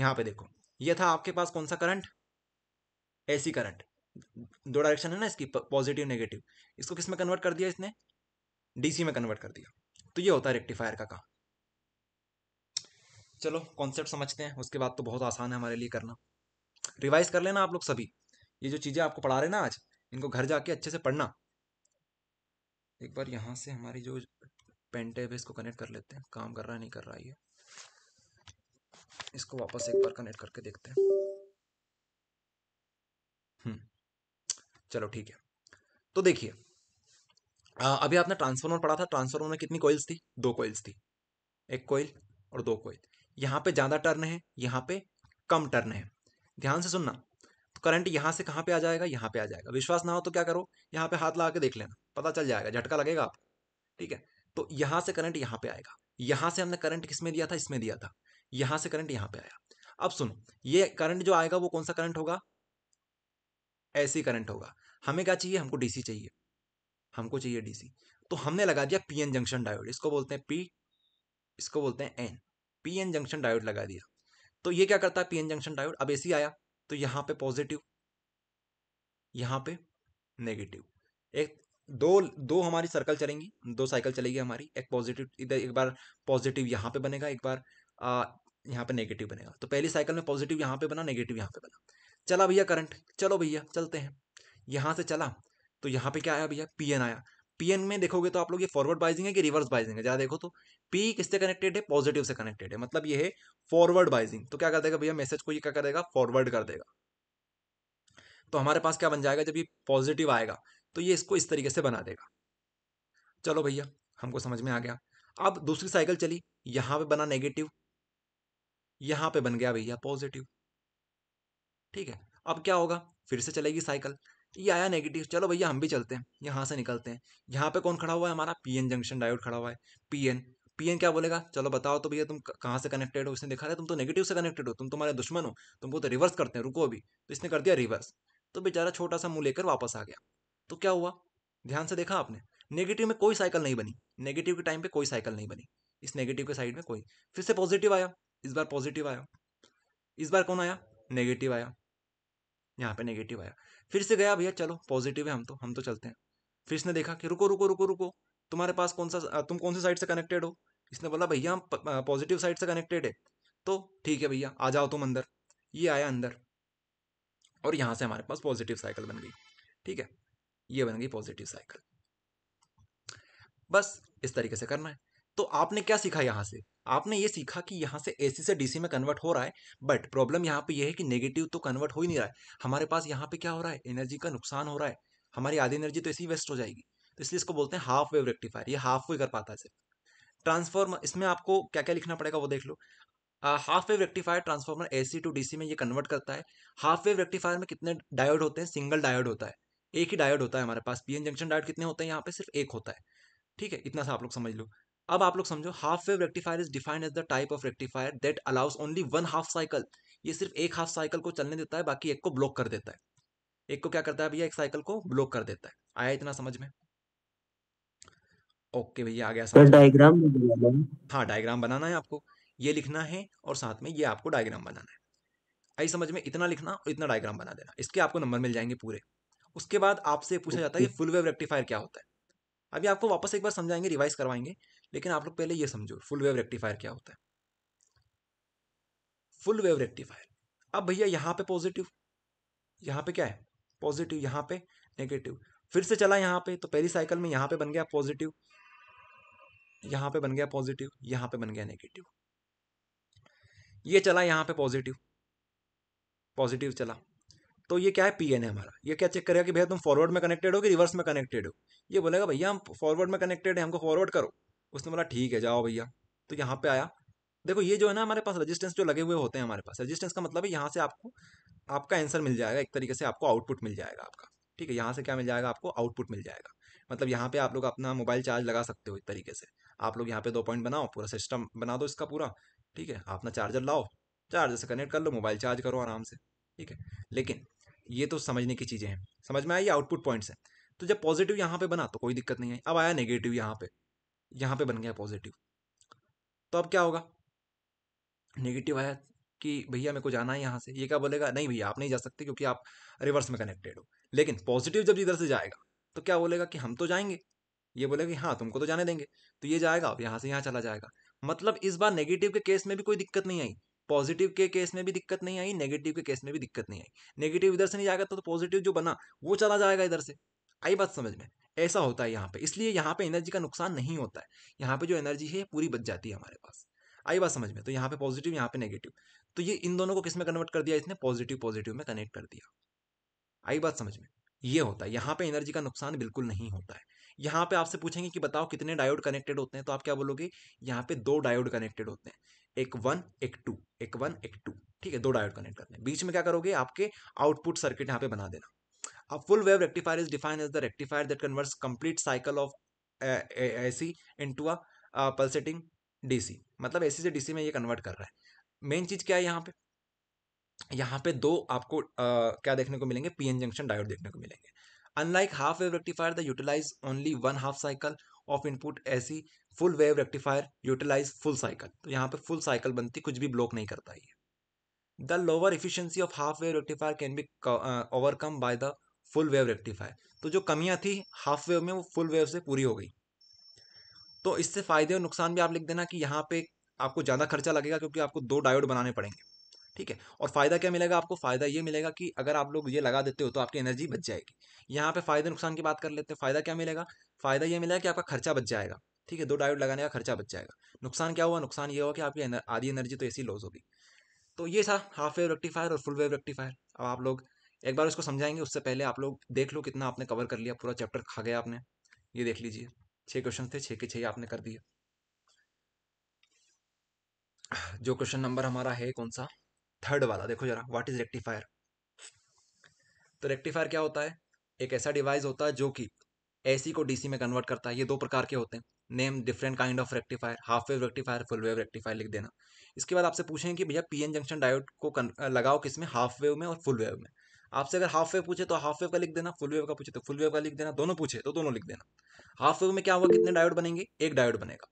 यहाँ पे देखो ये था आपके पास कौन सा करंट एसी करंट दो डायरेक्शन है ना इसकी पॉजिटिव नेगेटिव इसको किस में कन्वर्ट कर दिया इसने डीसी में कन्वर्ट कर दिया तो ये होता है रेक्टिफायर का काम चलो कॉन्सेप्ट समझते हैं उसके बाद तो बहुत आसान है हमारे लिए करना रिवाइज कर लेना आप लोग सभी ये जो चीज़ें आपको पढ़ा रहे ना आज इनको घर जाके अच्छे से पढ़ना एक बार यहाँ से हमारी जो पेन है इसको कनेक्ट कर लेते हैं काम कर रहा है नहीं कर रहा है ये इसको वापस एक बार कनेक्ट करके देखते हैं हम्म। चलो ठीक है तो देखिए अभी आपने ट्रांसफार्मर पढ़ा था ट्रांसफार्मर में कितनी कोयल्स थी दो कोयल्स थी एक कोयल और दो कोयल यहाँ पे ज़्यादा टर्न है यहाँ पे कम टर्न है ध्यान से सुनना तो करंट यहाँ से कहाँ पे आ जाएगा यहाँ पे आ जाएगा विश्वास ना हो तो क्या करो यहाँ पे हाथ लगा के देख लेना पता चल जाएगा झटका लगेगा आपको ठीक है तो यहाँ से करंट यहाँ पे आएगा यहाँ से हमने करंट किसमें दिया था इसमें दिया था यहाँ से करंट यहाँ पे आया अब सुनो ये करंट जो आएगा वो कौन सा करंट होगा ऐसी करंट होगा हमें क्या चाहिए हमको डीसी चाहिए हमको चाहिए डीसी तो हमने लगा दिया पीएन जंक्शन डायोड इसको बोलते हैं पी इसको बोलते हैं एन पीएन जंक्शन डायोड लगा दिया तो ये क्या करता है पीएन जंक्शन डायोड अब एसी आया तो यहाँ पे पॉजिटिव यहाँ पे नेगेटिव एक दो दो हमारी सर्कल चलेंगी दो साइकिल चलेगी हमारी एक पॉजिटिव इधर एक बार पॉजिटिव यहाँ पे बनेगा एक बार आ, यहाँ पे नेगेटिव बनेगा तो पहली साइकिल में पॉजिटिव यहाँ पे बना नेगेटिव यहाँ पे बना चला भैया करंट चलो भैया चलते हैं यहाँ से चला तो यहाँ पे क्या आया भैया पी एन आया पी में देखोगे तो आप लोग ये फॉरवर्ड बाइजिंग है कि रिवर्स बाइजिंग है जरा देखो तो पी किससे कनेक्टेड है पॉजिटिव से कनेक्टेड है मतलब ये है फॉरवर्ड बाइजिंग तो क्या कर देगा भैया मैसेज को ये क्या करेगा फॉरवर्ड कर देगा तो हमारे पास क्या बन जाएगा जब ये पॉजिटिव आएगा तो ये इसको इस तरीके से बना देगा चलो भैया हमको समझ में आ गया अब दूसरी साइकिल चली यहाँ पे बना नेगेटिव यहाँ पे बन गया भैया पॉजिटिव ठीक है अब क्या होगा फिर से चलेगी साइकिल ये आया नेगेटिव चलो भैया हम भी चलते हैं यहाँ से निकलते हैं यहाँ पे कौन खड़ा हुआ है हमारा पीएन जंक्शन डायोड खड़ा हुआ है पीएन पीएन क्या बोलेगा चलो बताओ तो भैया तुम कहाँ से कनेक्टेड हो इसने दिखा रहा तुम तो नेगेटिव से कनेक्टेड हो तुम तुम्हारे तो दुश्मन हो तुमको तो रिवर्स करते हैं रुको अभी तो इसने कर दिया रिवर्स तो बेचारा छोटा सा मुँह लेकर वापस आ गया तो क्या हुआ ध्यान से देखा आपने नेगेटिव में कोई साइकिल नहीं बनी नेगेटिव के टाइम पर कोई साइकिल नहीं बनी इस नेगेटिव के साइड में कोई फिर से पॉजिटिव आया इस बार पॉजिटिव आया इस बार कौन आया नेगेटिव आया यहाँ पे नेगेटिव आया फिर से गया भैया चलो पॉजिटिव है हम तो हम तो चलते हैं फिर इसने देखा कि रुको रुको रुको रुको तुम्हारे पास कौन सा तुम कौन सी साइड से कनेक्टेड हो इसने बोला भैया हम पॉजिटिव साइड से कनेक्टेड है तो ठीक है भैया आ जाओ तुम अंदर ये आया अंदर और यहाँ से हमारे पास पॉजिटिव साइकिल बन गई ठीक है ये बन गई पॉजिटिव साइकिल बस इस तरीके से करना है तो आपने क्या सीखा यहाँ से आपने ये सीखा कि यहाँ से एसी से डीसी में कन्वर्ट हो रहा है बट प्रॉब्लम यहाँ पे ये यह है कि नेगेटिव तो कन्वर्ट हो ही नहीं रहा है हमारे पास यहाँ पे क्या हो रहा है एनर्जी का नुकसान हो रहा है हमारी आधी एनर्जी तो ऐसी वेस्ट हो जाएगी तो इसलिए इसको बोलते हैं हाफ वेव रेक्टिफायर ये हाफ वे कर पाता है सिर्फ ट्रांसफॉर्मर इसमें आपको क्या क्या लिखना पड़ेगा वो देख लो half wave rectifier transformer AC to D में ये कन्वर्ट करता है हाफ वेव रेक्टिफायर में कितने डायोड होते हैं सिंगल डायोड होता है एक ही डायोड होता है हमारे पास एन जंक्शन डायोड कितने होते हैं यहाँ पे सिर्फ एक होता है ठीक है इतना सा आप लोग समझ लो अब आप लोग समझो half wave rectifier is defined as the type of rectifier that allows only one half cycle ये सिर्फ एक हाफ साइकिल को चलने देता है बाकी एक को ब्लॉक कर देता है एक को क्या करता है भैया एक साइकिल को ब्लॉक कर देता है आया इतना समझ में ओके भैया आ गया सर डायग्राम हाँ डायग्राम बनाना है आपको ये लिखना है और साथ में ये आपको डायग्राम बनाना है आई समझ में इतना लिखना और इतना डायग्राम बना देना इसके आपको नंबर मिल जाएंगे पूरे उसके बाद आपसे पूछा जाता है कि फुल वेव रेक्टिफायर क्या होता है अभी आपको वापस एक बार समझाएंगे रिवाइज करवाएंगे लेकिन आप लोग पहले ये समझो फुल वेव रेक्टिफायर क्या होता है फुल वेव रेक्टिफायर अब भैया यहाँ पे पॉजिटिव यहाँ पे क्या है पॉजिटिव यहाँ पे नेगेटिव फिर से चला यहाँ पे तो पहली साइकिल में यहाँ पे बन गया पॉजिटिव यहाँ पे बन गया पॉजिटिव यहाँ पे बन गया नेगेटिव ये चला यहाँ पे पॉजिटिव पॉजिटिव चला तो ये क्या है पी एन है हमारा ये क्या चेक करेगा कि भैया तुम फॉरवर्ड में कनेक्टेड हो कि रिवर्स में कनेक्टेड हो ये बोलेगा भैया हम फॉरवर्ड में कनेक्टेड है हमको फॉरवर्ड करो उसने बोला ठीक है जाओ भैया तो यहाँ पे आया देखो ये जो है ना हमारे पास रजिस्टेंस जो लगे हुए होते हैं हमारे पास रजिस्टेंस का मतलब है यहाँ से आपको आपका आंसर मिल जाएगा एक तरीके से आपको आउटपुट मिल जाएगा आपका ठीक है यहाँ से क्या मिल जाएगा आपको आउटपुट मिल जाएगा मतलब यहाँ पे आप लोग अपना मोबाइल चार्ज लगा सकते हो इस तरीके से आप लोग यहाँ पे दो पॉइंट बनाओ पूरा सिस्टम बना दो इसका पूरा ठीक है अपना चार्जर लाओ चार्जर से कनेक्ट कर लो मोबाइल चार्ज करो आराम से ठीक है लेकिन ये तो समझने की चीज़ें हैं समझ में आई ये आउटपुट पॉइंट्स हैं तो जब पॉजिटिव यहाँ पे बना तो कोई दिक्कत नहीं है अब आया नेगेटिव यहाँ पे यहाँ पे बन गया पॉजिटिव तो अब क्या होगा नेगेटिव आया कि भैया मेरे को जाना है यहाँ से ये क्या बोलेगा नहीं भैया आप नहीं जा सकते क्योंकि आप रिवर्स में कनेक्टेड हो लेकिन पॉजिटिव जब इधर से जाएगा तो क्या बोलेगा कि हम तो जाएंगे ये बोलेगा कि हाँ तुमको तो जाने देंगे तो ये जाएगा अब यहाँ से यहाँ चला जाएगा मतलब इस बार नेगेटिव के केस में भी कोई दिक्कत नहीं आई पॉजिटिव के केस में भी दिक्कत नहीं आई नेगेटिव के केस में भी दिक्कत नहीं आई नेगेटिव इधर से नहीं जाएगा तो, तो पॉजिटिव जो बना वो चला जाएगा इधर से आई बात समझ में ऐसा होता है यहाँ पे इसलिए यहाँ पे एनर्जी का नुकसान नहीं होता है यहाँ पे जो एनर्जी है पूरी बच जाती है हमारे पास आई बात समझ में तो यहाँ पे पॉजिटिव यहाँ पे नेगेटिव तो ये इन दोनों को किस में कन्वर्ट कर दिया इसने पॉजिटिव पॉजिटिव में कनेक्ट कर दिया आई बात समझ में ये होता है यहाँ पे एनर्जी का नुकसान बिल्कुल नहीं होता है यहाँ पे आपसे पूछेंगे कि बताओ कितने डायोड कनेक्टेड होते हैं तो आप क्या बोलोगे यहाँ पे दो डायोड कनेक्टेड होते हैं एक वन एक टू एक वन एक टू ठीक है दो डायोड कनेक्ट करते हैं बीच में क्या करोगे आपके आउटपुट सर्किट यहाँ पे बना देना A full wave rectifier is defined as the rectifier that converts complete cycle of AC into a pulsating DC. मतलब AC से DC में ये कन्वर्ट कर रहा है मेन चीज़ क्या है यहाँ पे यहाँ पे दो आपको आ, क्या देखने को मिलेंगे पीएन जंक्शन डायोड देखने को मिलेंगे unlike half wave rectifier the utilize only one half cycle of input AC full wave rectifier utilize full cycle तो यहाँ पे फुल साइकिल बनती कुछ भी ब्लॉक नहीं करता ये the lower efficiency of half wave rectifier can be overcome by the full wave rectifier तो जो कमियाँ थी हाफ वेव में वो फुल वेव से पूरी हो गई तो इससे फ़ायदे और नुकसान भी आप लिख देना कि यहाँ पे आपको ज़्यादा खर्चा लगेगा क्योंकि आपको दो डायोड बनाने पड़ेंगे ठीक है और फ़ायदा क्या मिलेगा आपको फ़ायदा ये मिलेगा कि अगर आप लोग ये लगा देते हो तो आपकी एनर्जी बच जाएगी यहाँ पे फ़ायदे नुकसान की बात कर लेते हैं फ़ायदा क्या मिलेगा फ़ायदा ये मिलेगा कि आपका खर्चा बच जाएगा ठीक है दो डायोड लगाने का खर्चा बच जाएगा नुकसान क्या हुआ नुकसान ये हुआ कि आपकी आधी एनर्जी तो ऐसी लॉस होगी तो ये था हाफ वेव रेक्टिफायर और फुल वेव रेक्टिफायर अब आप लोग एक बार उसको समझाएंगे उससे पहले आप लोग देख लो कितना आपने कवर कर लिया पूरा चैप्टर खा गया आपने ये देख लीजिए छः क्वेश्चन थे छः के छः आपने कर दिए जो क्वेश्चन नंबर हमारा है कौन सा थर्ड वाला देखो जरा व्हाट इज रेक्टिफायर तो रेक्टिफायर क्या होता है एक ऐसा डिवाइस होता है जो कि एसी को डीसी में कन्वर्ट करता है ये दो प्रकार के होते हैं name different kind of rectifier half wave rectifier full wave rectifier लिख देना इसके बाद आपसे पूछेंगे कि भैया पीएन जंक्शन डायोड को लगाओ किस में हाफ वेव में और फुल वेव में आपसे अगर हाफ वेव पूछे तो हाफ वेव का लिख देना फुल वेव का पूछे तो फुल वेव का लिख देना दोनों पूछे तो दोनों लिख देना हाफ वेव में क्या होगा कितने डायोड बनेंगे एक डायोड बनेगा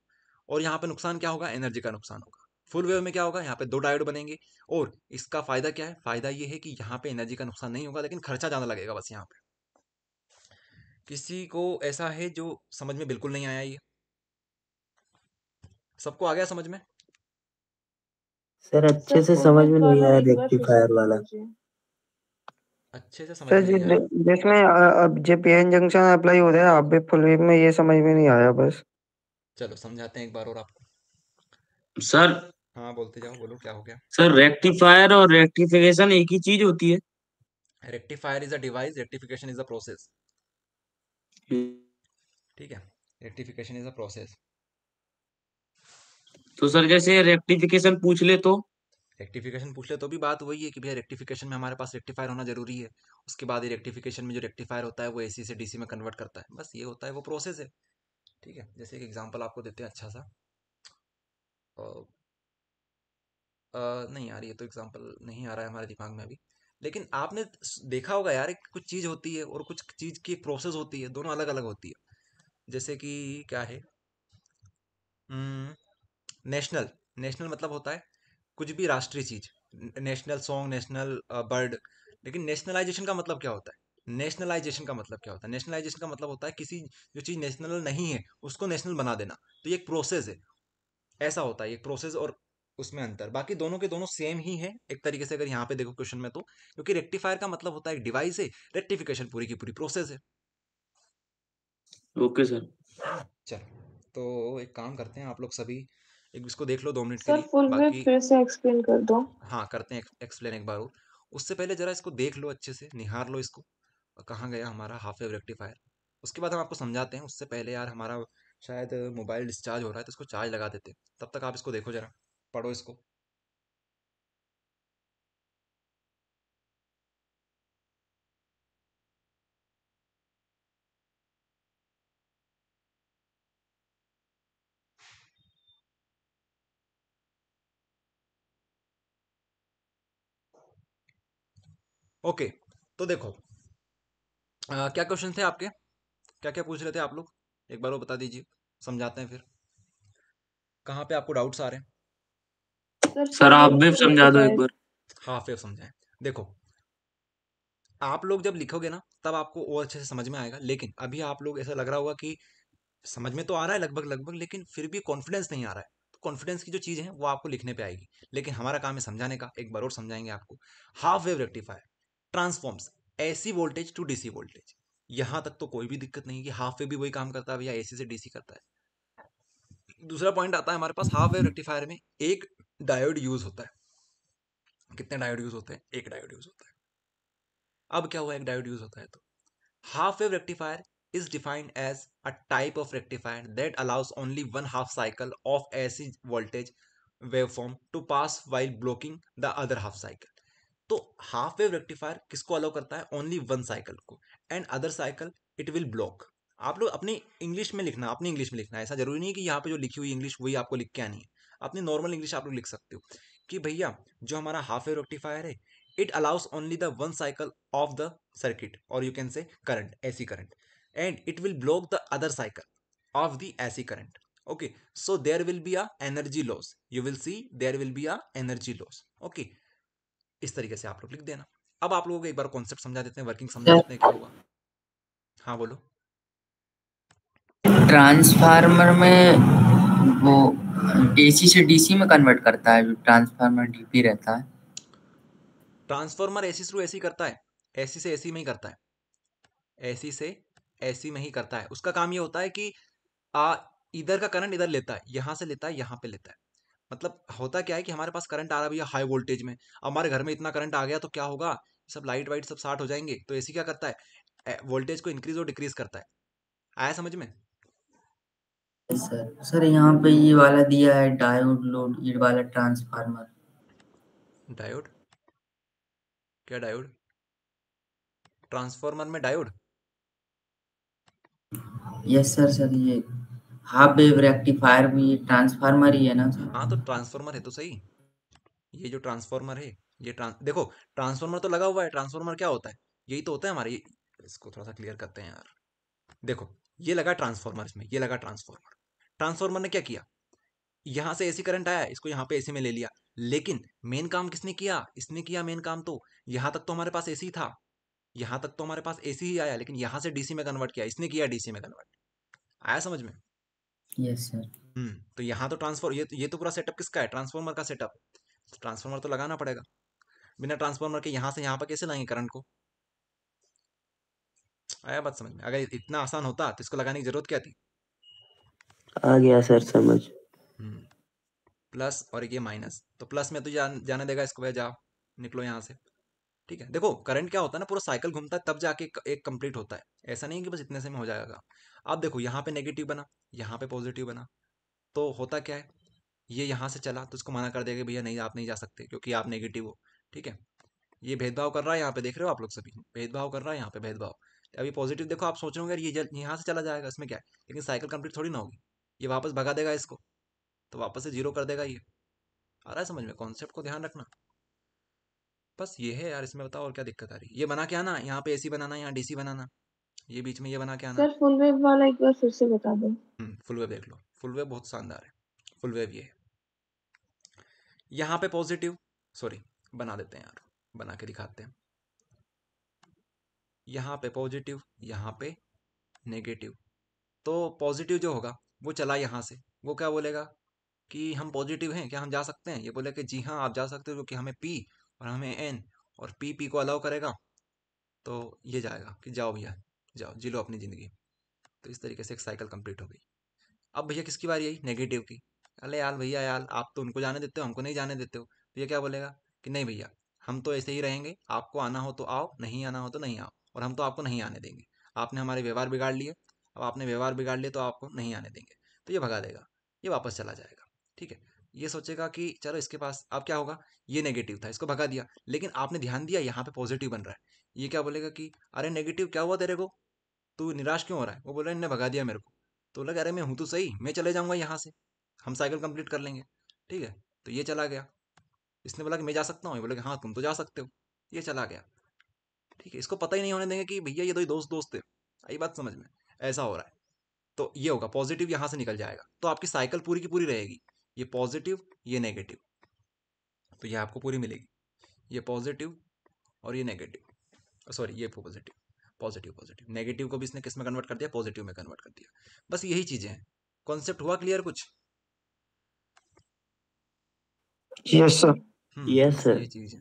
और यहाँ पे नुकसान क्या होगा एनर्जी का नुकसान होगा फुल वेव में क्या होगा यहाँ पे दो डायोड बनेंगे और इसका फायदा क्या है फायदा ये है कि यहाँ पे एनर्जी का नुकसान नहीं होगा लेकिन खर्चा ज्यादा लगेगा बस यहाँ पे किसी को ऐसा है जो समझ में बिल्कुल नहीं आया ये सबको आ गया समझ में सर अच्छे से समझ में तो नहीं आया रेक्टिफायर वाला अच्छे से समझ सर नहीं आया जिसमें अ- अब जेपीएन जंक्शन अप्लाई हो रहा है आप भी फुल फुलवीर में ये समझ में नहीं आया बस चलो समझाते हैं एक बार और आपको सर हाँ बोलते जाओ बोलो क्या हो गया सर रेक्टिफायर और रेक्टिफिकेशन एक ही चीज होती है rectifier is a device rectification is a process ठीक है रेक्टिफिकेशन इज अ प्रोसेस तो सर जैसे रेक्टिफिकेशन पूछ ले तो रेक्टिफिकेशन पूछ ले तो भी बात वही है कि भैया रेक्टिफिकेशन में हमारे पास रेक्टिफायर होना जरूरी है उसके बाद ही रेक्टिफिकेशन में जो रेक्टिफायर होता है वो एसी से डीसी में कन्वर्ट करता है बस ये होता है वो प्रोसेस है ठीक है जैसे एक एग्जाम्पल आपको देते हैं अच्छा सा आ, आ, नहीं यार ये तो एग्जाम्पल नहीं आ रहा है हमारे दिमाग में अभी लेकिन आपने देखा होगा यार कुछ चीज़ होती है और कुछ चीज़ की प्रोसेस होती है दोनों अलग अलग होती है जैसे कि क्या है नेशनल नेशनल मतलब होता है कुछ भी राष्ट्रीय चीज नेशनल सॉन्ग नेशनल बर्ड लेकिन नेशनलाइजेशन का मतलब क्या होता है नेशनलाइजेशन का मतलब क्या होता है नेशनलाइजेशन का मतलब होता है किसी जो चीज़ नेशनल नहीं है उसको नेशनल बना देना तो ये एक प्रोसेस है ऐसा होता है एक प्रोसेस और उसमें अंतर बाकी दोनों के दोनों सेम ही है एक तरीके से अगर यहाँ पे देखो क्वेश्चन में तो क्योंकि रेक्टिफायर का मतलब होता है एक डिवाइस है रेक्टिफिकेशन पूरी की पूरी प्रोसेस है ओके सर चलो तो एक काम करते हैं आप लोग सभी एक इसको देख लो दो मिनट के लिए फुल बाकी फिर से एक्सप्लेन कर दो हाँ करते हैं एक्सप्लेन एक बार और उससे पहले जरा इसको देख लो अच्छे से निहार लो इसको कहाँ गया हमारा हाफ वेव रेक्टिफायर उसके बाद हम आपको समझाते हैं उससे पहले यार हमारा शायद मोबाइल डिस्चार्ज हो रहा है तो इसको चार्ज लगा देते हैं तब तक आप इसको देखो जरा पढ़ो इसको ओके तो देखो आ, क्या क्वेश्चन थे आपके क्या क्या पूछ रहे थे आप लोग एक बार वो बता दीजिए समझाते हैं फिर कहाँ पे आपको डाउट्स आ रहे हैं सर आप भी समझा दो एक बार हाँ फिर समझाएं देखो आप लोग जब लिखोगे ना तब आपको और अच्छे से समझ में आएगा लेकिन अभी आप लोग ऐसा लग रहा होगा कि समझ में तो आ रहा है लगभग लगभग लेकिन फिर भी कॉन्फिडेंस नहीं आ रहा है तो कॉन्फिडेंस की जो चीज़ है वो आपको लिखने पे आएगी लेकिन हमारा काम है समझाने का एक बार और समझाएंगे आपको half wave rectifier transforms AC voltage to DC voltage यहाँ तक तो कोई भी दिक्कत नहीं कि हाफ वे भी वही काम करता है भैया एसी से डीसी करता है दूसरा पॉइंट आता है हमारे पास हाफ वेव रेक्टिफायर में एक डायोड यूज होता है कितने डायोड यूज होते हैं एक डायोड यूज होता है अब क्या हुआ एक डायोड यूज होता है तो half wave rectifier is defined as a type of rectifier that allows only one half cycle of AC voltage form to pass while blocking the other half cycle तो हाफ वेव रेक्टिफायर किसको अलाउ करता है ओनली वन साइकिल को and other cycle it will block आप लोग अपनी इंग्लिश में लिखना अपनी इंग्लिश में लिखना ऐसा जरूरी नहीं है कि यहाँ पे जो लिखी हुई इंग्लिश वही आपको लिख के आनी है अपनी नॉर्मल इंग्लिश आप लोग लिख सकते हो कि भैया जो हमारा हाफ वेव रेक्टिफायर है it allows only the one cycle of the circuit और you can say current AC current and it will block the other cycle of the AC current okay so there will be a energy loss you will see there will be a energy loss okay इस तरीके से आप लोग लिख देना अब आप लोगों को एक बार कॉन्सेप्ट समझा देते हैं वर्किंग समझा देते हैं क्या हुआ हाँ बोलो ट्रांसफार्मर में वो एसी से डीसी में कन्वर्ट करता है ट्रांसफार्मर डीपी रहता है ट्रांसफार्मर एसी थ्रू एसी करता है एसी से एसी में ही करता है एसी से एसी में ही करता है उसका काम ये होता है कि इधर का करंट इधर लेता है यहां से लेता है यहां पे लेता है मतलब होता क्या है कि हमारे पास करंट आ रहा है भैया हाई वोल्टेज में अब हमारे घर में इतना करंट आ गया तो क्या होगा सब लाइट वाइट सब स्टार्ट हो जाएंगे तो एसी क्या करता है वोल्टेज को इंक्रीज और डिक्रीज करता है आया समझ में सर सर यहाँ पे ये वाला दिया है डायोड लोड ये वाला ट्रांसफार्मर डायोड क्या डायोड ट्रांसफार्मर में डायोड यस सर सर ये हाफ वेव रेक्टिफायर भी ट्रांसफार्मर ही है ना हाँ तो ट्रांसफार्मर है तो सही ये जो ट्रांसफार्मर है ये ट्रांस देखो ट्रांसफार्मर तो लगा हुआ है ट्रांसफार्मर क्या होता है यही तो होता है हमारे इसको थोड़ा सा क्लियर करते हैं यार देखो ये लगा ट्रांसफार्मर इसमें ये लगा ट्रांसफार्मर ट्रांसफार्मर ने क्या किया यहाँ से एसी करंट आया इसको यहाँ पे एसी में ले लिया लेकिन मेन काम किसने किया इसने किया मेन काम तो यहाँ तक तो हमारे पास एसी था यहाँ तक तो हमारे पास एसी ही आया लेकिन यहाँ से डीसी में कन्वर्ट किया इसने किया डीसी में कन्वर्ट आया समझ में यस सर हम्म तो यहाँ तो ट्रांसफॉर्म ये तो, ये तो पूरा सेटअप किसका है ट्रांसफॉर्मर का सेटअप ट्रांसफॉर्मर तो लगाना पड़ेगा बिना ट्रांसफॉर्मर के यहाँ से यहाँ पर कैसे लाएंगे करंट को आया बात समझ में अगर इतना आसान होता तो इसको लगाने की जरूरत क्या थी आ गया सर समझ प्लस हम्म, और ये माइनस तो प्लस में तो जा, जाने देगा इसको भाई जाओ निकलो यहाँ से ठीक है देखो करंट क्या होता है ना पूरा साइकिल घूमता है तब जाके एक कंप्लीट होता है ऐसा नहीं है कि बस इतने से में हो जाएगा अब देखो यहाँ पे नेगेटिव बना यहाँ पे पॉजिटिव बना तो होता क्या है ये यहाँ से चला तो उसको मना कर देगा भैया नहीं आप नहीं जा सकते क्योंकि आप नेगेटिव हो ठीक है ये भेदभाव कर रहा है यहाँ पे देख रहे हो आप लोग सभी भेदभाव कर रहा है यहाँ पे भेदभाव अभी पॉजिटिव देखो आप सोच रहे यार ये यहाँ से चला जाएगा इसमें क्या है लेकिन साइकिल कंप्लीट थोड़ी ना होगी ये वापस भगा देगा इसको तो वापस से जीरो कर देगा ये आ रहा है समझ में कॉन्सेप्ट को ध्यान रखना बस ये है यार इसमें बताओ और क्या दिक्कत आ रही है ये बना के आना यहाँ पे एसी बनाना यहाँ डीसी बनाना ये बीच में ये बना के आना सर फुल वेव वाला एक बार फिर से बता दो फुल हम्म, वेव देख लो फुल वेव बहुत शानदार है फुल वेव ये है यहाँ पे पॉजिटिव सॉरी बना देते हैं यार बना के दिखाते हैं यहाँ पे पॉजिटिव यहाँ पे नेगेटिव तो पॉजिटिव जो होगा वो चला यहाँ से वो क्या बोलेगा कि हम पॉजिटिव हैं क्या हम जा सकते हैं ये बोले कि जी हाँ आप जा सकते हो क्योंकि हमें पी और हमें एन और पी पी को अलाउ करेगा तो ये जाएगा कि जाओ भैया जाओ जी लो अपनी ज़िंदगी तो इस तरीके से एक साइकिल कंप्लीट हो गई अब भैया किसकी बारी आई नेगेटिव की अरे यार भैया यार आप तो उनको जाने देते हो हमको नहीं जाने देते हो भैया क्या बोलेगा कि नहीं भैया हम तो ऐसे ही रहेंगे आपको आना हो तो आओ नहीं आना हो तो नहीं आओ और हम तो आपको नहीं आने देंगे आपने हमारे व्यवहार बिगाड़ लिए अब आपने व्यवहार बिगाड़ लिए तो आपको नहीं आने देंगे तो ये भगा देगा ये वापस चला जाएगा ठीक है ये सोचेगा कि चलो इसके पास अब क्या होगा ये नेगेटिव था इसको भगा दिया लेकिन आपने ध्यान दिया यहाँ पे पॉजिटिव बन रहा है ये क्या बोलेगा कि अरे नेगेटिव क्या हुआ तेरे को तू निराश क्यों हो रहा है वो बोल रहा है इन्हें भगा दिया मेरे को तो लगा अरे मैं हूँ तो सही मैं चले जाऊँगा यहाँ से हम साइकिल कंप्लीट कर लेंगे ठीक है तो ये चला गया इसने बोला कि मैं जा सकता हूँ ये बोले कि हाँ तुम तो जा सकते हो ये चला गया ठीक है इसको पता ही नहीं होने देंगे कि भैया ये तो दोस्त दोस्त थे आई बात समझ में ऐसा हो रहा है तो ये होगा पॉजिटिव यहाँ से निकल जाएगा तो आपकी साइकिल पूरी की पूरी रहेगी ये पॉजिटिव ये नेगेटिव तो ये आपको पूरी मिलेगी ये पॉजिटिव और ये नेगेटिव सॉरी ये पॉजिटिव पॉजिटिव पॉजिटिव नेगेटिव को भी इसने किस में कन्वर्ट कर दिया पॉजिटिव में कन्वर्ट कर दिया बस यही चीजें हैं कॉन्सेप्ट हुआ क्लियर कुछ यस सर यस सर ये चीज है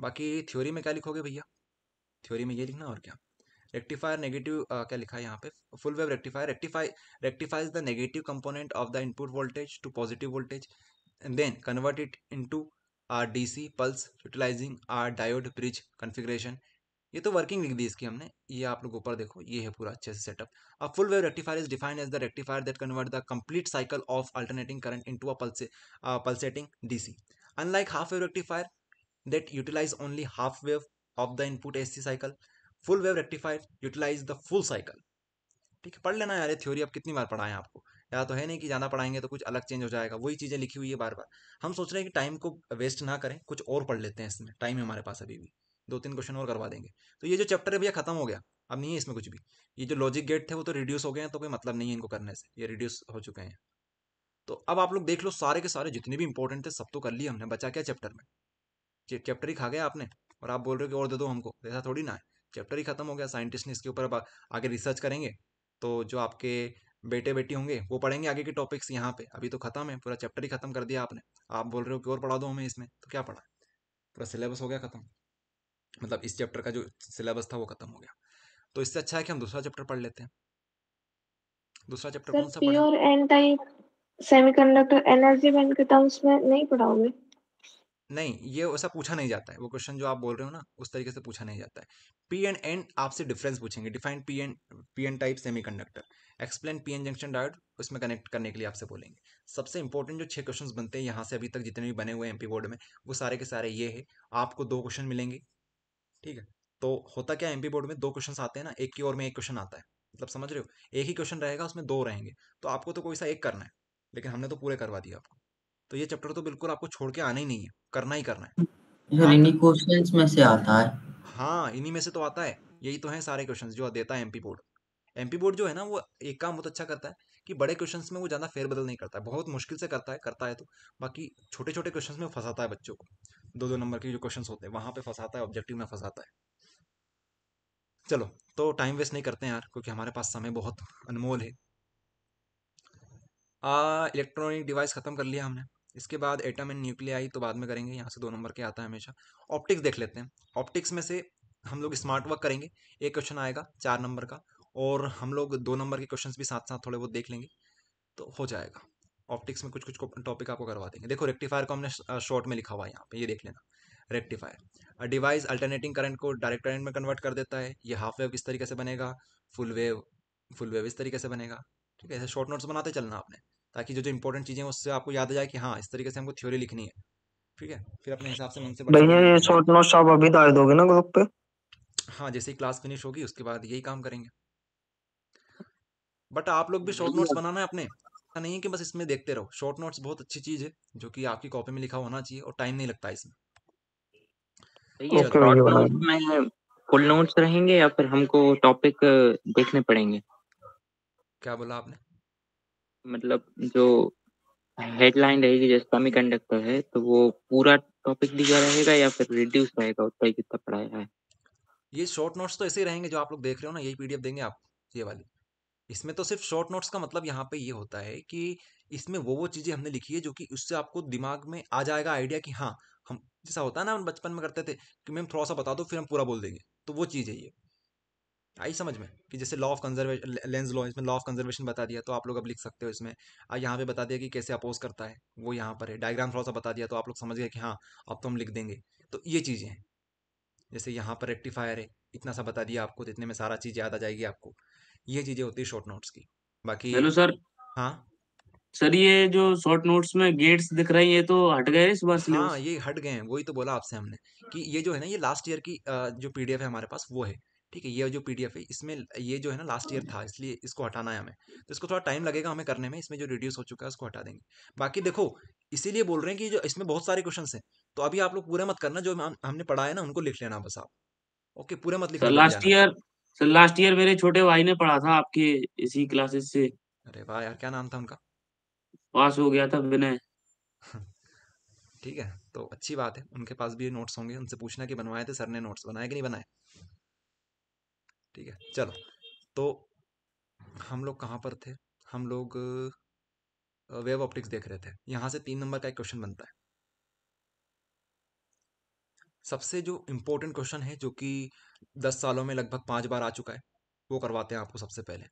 बाकी थ्योरी में क्या लिखोगे भैया थ्योरी में ये लिखना और क्या रेक्टिफायर नेगेटिव uh, क्या लिखा है यहाँ पे full wave rectifier rectify rectifies the negative component of the input voltage to positive voltage then convert it it are our DC pulse utilizing our diode bridge ये तो वर्किंग लिख दी इसकी हमने ये आप लोग ऊपर देखो ये है पूरा अच्छे से सेटअप अब full wave rectifier is defined as the rectifier that convert the complete cycle of alternating current into a pulse pulsating DC unlike half wave rectifier that utilize only half wave of the input AC cycle full wave rectifier utilize the full cycle ठीक है पढ़ लेना यार ये थ्योरी अब कितनी बार पढ़ाएं आपको या तो है नहीं कि ज़्यादा पढ़ाएंगे तो कुछ अलग चेंज हो जाएगा वही चीज़ें लिखी हुई है बार बार हम सोच रहे हैं कि टाइम को वेस्ट ना करें कुछ और पढ़ लेते हैं इसमें टाइम है हमारे पास अभी भी दो तीन क्वेश्चन और करवा देंगे तो ये जो चैप्टर है भैया खत्म हो गया अब नहीं है इसमें कुछ भी ये जो लॉजिक गेट थे वो तो रिड्यूस हो गए हैं तो कोई मतलब नहीं है इनको करने से ये रिड्यूस हो चुके हैं तो अब आप लोग देख लो सारे के सारे जितने भी इंपॉर्टेंट थे सब तो कर लिए हमने बचा क्या चैप्टर में चैप्टर ही खा गया आपने और आप बोल रहे हो कि और दे दो हमको ऐसा थोड़ी ना है चैप्टर ही ख़त्म हो गया साइंटिस्ट ने इसके ऊपर अब आगे रिसर्च करेंगे तो जो आपके बेटे बेटी होंगे वो पढ़ेंगे आगे के टॉपिक्स यहाँ पे अभी तो खत्म है पूरा चैप्टर ही खत्म कर दिया आपने आप बोल रहे हो कि और पढ़ा दो हमें इसमें तो क्या पढ़ा पूरा सिलेबस हो गया खत्म मतलब इस चैप्टर का जो सिलेबस था वो खत्म हो गया तो इससे अच्छा है कि हम दूसरा चैप्टर पढ़ लेते हैं दूसरा चैप्टर कौन सा pure and type semiconductor energy band के टर्म्स में नहीं पढ़ाओगे नहीं ये वैसा पूछा नहीं जाता है वो क्वेश्चन जो आप बोल रहे हो ना उस तरीके से पूछा नहीं जाता है पी एंड एन आपसे डिफरेंस पूछेंगे define P and P N type semi semiconductor explain P N junction diode उसमें कनेक्ट करने के लिए आपसे बोलेंगे सबसे इंपॉर्टेंट जो छः क्वेश्चन बनते हैं यहाँ से अभी तक जितने भी बने हुए एम पी बोर्ड में वो सारे के सारे ये है आपको दो क्वेश्चन मिलेंगे ठीक है तो होता क्या एम पी बोर्ड में दो क्वेश्चन आते हैं ना एक की ओर में एक क्वेश्चन आता है मतलब समझ रहे हो एक ही क्वेश्चन रहेगा उसमें दो रहेंगे तो आपको तो कोई सा एक करना है लेकिन हमने तो पूरे करवा दिया आपको तो ये चैप्टर तो बिल्कुल आपको छोड़ के आना ही नहीं है करना ही करना है हाँ, तो हाँ इन्हीं में से तो आता है यही तो है सारे क्वेश्चन जो देता है एमपी बोर्ड एमपी बोर्ड जो है ना वो एक काम बहुत अच्छा करता है कि बड़े क्वेश्चन में वो ज़्यादा फेरबदल नहीं करता है बहुत मुश्किल से करता है करता है तो बाकी छोटे छोटे क्वेश्चन में फंसाता है बच्चों को दो दो नंबर के जो क्वेश्चन होते हैं वहां पे फंसाता है ऑब्जेक्टिव में फंसाता है चलो तो टाइम वेस्ट नहीं करते हैं यार क्योंकि हमारे पास समय बहुत अनमोल है इलेक्ट्रॉनिक डिवाइस खत्म कर लिया हमने इसके बाद एटम एंड न्यूक्लियाई तो बाद में करेंगे यहाँ से दो नंबर के आता है हमेशा ऑप्टिक्स देख लेते हैं ऑप्टिक्स में से हम लोग स्मार्ट वर्क करेंगे एक क्वेश्चन आएगा चार नंबर का और हम लोग दो नंबर के क्वेश्चन भी साथ साथ थोड़े बहुत देख लेंगे तो हो जाएगा ऑप्टिक्स में कुछ कुछ टॉपिक आपको करवा देंगे देखो रेक्टिफायर को हमने शॉर्ट में लिखा हुआ है यहाँ पे ये देख लेना रेक्टिफायर डिवाइस अल्टरनेटिंग करंट को डायरेक्ट करंट में कन्वर्ट कर देता है ये हाफ वेव किस तरीके से बनेगा फुल वेव फुल वेव इस तरीके से बनेगा ठीक है ऐसे शॉर्ट नोट्स बनाते चलना आपने ताकि जो जो इम्पोर्टेंट चीज़ें उससे आपको याद आ जाए कि हाँ इस तरीके से हमको थ्योरी लिखनी है ठीक है फिर अपने हिसाब से मन से भैया ये शॉर्ट नोट्स आप अभी डाल दोगे ना ग्रुप पे हाँ जैसे ही क्लास फिनिश होगी उसके बाद यही काम करेंगे बट आप लोग भी शॉर्ट नोट्स बनाना है अपने ऐसा नहीं है कि बस इसमें देखते रहो शॉर्ट नोट्स बहुत अच्छी चीज है जो कि आपकी कॉपी में लिखा होना चाहिए और टाइम नहीं लगता इसमें फुल नोट्स रहेंगे या फिर हमको टॉपिक देखने पड़ेंगे क्या बोला आपने मतलब जो हेडलाइन रहेगी जैसे सेमी कंडक्टर है तो वो पूरा टॉपिक दिया रहेगा या फिर रिड्यूस रहेगा उतना ही कितना पढ़ाया है ये शॉर्ट नोट्स तो ऐसे ही रहेंगे जो आप लोग देख रहे हो ना यही पीडीएफ देंगे आप ये वाली इसमें तो सिर्फ शॉर्ट नोट्स का मतलब यहाँ पे ये होता है कि इसमें वो वो चीज़ें हमने लिखी है जो कि उससे आपको दिमाग में आ जाएगा आइडिया कि हाँ हम जैसा होता है ना हम बचपन में करते थे कि मैम थोड़ा सा बता दो फिर हम पूरा बोल देंगे तो वो चीज़ है ये आई समझ में कि जैसे law of conservation Lenz law इसमें लॉ ऑफ कंजर्वेशन बता दिया तो आप लोग अब लिख सकते हो इसमें और यहाँ पे बता दिया कि कैसे अपोज करता है वो यहाँ पर है डायग्राम थोड़ा सा बता दिया तो आप लोग समझ गए कि हाँ अब तो हम लिख देंगे तो ये चीज़ें हैं जैसे यहाँ पर रेक्टिफायर है इतना सा बता दिया आपको तो इतने में सारा चीज़ याद आ जाएगी आपको ये चीज़ें होती है शॉर्ट नोट्स की बाकी हेलो सर हाँ सर ये जो शॉर्ट नोट्स में गेट्स दिख रही है तो हट गए इस बार हाँ ये हट गए हैं वही तो बोला आपसे हमने कि ये जो है ना ये लास्ट ईयर की जो पीडीएफ है हमारे पास वो है ठीक है ये जो पी है इसमें ये जो है ना लास्ट हाँ। ईयर था इसलिए इसको हटाना है हमें तो इसको थोड़ा टाइम लगेगा हमें करने में इसमें जो रिड्यूस हो चुका है उसको हटा देंगे बाकी देखो इसीलिए बोल रहे हैं कि जो इसमें बहुत सारे क्वेश्चन हैं तो अभी आप लोग पूरे मत करना जो हमने पढ़ा है ना उनको लिख लेना बस आप ओके पूरे मत लिखना last year sir last year मेरे छोटे भाई ने पढ़ा था आपके इसी क्लासेस से अरे वाह यार क्या नाम था उनका पास हो गया था विनय ठीक है तो अच्छी बात है उनके पास भी नोट्स होंगे उनसे पूछना कि बनवाए थे सर ने नोट्स बनाए कि नहीं बनाए ठीक है चलो तो हम लोग कहाँ पर थे हम लोग वेव ऑप्टिक्स देख रहे थे यहाँ से तीन नंबर का एक क्वेश्चन बनता है सबसे जो इम्पोर्टेंट क्वेश्चन है जो कि दस सालों में लगभग पांच बार आ चुका है वो करवाते हैं आपको सबसे पहले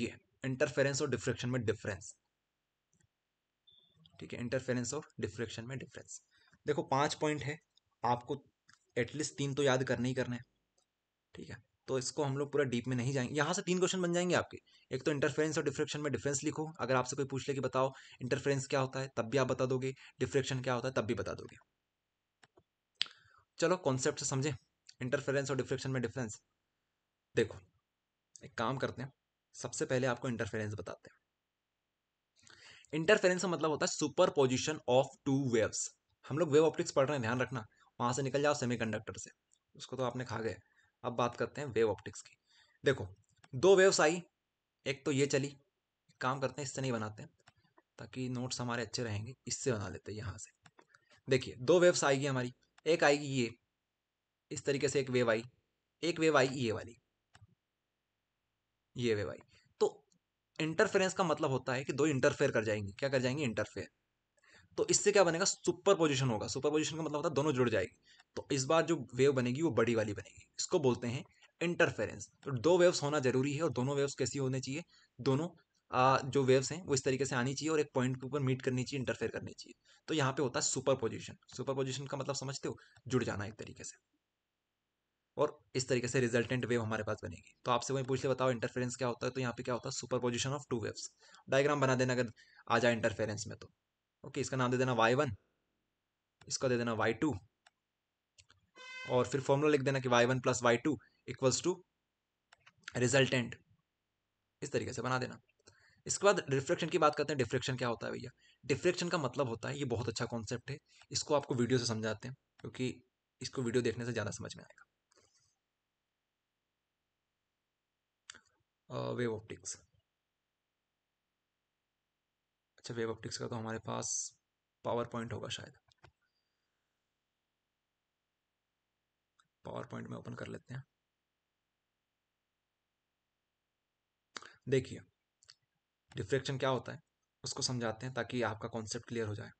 ये इंटरफेरेंस और डिफ्रेक्शन में डिफरेंस ठीक है इंटरफेरेंस और डिफ्रेक्शन में डिफरेंस देखो पांच पॉइंट है आपको एटलीस्ट तीन तो याद करने ही करने ठीक है तो इसको हम लोग पूरा डीप में नहीं जाएंगे यहाँ से तीन क्वेश्चन बन जाएंगे आपके एक तो इंटरफेरेंस और डिफ्रेक्शन में डिफरेंस लिखो अगर आपसे कोई पूछ ले कि बताओ इंटरफेरेंस क्या होता है तब भी आप बता दोगे डिफ्रेक्शन क्या होता है तब भी बता दोगे चलो कॉन्सेप्ट समझें इंटरफेरेंस और डिफ्रेक्शन में डिफरेंस देखो एक काम करते हैं सबसे पहले आपको इंटरफेरेंस बताते हैं इंटरफेरेंस का मतलब होता है superposition of two waves हम लोग वेव ऑप्टिक्स पढ़ रहे हैं ध्यान रखना वहाँ से निकल जाओ सेमी से उसको तो आपने खा गए अब बात करते हैं वेव ऑप्टिक्स की देखो दो वेव्स आई एक तो ये चली काम करते हैं इससे नहीं बनाते हैं, ताकि नोट्स हमारे अच्छे रहेंगे इससे बना लेते हैं यहाँ से देखिए दो वेव्स आएगी हमारी एक आएगी ये इस तरीके से एक वेव आई एक वेव आई ये वाली ये वेव आई तो इंटरफेरेंस का मतलब होता है कि दो इंटरफेयर कर जाएंगी क्या कर जाएंगी इंटरफेयर तो इससे क्या बनेगा सुपर पोजिशन होगा सुपर पोजिशन का मतलब होता है दोनों जुड़ जाएगी तो इस बार जो वेव बनेगी वो बड़ी वाली बनेगी इसको बोलते हैं इंटरफेरेंस तो दो वेव्स होना जरूरी है और दोनों वेव्स कैसी होने चाहिए दोनों आ, जो वेव्स हैं वो इस तरीके से आनी चाहिए और एक पॉइंट के ऊपर मीट करनी चाहिए इंटरफेयर करनी चाहिए तो यहाँ पे होता है सुपर पोजिशन सुपर पोजिशन का मतलब समझते हो जुड़ जाना एक तरीके से और इस तरीके से रिजल्टेंट वेव हमारे पास बनेगी तो आपसे वही पूछ ले बताओ इंटरफेरेंस क्या होता है तो यहाँ पे क्या होता है superposition of two waves diagram बना देना अगर आ जाए इंटरफेरेंस में तो ओके इसका नाम दे देना वाई वन इसका दे देना वाई टू और फिर फॉर्मूला लिख देना कि Y one plus Y two equals to resultant इस तरीके से बना देना इसके बाद डिफ्रेक्शन की बात करते हैं डिफ्रेक्शन क्या होता है भैया डिफ्रेक्शन का मतलब होता है ये बहुत अच्छा कॉन्सेप्ट है इसको आपको वीडियो से समझाते हैं क्योंकि इसको वीडियो देखने से ज़्यादा समझ में आएगा वेव ऑप्टिक्स अच्छा वेब ऑप्टिक्स का तो हमारे पास पावर पॉइंट होगा शायद पावर पॉइंट में ओपन कर लेते हैं देखिए डिफ्रेक्शन क्या होता है उसको समझाते हैं ताकि आपका कॉन्सेप्ट क्लियर हो जाए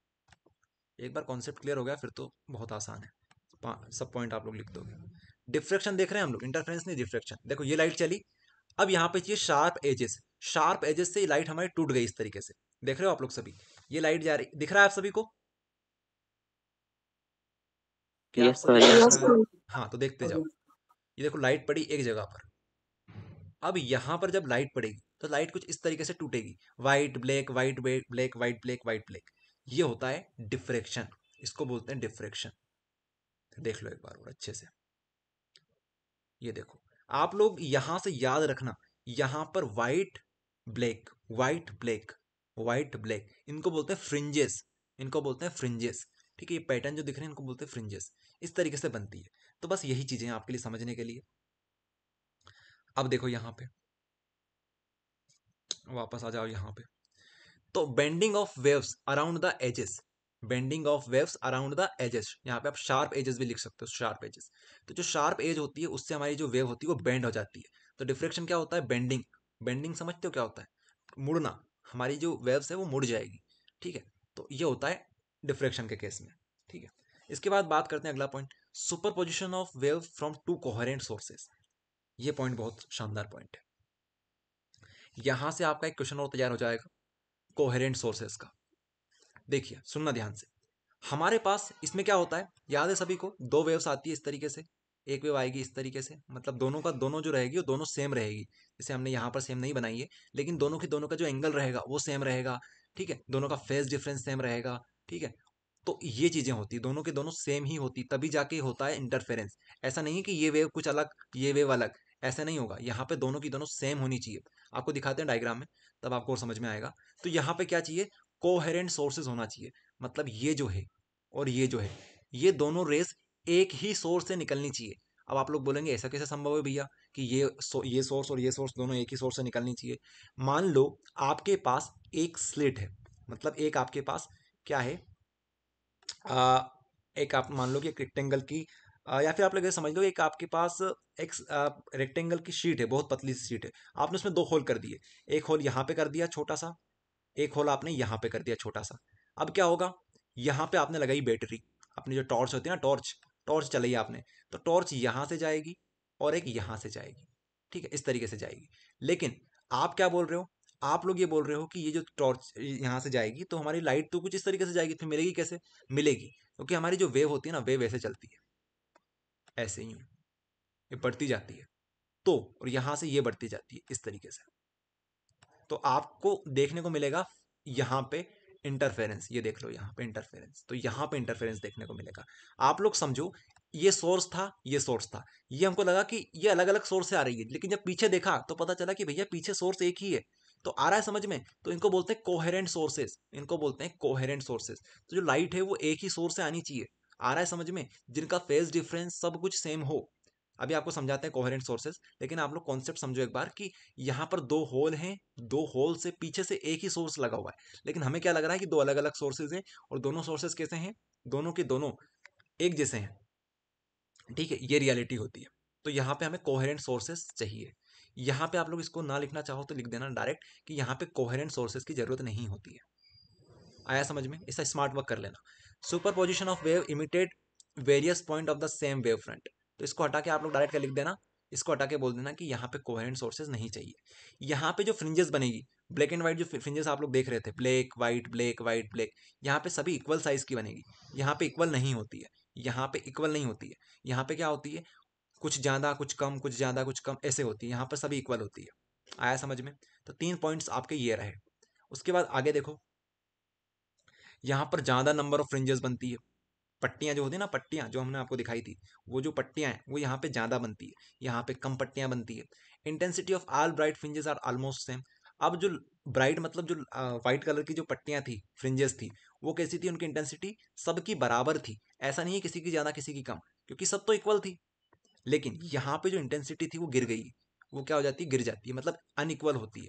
एक बार कॉन्सेप्ट क्लियर हो गया फिर तो बहुत आसान है सब पॉइंट आप लोग लिख दोगे डिफ्रेक्शन देख रहे हैं हम लोग इंटरफेरेंस नहीं डिफ्रेक्शन देखो ये लाइट चली अब यहाँ पे चाहिए शार्प एजेस शार्प एजेस से ये लाइट हमारी टूट गई इस तरीके से देख रहे हो आप लोग सभी ये लाइट जा रही दिख रहा है आप सभी को हाँ तो देखते जाओ ये देखो लाइट पड़ी एक जगह पर अब यहाँ पर जब लाइट पड़ेगी तो लाइट कुछ इस तरीके से टूटेगी white black white black white black white black ये होता है डिफ्रेक्शन इसको बोलते हैं डिफ्रेक्शन देख लो एक बार और अच्छे से ये देखो आप लोग यहां से याद रखना यहां पर white black white black white black इनको बोलते हैं फ्रिंजेस इनको बोलते हैं फ्रिंजेस ठीक है ये पैटर्न जो दिख रहे हैं इनको बोलते हैं फ्रिंजेस इस तरीके से बनती है तो बस यही चीज़ें आपके लिए समझने के लिए अब देखो यहाँ पे वापस आ जाओ यहाँ पे तो bending of waves around the edges bending of waves around the edges यहाँ पे आप शार्प एजेस भी लिख सकते हो शार्प एजेस तो जो शार्प एज होती है उससे हमारी जो वेव होती है वो बेंड हो जाती है तो डिफ्रेक्शन क्या होता है बेंडिंग बेंडिंग समझते हो क्या होता है मुड़ना हमारी जो वेव्स है वो मुड़ जाएगी ठीक है तो ये होता है डिफ्रेक्शन के केस में ठीक है इसके बाद बात करते हैं अगला point superposition of wave from two coherent sources ये पॉइंट बहुत शानदार पॉइंट है यहाँ से आपका एक क्वेश्चन और तैयार हो जाएगा कोहरेंट सोर्सेज का देखिए सुनना ध्यान से हमारे पास इसमें क्या होता है याद है सभी को दो वेव्स आती है इस तरीके से एक वेव आएगी इस तरीके से मतलब दोनों का दोनों जो रहेगी वो दोनों सेम रहेगी जैसे हमने यहाँ पर सेम नहीं बनाई है लेकिन दोनों के दोनों का जो एंगल रहेगा वो सेम रहेगा ठीक है दोनों का फेस डिफरेंस सेम रहेगा ठीक है तो ये चीज़ें होती दोनों के दोनों सेम ही होती तभी जाके होता है इंटरफेरेंस ऐसा नहीं है कि ये वेव कुछ अलग ये वेव अलग ऐसा नहीं होगा यहाँ पे दोनों की दोनों सेम होनी चाहिए आपको दिखाते हैं डायग्राम में तब आपको और समझ में आएगा तो यहाँ पे क्या चाहिए कोहेरेंट सोर्सेज होना चाहिए मतलब ये जो है और ये जो है ये दोनों रेस एक ही सोर्स से निकलनी चाहिए अब आप लोग बोलेंगे ऐसा कैसे संभव है भैया कि ये ये सोर्स और ये सोर्स दोनों एक ही सोर्स से निकलनी चाहिए मान लो आपके पास एक स्लेट है मतलब एक आपके पास क्या है आ, एक आप मान लो कि एक रेक्टेंगल की आ, या फिर आप लोग ये समझ लो एक आपके पास एक रेक्टेंगल की शीट है बहुत पतली सी शीट है आपने उसमें दो होल कर दिए एक होल यहाँ पे कर दिया छोटा सा एक होल आपने यहाँ पे कर दिया छोटा सा अब क्या होगा यहाँ पे आपने लगाई बैटरी अपनी जो टॉर्च होती है ना टॉर्च टॉर्च चलाई आपने तो टॉर्च यहाँ से जाएगी और एक यहाँ से जाएगी ठीक है इस तरीके से जाएगी लेकिन आप क्या बोल रहे हो आप लोग ये बोल रहे हो कि ये जो टॉर्च यहाँ से जाएगी तो हमारी लाइट तो कुछ इस तरीके से जाएगी फिर तो मिलेगी कैसे मिलेगी क्योंकि हमारी जो वेव होती है ना वेव ऐसे चलती है ऐसे ही ये बढ़ती जाती है तो और यहाँ से ये बढ़ती जाती है इस तरीके से तो आपको देखने को मिलेगा यहाँ पे इंटरफेरेंस ये देख लो यहाँ पे इंटरफेरेंस तो यहाँ पे इंटरफेरेंस देखने को मिलेगा आप लोग समझो ये सोर्स था ये सोर्स था ये हमको लगा कि ये अलग अलग सोर्स से आ रही है लेकिन जब पीछे देखा तो पता चला कि भैया पीछे सोर्स एक ही है तो आ रहा है समझ में तो इनको बोलते हैं कोहेरेंट सोर्सेज इनको बोलते हैं कोहेरेंट सोर्सेज तो जो लाइट है वो एक ही सोर्स से आनी चाहिए आ रहा है समझ में जिनका फेज डिफरेंस सब कुछ सेम हो अभी आपको समझाते हैं कोहरेंट सोर्सेज लेकिन आप लोग कॉन्सेप्ट समझो एक बार कि यहाँ पर दो होल हैं दो होल से पीछे से एक ही सोर्स लगा हुआ है लेकिन हमें क्या लग रहा है कि दो अलग अलग सोर्सेज हैं और दोनों सोर्सेज कैसे हैं दोनों के दोनों एक जैसे हैं ठीक है ये रियलिटी होती है तो यहाँ पे हमें कोहरेंट सोर्सेस चाहिए यहाँ पे आप लोग इसको ना लिखना चाहो तो लिख देना डायरेक्ट कि यहाँ पे कोहरेंट सोर्सेज की जरूरत नहीं होती है आया समझ में इसका स्मार्ट वर्क कर लेना superposition of wave emitted various point of the same wave front तो इसको हटा के आप लोग डायरेक्ट का लिख देना इसको हटा के बोल देना कि यहाँ पे कोहेरेंट सोर्सेज नहीं चाहिए यहाँ पे जो फ्रिंजेस बनेगी ब्लैक एंड व्हाइट जो फ्रिंजेस आप लोग देख रहे थे black white black white black यहाँ पे सभी इक्वल साइज की बनेगी यहाँ पे इक्वल नहीं होती है यहाँ पे इक्वल नहीं होती है यहाँ पे क्या होती है कुछ ज़्यादा कुछ कम कुछ ज़्यादा कुछ कम ऐसे होती है यहाँ पर सभी इक्वल होती है आया समझ में तो तीन पॉइंट्स आपके ये रहे उसके बाद आगे देखो यहाँ पर ज़्यादा नंबर ऑफ फ्रिंजेस बनती है पट्टियाँ जो होती है ना पट्टियाँ जो हमने आपको दिखाई थी वो जो पट्टियाँ हैं वो यहाँ पे ज़्यादा बनती है यहाँ पे कम पट्टियाँ बनती है intensity of all bright fringes are almost same अब जो ब्राइट मतलब जो वाइट कलर की जो पट्टियाँ थी फ्रिंजेस थी वो कैसी थी उनकी इंटेंसिटी सबकी बराबर थी ऐसा नहीं है किसी की ज़्यादा किसी की कम क्योंकि सब तो इक्वल थी लेकिन यहाँ पर जो इंटेंसिटी थी वो गिर गई वो क्या हो जाती है गिर जाती है मतलब अनइक्वल होती है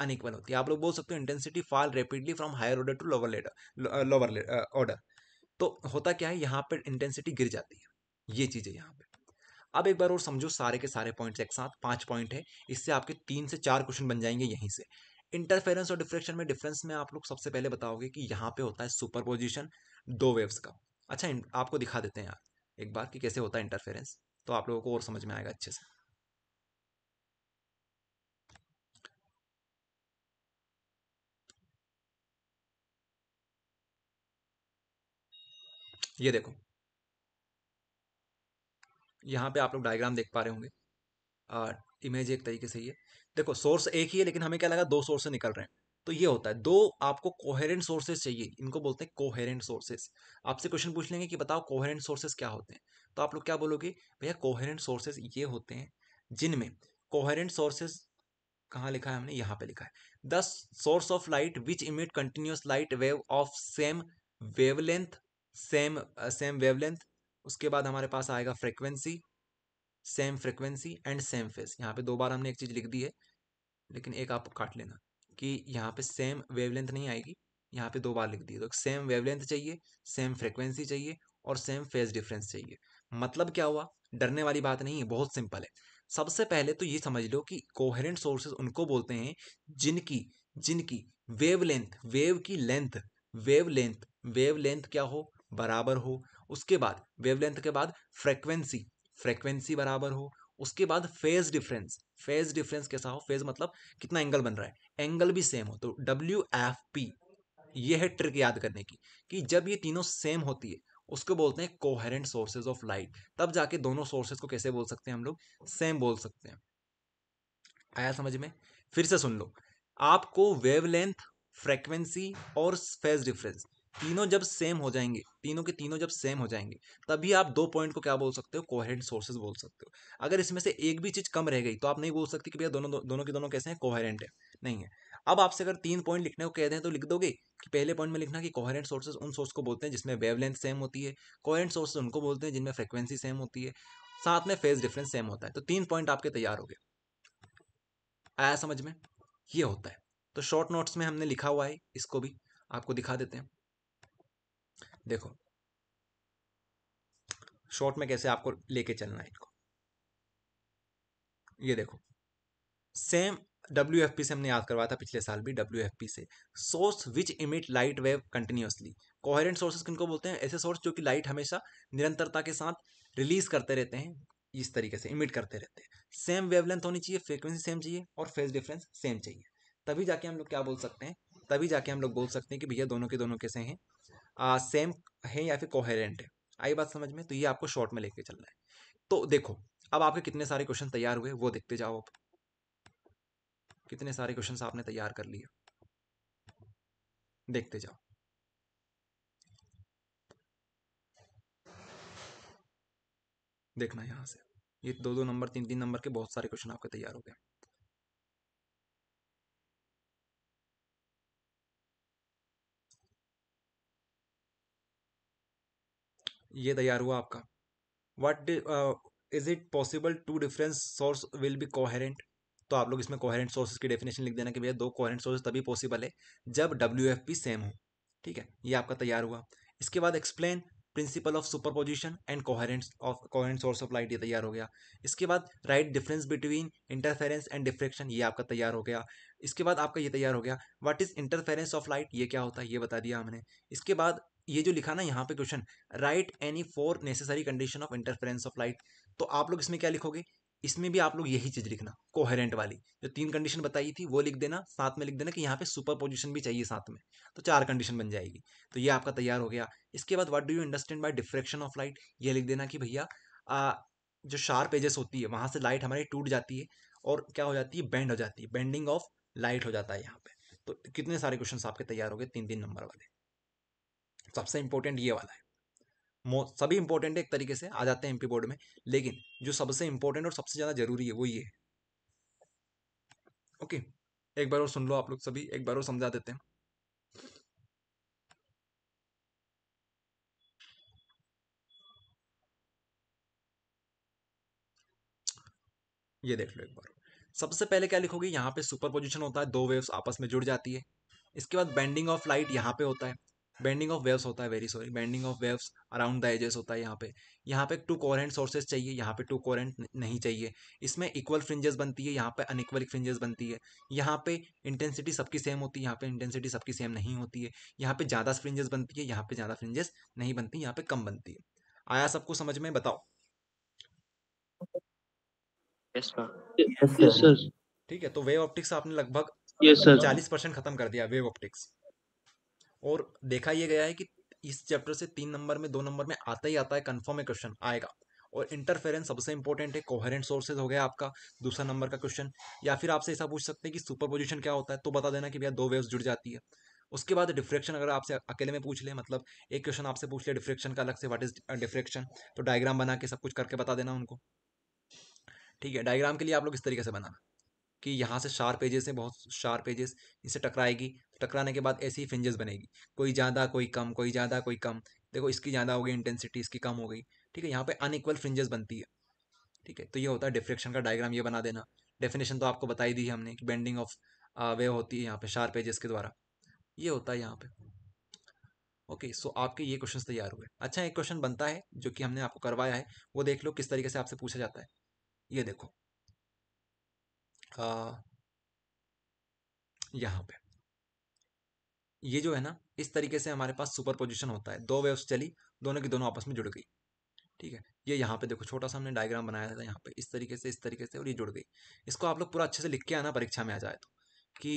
अनइक्वल होती है आप लोग बोल सकते हो intensity fall rapidly from higher order to lower ladder lower order तो होता क्या है यहाँ पर इंटेंसिटी गिर जाती है ये चीज़ है यहाँ पर अब एक बार और समझो सारे के सारे पॉइंट्स एक साथ पांच पॉइंट है इससे आपके तीन से चार क्वेश्चन बन जाएंगे यहीं से इंटरफेरेंस और डिफ्रेक्शन में डिफरेंस में आप लोग सबसे पहले बताओगे कि यहाँ पे होता है सुपर पोजिशन दो वेव्स का अच्छा आपको दिखा देते हैं यार एक बार कि कैसे होता है इंटरफेरेंस तो आप लोगों को और समझ में आएगा अच्छे से ये देखो यहाँ पे आप लोग डायग्राम देख पा रहे होंगे इमेज एक तरीके से ये देखो सोर्स एक ही है लेकिन हमें क्या लगा दो सोर्स से निकल रहे हैं तो ये होता है दो आपको कोहेरेंट सोर्सेज चाहिए इनको बोलते हैं कोहेरेंट सोर्सेज आपसे क्वेश्चन पूछ लेंगे कि बताओ कोहेरेंट सोर्सेस क्या होते हैं तो आप लोग क्या बोलोगे भैया कोहेरेंट सोर्सेज ये होते हैं जिनमें कोहेरेंट सोर्सेज कहाँ लिखा है हमने यहाँ पे लिखा है the source of light which emit continuous light wave of same wavelength same same wavelength उसके बाद हमारे पास आएगा frequency same frequency and same phase यहाँ पे दो बार हमने एक चीज़ लिख दी है लेकिन एक आप काट लेना कि यहाँ पे सेम वेवलेंथ नहीं आएगी यहाँ पे दो बार लिख दिए तो सेम वेवलेंथ चाहिए सेम फ्रिक्वेंसी चाहिए और सेम फेज डिफरेंस चाहिए मतलब क्या हुआ डरने वाली बात नहीं है बहुत सिंपल है सबसे पहले तो ये समझ लो कि कोहरेंट सोर्सेज उनको बोलते हैं जिनकी जिनकी वेव लेंथ वेव की length wavelength wavelength क्या हो बराबर हो उसके बाद वेवलेंथ के बाद फ्रेक्वेंसी फ्रेक्वेंसी बराबर हो उसके बाद फेज डिफरेंस फेज डिफरेंस कैसा हो फेज मतलब कितना एंगल बन रहा है एंगल भी सेम हो तो डब्ल्यू एफ पी ये है ट्रिक याद करने की कि जब ये तीनों सेम होती है उसको बोलते हैं कोहेरेंट सोर्सेज ऑफ लाइट तब जाके दोनों सोर्सेज को कैसे बोल सकते हैं हम लोग सेम बोल सकते हैं आया समझ में फिर से सुन लो आपको वेवलेंथ फ्रेक्वेंसी और फेज डिफरेंस तीनों जब सेम हो जाएंगे तीनों के तीनों जब सेम हो जाएंगे तभी आप दो पॉइंट को क्या बोल सकते हो कोहेरेंट सोर्सेज बोल सकते हो अगर इसमें से एक भी चीज़ कम रह गई तो आप नहीं बोल सकते कि भैया दोनों दो, दोनों के दोनों कैसे हैं कोहेरेंट है नहीं है अब आपसे अगर तीन पॉइंट लिखने को कह दें तो लिख दोगे कि पहले पॉइंट में लिखना कि कोहेरेंट सोर्सेज उन सोर्स को बोलते हैं जिसमें वेवलेंथ सेम होती है कोहेरेंट सोर्सेज उनको बोलते हैं जिनमें फ्रिक्वेंसी सेम होती है साथ में फेज डिफरेंस सेम होता है तो तीन पॉइंट आपके तैयार हो गए आया समझ में ये होता है तो शॉर्ट नोट्स में हमने लिखा हुआ है इसको भी आपको दिखा देते हैं देखो शॉर्ट में कैसे आपको लेके चलना है इनको ये देखो सेम डब्ल्यू एफ पी से हमने याद करवाया था पिछले साल भी डब्ल्यू एफ पी से source which emit light wave continuously coherent sources किनको बोलते हैं ऐसे सोर्स जो कि लाइट हमेशा निरंतरता के साथ रिलीज करते रहते हैं इस तरीके से इमिट करते रहते हैं सेम वेवलेंथ होनी चाहिए फ्रीक्वेंसी सेम चाहिए और फेज डिफरेंस सेम चाहिए तभी जाके हम लोग क्या बोल सकते हैं तभी जाके हम लोग बोल सकते हैं कि भैया दोनों के दोनों कैसे हैं सेम है या फिर कोहेरेंट है आई बात समझ में तो ये आपको शॉर्ट में लेके चलना है तो देखो अब आपके कितने सारे क्वेश्चन तैयार हुए वो देखते जाओ आप कितने सारे क्वेश्चन आपने तैयार कर लिए देखते जाओ देखना यहां से ये दो दो नंबर तीन तीन नंबर के बहुत सारे क्वेश्चन आपके तैयार हो गए ये तैयार हुआ आपका what is it possible to difference source will be coherent तो आप लोग इसमें कोहरेंट सोर्सेज की डेफिनेशन लिख देना कि भैया दो कोहरेंट सोर्सेज तभी पॉसिबल है जब डब्ल्यू सेम हो ठीक है ये आपका तैयार हुआ इसके बाद explain principle of superposition and coherence of coherent source of light ये तैयार हो गया इसके बाद write difference between interference and diffraction ये आपका तैयार हो गया इसके बाद आपका ये तैयार हो गया what is interference of light ये क्या होता है ये बता दिया हमने इसके बाद ये जो लिखा ना यहाँ पे question write any four necessary condition of interference of light तो आप लोग इसमें क्या लिखोगे इसमें भी आप लोग यही चीज़ लिखना कोहेरेंट वाली जो तीन कंडीशन बताई थी वो लिख देना साथ में लिख देना कि यहाँ पे सुपर पोजिशन भी चाहिए साथ में तो चार कंडीशन बन जाएगी तो ये आपका तैयार हो गया इसके बाद what do you understand by diffraction of light ये लिख देना कि भैया जो शार्प एजेस होती है वहाँ से लाइट हमारी टूट जाती है और क्या हो जाती है बैंड हो जाती है बैंडिंग ऑफ लाइट हो जाता है यहाँ पे तो कितने सारे क्वेश्चन आपके तैयार हो गए तीन तीन नंबर वाले सबसे इंपॉर्टेंट ये वाला है सभी इंपॉर्टेंट है एक तरीके से आ जाते हैं एमपी बोर्ड में लेकिन जो सबसे इंपॉर्टेंट और सबसे ज़्यादा जरूरी है वो ये ओके एक बार और सुन लो आप लोग सभी एक बार और समझा देते हैं ये देख लो एक बार सबसे पहले क्या लिखोगे यहाँ पे सुपर पोजिशन होता है दो वेव्स आपस में जुड़ जाती है इसके बाद बेंडिंग ऑफ लाइट यहाँ पे होता है बेंडिंग ऑफ वेव्स होता है very sorry bending of waves around the edges होता है यहाँ पे यहाँ पे टू कोरेंट सोर्सेज चाहिए यहाँ पे टू कोरेंट नहीं चाहिए इसमें इक्वल फ्रिंजेस बनती है यहाँ पे अनइक्वल फ्रिंजेस बनती है यहाँ पे इंटेंसिटी सबकी सेम होती है यहाँ पे इंटेंसिटी सबकी सेम नहीं होती है यहाँ पे ज़्यादा फ्रिंजेस बनती है यहाँ पे ज़्यादा फ्रिंजेस नहीं बनती यहाँ पे कम बनती है आया सबको समझ में बताओ ठीक है तो वेव ऑप्टिक्स आपने लगभग चालीस परसेंट खत्म कर दिया वेव ऑप्टिक्स और देखा यह गया है कि इस चैप्टर से तीन नंबर में दो नंबर में आता ही आता है कन्फर्म क्वेश्चन आएगा और इंटरफेरेंस सबसे इंपॉर्टेंट है कोहरेंट सोर्सेज हो गया आपका दूसरा नंबर का क्वेश्चन या फिर आपसे ऐसा पूछ सकते हैं कि सुपर पोजिशन क्या होता है तो बता देना कि भैया दो वेव्स जुड़ जाती है उसके बाद डिफ्रेक्शन अगर आपसे अकेले में पूछ ले मतलब एक क्वेश्चन आपसे पूछ ले डिफ्रेक्शन का अलग से व्हाट इज डिफ्रेक्शन तो डायग्राम बना के सब कुछ करके बता देना उनको ठीक है डायग्राम के लिए आप लोग इस तरीके से बनाना कि यहाँ से शार्प एजेस हैं बहुत शार्प एजेस इनसे टकराएगी तो टकराने के बाद ऐसी ही फिंजेस बनेगी कोई ज़्यादा कोई कम कोई ज़्यादा कोई कम देखो इसकी ज़्यादा हो गई इंटेंसिटी इसकी कम हो गई ठीक है यहाँ पे अनइक्वल फ्रिंजेस बनती है ठीक है तो ये होता है डिफ्रेक्शन का डायग्राम ये बना देना डेफिनेशन तो आपको बताई दी है हमने कि बेंडिंग ऑफ वेव होती है यहाँ पर शार्प एजेस के द्वारा ये होता है यहाँ पर ओके okay, सो so आपके ये क्वेश्चन तैयार हुए अच्छा एक क्वेश्चन बनता है जो कि हमने आपको करवाया है वो देख लो किस तरीके से आपसे पूछा जाता है ये देखो यहाँ पे ये जो है ना इस तरीके से हमारे पास सुपर पोजिशन होता है दो वेव्स चली दोनों की दोनों आपस में जुड़ गई ठीक है ये यहाँ पे देखो छोटा सा हमने डायग्राम बनाया था यहाँ पे इस तरीके से इस तरीके से और ये जुड़ गई इसको आप लोग पूरा अच्छे से लिख के आना परीक्षा में आ जाए तो कि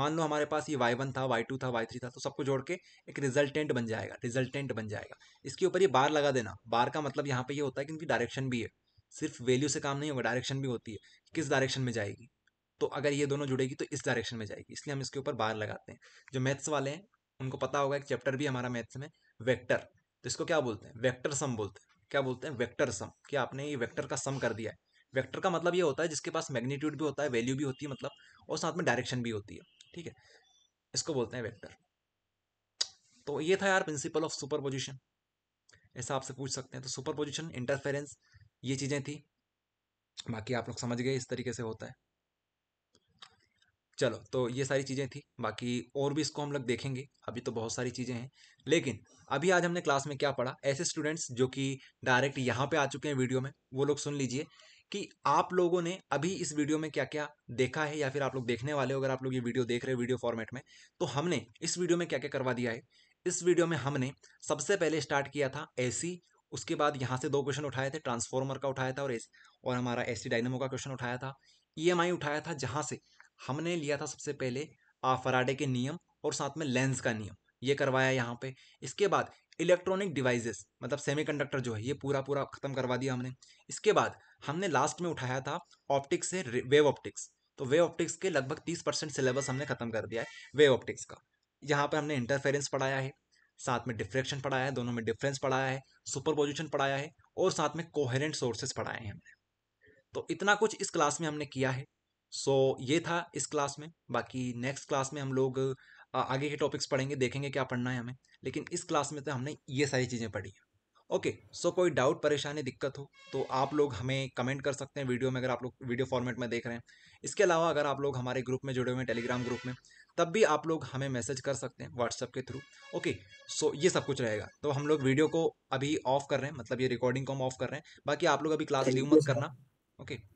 मान लो हमारे पास ये वाई वन था वाई टू था वाई थ्री था तो सबको जोड़ के एक रिजल्टेंट बन जाएगा रिजल्टेंट बन जाएगा इसके ऊपर ये बार लगा देना बार का मतलब यहाँ पे ये यह होता है कि इनकी डायरेक्शन भी है सिर्फ वैल्यू से काम नहीं होगा डायरेक्शन भी होती है किस डायरेक्शन में जाएगी तो अगर ये दोनों जुड़ेगी तो इस डायरेक्शन में जाएगी इसलिए हम इसके ऊपर बार लगाते हैं जो मैथ्स वाले हैं उनको पता होगा एक चैप्टर भी हमारा मैथ्स में वेक्टर तो इसको क्या बोलते हैं वेक्टर सम बोलते हैं क्या बोलते हैं वेक्टर सम कि आपने ये वेक्टर का सम कर दिया है वेक्टर का मतलब ये होता है जिसके पास मैग्नीट्यूड भी होता है वैल्यू भी होती है मतलब और साथ में डायरेक्शन भी होती है ठीक है इसको बोलते हैं वेक्टर तो ये था यार प्रिंसिपल ऑफ सुपर पोजिशन ऐसा आपसे पूछ सकते हैं तो सुपर पोजिशन इंटरफेरेंस ये चीज़ें थी बाकी आप लोग समझ गए इस तरीके से होता है चलो तो ये सारी चीज़ें थी बाकी और भी इसको हम लोग देखेंगे अभी तो बहुत सारी चीज़ें हैं लेकिन अभी आज हमने क्लास में क्या पढ़ा ऐसे स्टूडेंट्स जो कि डायरेक्ट यहाँ पे आ चुके हैं वीडियो में वो लोग सुन लीजिए कि आप लोगों ने अभी इस वीडियो में क्या क्या देखा है या फिर आप लोग देखने वाले हो अगर आप लोग ये वीडियो देख रहे हो वीडियो फॉर्मेट में तो हमने इस वीडियो में क्या क्या करवा दिया है इस वीडियो में हमने सबसे पहले स्टार्ट किया था ऐसी उसके बाद यहाँ से दो क्वेश्चन उठाए थे ट्रांसफॉर्मर का उठाया था और एस और हमारा एस डायनेमो का क्वेश्चन उठाया था ई e उठाया था जहाँ से हमने लिया था सबसे पहले आफराडे फराडे के नियम और साथ में लेंस का नियम ये करवाया यहाँ पे इसके बाद इलेक्ट्रॉनिक डिवाइसेस मतलब सेमीकंडक्टर जो है ये पूरा पूरा खत्म करवा दिया हमने इसके बाद हमने लास्ट में उठाया था ऑप्टिक्स से वेव ऑप्टिक्स तो वेव ऑप्टिक्स के लगभग तीस परसेंट सिलेबस हमने खत्म कर दिया है वेव ऑप्टिक्स का यहाँ पर हमने इंटरफेरेंस पढ़ाया है साथ में डिफ्रेक्शन पढ़ाया है दोनों में डिफरेंस पढ़ाया है सुपरपोजिशन पढ़ाया है और साथ में कोहेरेंट सोर्सेस पढ़ाए हैं हमने तो इतना कुछ इस क्लास में हमने किया है सो so, ये था इस क्लास में बाकी नेक्स्ट क्लास में हम लोग आगे के टॉपिक्स पढ़ेंगे देखेंगे क्या पढ़ना है हमें लेकिन इस क्लास में तो हमने ये सारी चीज़ें पढ़ी हैं ओके सो कोई डाउट परेशानी दिक्कत हो तो आप लोग हमें कमेंट कर सकते हैं वीडियो में अगर आप लोग वीडियो फॉर्मेट में देख रहे हैं इसके अलावा अगर आप लोग हमारे ग्रुप में जुड़े हुए हैं टेलीग्राम ग्रुप में तब भी आप लोग हमें मैसेज कर सकते हैं व्हाट्सअप के थ्रू ओके सो ये सब कुछ रहेगा तो हम लोग वीडियो को अभी ऑफ कर रहे हैं मतलब ये रिकॉर्डिंग को हम ऑफ कर रहे हैं बाकी आप लोग अभी क्लास लीव मत करना ओके